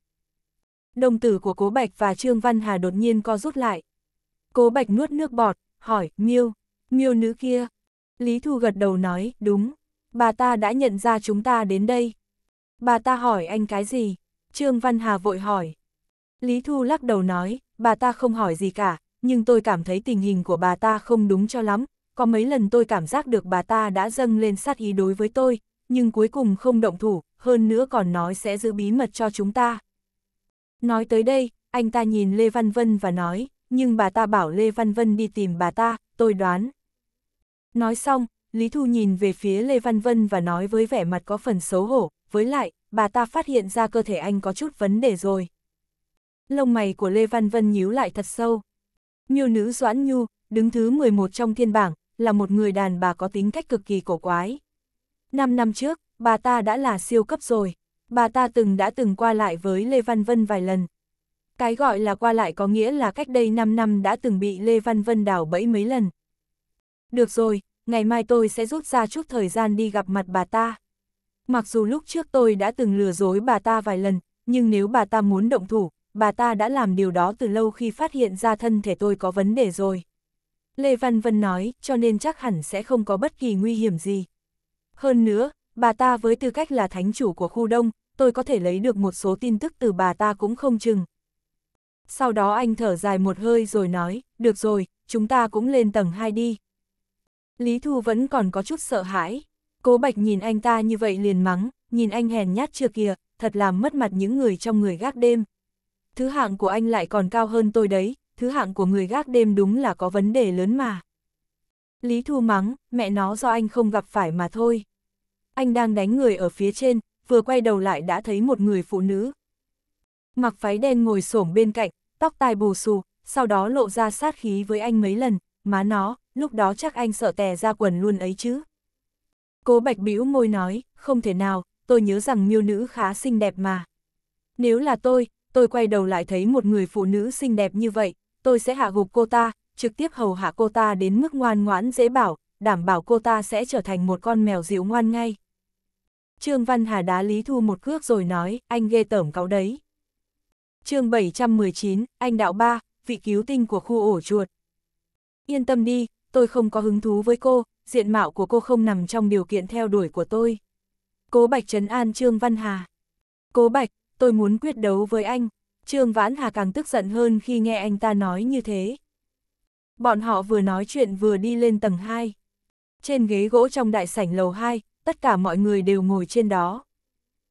Đồng tử của Cố Bạch và Trương Văn Hà đột nhiên co rút lại. Cố Bạch nuốt nước bọt, hỏi, miêu, miêu nữ kia. Lý Thu gật đầu nói, đúng, bà ta đã nhận ra chúng ta đến đây. Bà ta hỏi anh cái gì? Trương Văn Hà vội hỏi. Lý Thu lắc đầu nói, bà ta không hỏi gì cả, nhưng tôi cảm thấy tình hình của bà ta không đúng cho lắm. Có mấy lần tôi cảm giác được bà ta đã dâng lên sát ý đối với tôi, nhưng cuối cùng không động thủ, hơn nữa còn nói sẽ giữ bí mật cho chúng ta. Nói tới đây, anh ta nhìn Lê Văn Vân và nói, nhưng bà ta bảo Lê Văn Vân đi tìm bà ta, tôi đoán. Nói xong, Lý Thu nhìn về phía Lê Văn Vân và nói với vẻ mặt có phần xấu hổ, với lại, bà ta phát hiện ra cơ thể anh có chút vấn đề rồi. Lông mày của Lê Văn Vân nhíu lại thật sâu. như nữ Doãn Nhu, đứng thứ 11 trong thiên bảng, là một người đàn bà có tính cách cực kỳ cổ quái. Năm năm trước, bà ta đã là siêu cấp rồi. Bà ta từng đã từng qua lại với Lê Văn Vân vài lần. Cái gọi là qua lại có nghĩa là cách đây 5 năm đã từng bị Lê Văn Vân đảo bẫy mấy lần. Được rồi, ngày mai tôi sẽ rút ra chút thời gian đi gặp mặt bà ta. Mặc dù lúc trước tôi đã từng lừa dối bà ta vài lần, nhưng nếu bà ta muốn động thủ, bà ta đã làm điều đó từ lâu khi phát hiện ra thân thể tôi có vấn đề rồi. Lê Văn Vân nói, cho nên chắc hẳn sẽ không có bất kỳ nguy hiểm gì. Hơn nữa, bà ta với tư cách là thánh chủ của khu đông, tôi có thể lấy được một số tin tức từ bà ta cũng không chừng. Sau đó anh thở dài một hơi rồi nói, được rồi, chúng ta cũng lên tầng 2 đi. Lý Thu vẫn còn có chút sợ hãi. Cố Bạch nhìn anh ta như vậy liền mắng, nhìn anh hèn nhát chưa kìa, thật làm mất mặt những người trong người gác đêm. Thứ hạng của anh lại còn cao hơn tôi đấy, thứ hạng của người gác đêm đúng là có vấn đề lớn mà. Lý Thu mắng, mẹ nó do anh không gặp phải mà thôi. Anh đang đánh người ở phía trên, vừa quay đầu lại đã thấy một người phụ nữ. Mặc váy đen ngồi xổm bên cạnh, tóc tai bù xù, sau đó lộ ra sát khí với anh mấy lần, má nó, lúc đó chắc anh sợ tè ra quần luôn ấy chứ. Cố Bạch bĩu môi nói, không thể nào, tôi nhớ rằng miêu nữ khá xinh đẹp mà. Nếu là tôi, tôi quay đầu lại thấy một người phụ nữ xinh đẹp như vậy, tôi sẽ hạ gục cô ta, trực tiếp hầu hạ cô ta đến mức ngoan ngoãn dễ bảo, đảm bảo cô ta sẽ trở thành một con mèo dịu ngoan ngay. Trương Văn Hà đá Lý Thu một cước rồi nói, anh ghê tởm cáo đấy. chương 719, anh đạo ba, vị cứu tinh của khu ổ chuột. Yên tâm đi, tôi không có hứng thú với cô, diện mạo của cô không nằm trong điều kiện theo đuổi của tôi. Cố Bạch trấn an Trương Văn Hà. Cố Bạch, tôi muốn quyết đấu với anh. Trương Vãn Hà càng tức giận hơn khi nghe anh ta nói như thế. Bọn họ vừa nói chuyện vừa đi lên tầng 2. Trên ghế gỗ trong đại sảnh lầu 2, tất cả mọi người đều ngồi trên đó.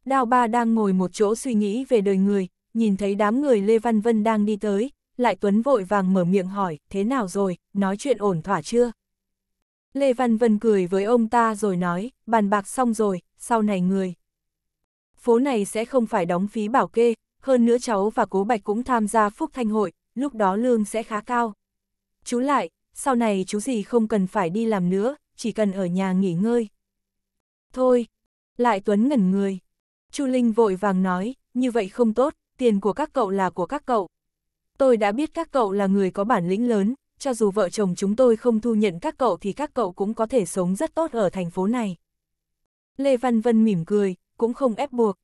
Đào ba đang ngồi một chỗ suy nghĩ về đời người, nhìn thấy đám người Lê Văn Vân đang đi tới, lại Tuấn vội vàng mở miệng hỏi, thế nào rồi, nói chuyện ổn thỏa chưa? Lê Văn Vân cười với ông ta rồi nói, bàn bạc xong rồi, sau này người. Phố này sẽ không phải đóng phí bảo kê, hơn nữa cháu và cố Bạch cũng tham gia phúc thanh hội, lúc đó lương sẽ khá cao. Chú lại, sau này chú gì không cần phải đi làm nữa, chỉ cần ở nhà nghỉ ngơi. Thôi, lại Tuấn ngẩn người. Chu Linh vội vàng nói, như vậy không tốt, tiền của các cậu là của các cậu. Tôi đã biết các cậu là người có bản lĩnh lớn, cho dù vợ chồng chúng tôi không thu nhận các cậu thì các cậu cũng có thể sống rất tốt ở thành phố này. Lê Văn Vân mỉm cười, cũng không ép buộc.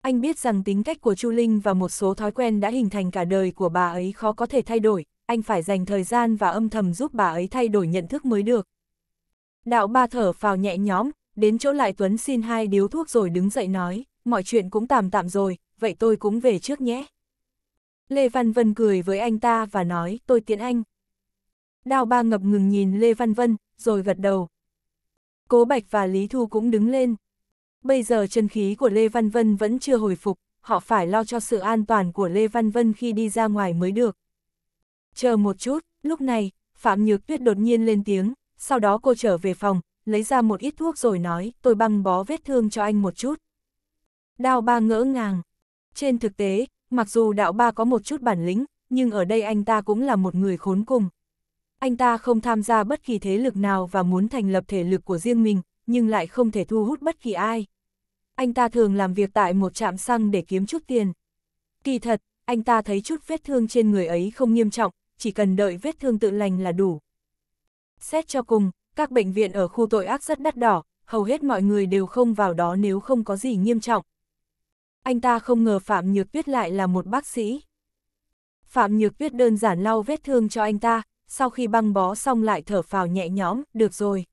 Anh biết rằng tính cách của Chu Linh và một số thói quen đã hình thành cả đời của bà ấy khó có thể thay đổi, anh phải dành thời gian và âm thầm giúp bà ấy thay đổi nhận thức mới được. Đạo ba thở phào nhẹ nhõm, đến chỗ lại Tuấn xin hai điếu thuốc rồi đứng dậy nói, mọi chuyện cũng tạm tạm rồi, vậy tôi cũng về trước nhé. Lê Văn Vân cười với anh ta và nói, tôi tiễn anh. Đao ba ngập ngừng nhìn Lê Văn Vân, rồi gật đầu. Cố Bạch và Lý Thu cũng đứng lên. Bây giờ chân khí của Lê Văn Vân vẫn chưa hồi phục, họ phải lo cho sự an toàn của Lê Văn Vân khi đi ra ngoài mới được. Chờ một chút, lúc này, Phạm Nhược Tuyết đột nhiên lên tiếng, sau đó cô trở về phòng, lấy ra một ít thuốc rồi nói, tôi băng bó vết thương cho anh một chút. Đao ba ngỡ ngàng. Trên thực tế, mặc dù đạo ba có một chút bản lĩnh, nhưng ở đây anh ta cũng là một người khốn cùng anh ta không tham gia bất kỳ thế lực nào và muốn thành lập thể lực của riêng mình, nhưng lại không thể thu hút bất kỳ ai. Anh ta thường làm việc tại một trạm xăng để kiếm chút tiền. Kỳ thật, anh ta thấy chút vết thương trên người ấy không nghiêm trọng, chỉ cần đợi vết thương tự lành là đủ. Xét cho cùng, các bệnh viện ở khu tội ác rất đắt đỏ, hầu hết mọi người đều không vào đó nếu không có gì nghiêm trọng. Anh ta không ngờ Phạm Nhược Tuyết lại là một bác sĩ. Phạm Nhược Tuyết đơn giản lau vết thương cho anh ta, sau khi băng bó xong lại thở phào nhẹ nhõm, được rồi.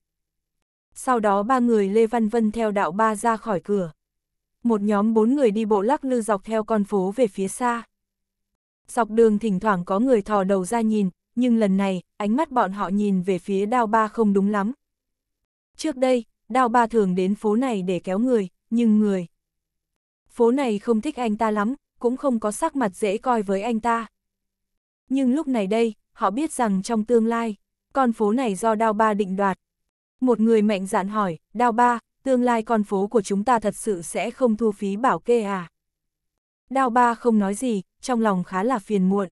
Sau đó ba người Lê Văn Vân theo đạo ba ra khỏi cửa. Một nhóm bốn người đi bộ lắc lư dọc theo con phố về phía xa. Dọc đường thỉnh thoảng có người thò đầu ra nhìn, nhưng lần này, ánh mắt bọn họ nhìn về phía đao ba không đúng lắm. Trước đây, đao ba thường đến phố này để kéo người, nhưng người... Phố này không thích anh ta lắm, cũng không có sắc mặt dễ coi với anh ta. Nhưng lúc này đây, họ biết rằng trong tương lai, con phố này do Đao Ba định đoạt. Một người mạnh dạn hỏi, Đao Ba, tương lai con phố của chúng ta thật sự sẽ không thu phí bảo kê à? Đao Ba không nói gì, trong lòng khá là phiền muộn.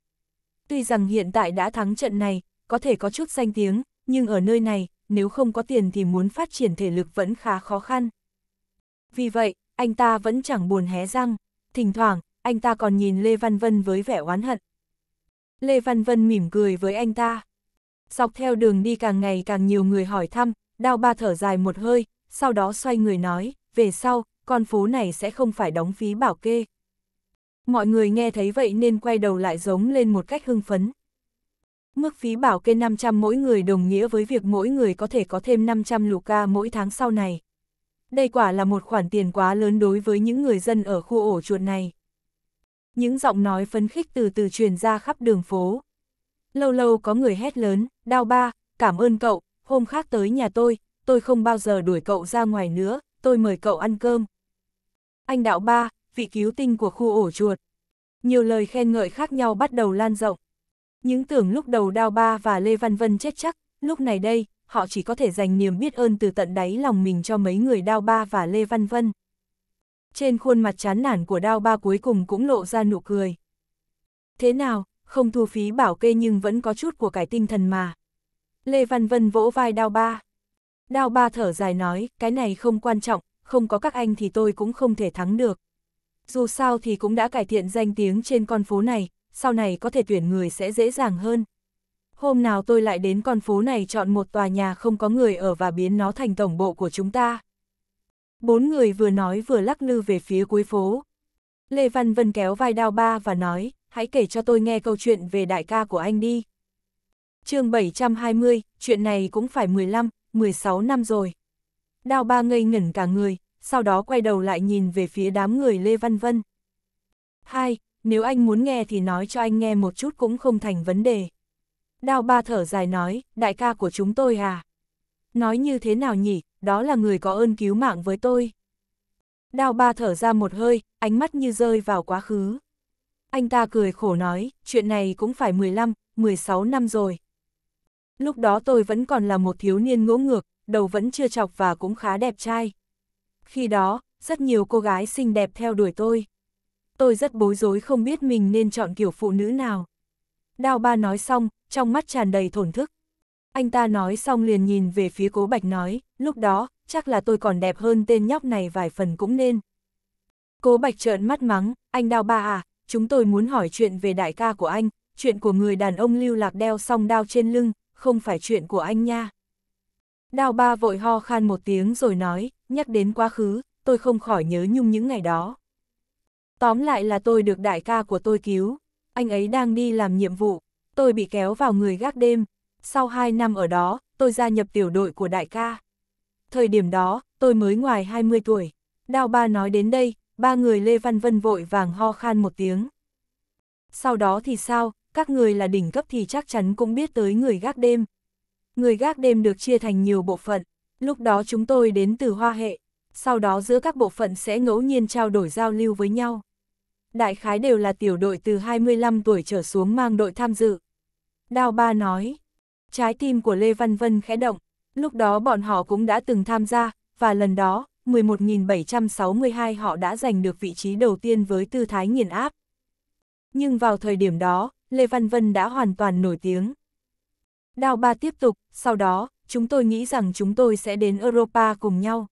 Tuy rằng hiện tại đã thắng trận này, có thể có chút danh tiếng, nhưng ở nơi này, nếu không có tiền thì muốn phát triển thể lực vẫn khá khó khăn. Vì vậy, anh ta vẫn chẳng buồn hé răng. Thỉnh thoảng, anh ta còn nhìn Lê Văn Vân với vẻ oán hận. Lê Văn Vân mỉm cười với anh ta. Dọc theo đường đi càng ngày càng nhiều người hỏi thăm, Đào ba thở dài một hơi, sau đó xoay người nói, về sau, con phố này sẽ không phải đóng phí bảo kê. Mọi người nghe thấy vậy nên quay đầu lại giống lên một cách hưng phấn. Mức phí bảo kê 500 mỗi người đồng nghĩa với việc mỗi người có thể có thêm 500 ca mỗi tháng sau này. Đây quả là một khoản tiền quá lớn đối với những người dân ở khu ổ chuột này. Những giọng nói phấn khích từ từ truyền ra khắp đường phố. Lâu lâu có người hét lớn, đao ba, cảm ơn cậu, hôm khác tới nhà tôi, tôi không bao giờ đuổi cậu ra ngoài nữa, tôi mời cậu ăn cơm. Anh đạo ba, vị cứu tinh của khu ổ chuột. Nhiều lời khen ngợi khác nhau bắt đầu lan rộng. Những tưởng lúc đầu Đao Ba và Lê Văn Vân chết chắc, lúc này đây, họ chỉ có thể dành niềm biết ơn từ tận đáy lòng mình cho mấy người Đao Ba và Lê Văn Vân. Trên khuôn mặt chán nản của đao ba cuối cùng cũng lộ ra nụ cười. Thế nào, không thu phí bảo kê nhưng vẫn có chút của cải tinh thần mà. Lê Văn Vân vỗ vai đao ba. Đao ba thở dài nói, cái này không quan trọng, không có các anh thì tôi cũng không thể thắng được. Dù sao thì cũng đã cải thiện danh tiếng trên con phố này, sau này có thể tuyển người sẽ dễ dàng hơn. Hôm nào tôi lại đến con phố này chọn một tòa nhà không có người ở và biến nó thành tổng bộ của chúng ta. Bốn người vừa nói vừa lắc lư về phía cuối phố. Lê Văn Vân kéo vai đao ba và nói, hãy kể cho tôi nghe câu chuyện về đại ca của anh đi. chương 720, chuyện này cũng phải 15, 16 năm rồi. Đao ba ngây ngẩn cả người, sau đó quay đầu lại nhìn về phía đám người Lê Văn Vân. Hai, nếu anh muốn nghe thì nói cho anh nghe một chút cũng không thành vấn đề. Đao ba thở dài nói, đại ca của chúng tôi à? Nói như thế nào nhỉ, đó là người có ơn cứu mạng với tôi. Đao ba thở ra một hơi, ánh mắt như rơi vào quá khứ. Anh ta cười khổ nói, chuyện này cũng phải 15, 16 năm rồi. Lúc đó tôi vẫn còn là một thiếu niên ngỗ ngược, đầu vẫn chưa chọc và cũng khá đẹp trai. Khi đó, rất nhiều cô gái xinh đẹp theo đuổi tôi. Tôi rất bối rối không biết mình nên chọn kiểu phụ nữ nào. Đao ba nói xong, trong mắt tràn đầy thổn thức. Anh ta nói xong liền nhìn về phía cố bạch nói, lúc đó, chắc là tôi còn đẹp hơn tên nhóc này vài phần cũng nên. Cố bạch trợn mắt mắng, anh đao ba à, chúng tôi muốn hỏi chuyện về đại ca của anh, chuyện của người đàn ông lưu lạc đeo song đao trên lưng, không phải chuyện của anh nha. Đao ba vội ho khan một tiếng rồi nói, nhắc đến quá khứ, tôi không khỏi nhớ nhung những ngày đó. Tóm lại là tôi được đại ca của tôi cứu, anh ấy đang đi làm nhiệm vụ, tôi bị kéo vào người gác đêm, sau 2 năm ở đó, tôi gia nhập tiểu đội của đại ca. Thời điểm đó, tôi mới ngoài 20 tuổi. Đao ba nói đến đây, ba người Lê Văn Vân vội vàng ho khan một tiếng. Sau đó thì sao, các người là đỉnh cấp thì chắc chắn cũng biết tới người gác đêm. Người gác đêm được chia thành nhiều bộ phận, lúc đó chúng tôi đến từ hoa hệ, sau đó giữa các bộ phận sẽ ngẫu nhiên trao đổi giao lưu với nhau. Đại khái đều là tiểu đội từ 25 tuổi trở xuống mang đội tham dự. Đào Ba nói, Trái tim của Lê Văn Vân khẽ động, lúc đó bọn họ cũng đã từng tham gia, và lần đó, 11.762 họ đã giành được vị trí đầu tiên với tư thái nghiền áp. Nhưng vào thời điểm đó, Lê Văn Vân đã hoàn toàn nổi tiếng. Đào ba tiếp tục, sau đó, chúng tôi nghĩ rằng chúng tôi sẽ đến Europa cùng nhau.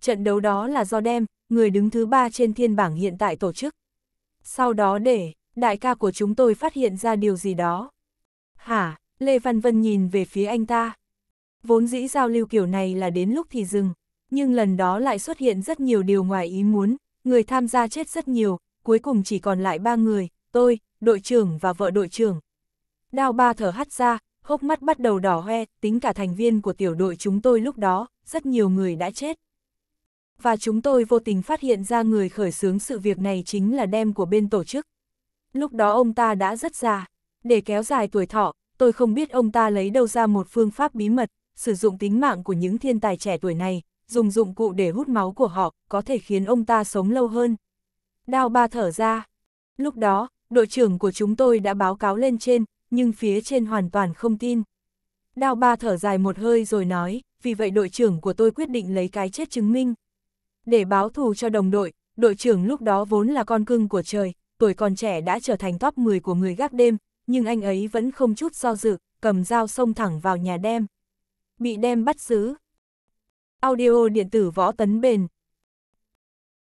Trận đấu đó là do Đem, người đứng thứ ba trên thiên bảng hiện tại tổ chức. Sau đó để, đại ca của chúng tôi phát hiện ra điều gì đó. Hả, Lê Văn Vân nhìn về phía anh ta. Vốn dĩ giao lưu kiểu này là đến lúc thì dừng, nhưng lần đó lại xuất hiện rất nhiều điều ngoài ý muốn, người tham gia chết rất nhiều, cuối cùng chỉ còn lại ba người, tôi, đội trưởng và vợ đội trưởng. Đao ba thở hắt ra, hốc mắt bắt đầu đỏ hoe, tính cả thành viên của tiểu đội chúng tôi lúc đó, rất nhiều người đã chết. Và chúng tôi vô tình phát hiện ra người khởi xướng sự việc này chính là đem của bên tổ chức. Lúc đó ông ta đã rất già, để kéo dài tuổi thọ, tôi không biết ông ta lấy đâu ra một phương pháp bí mật, sử dụng tính mạng của những thiên tài trẻ tuổi này, dùng dụng cụ để hút máu của họ, có thể khiến ông ta sống lâu hơn. Đao ba thở ra. Lúc đó, đội trưởng của chúng tôi đã báo cáo lên trên, nhưng phía trên hoàn toàn không tin. Đao ba thở dài một hơi rồi nói, vì vậy đội trưởng của tôi quyết định lấy cái chết chứng minh. Để báo thù cho đồng đội, đội trưởng lúc đó vốn là con cưng của trời, tuổi còn trẻ đã trở thành top 10 của người gác đêm, nhưng anh ấy vẫn không chút do dự, cầm dao xông thẳng vào nhà đem. Bị đem bắt giữ. Audio điện tử võ tấn bền,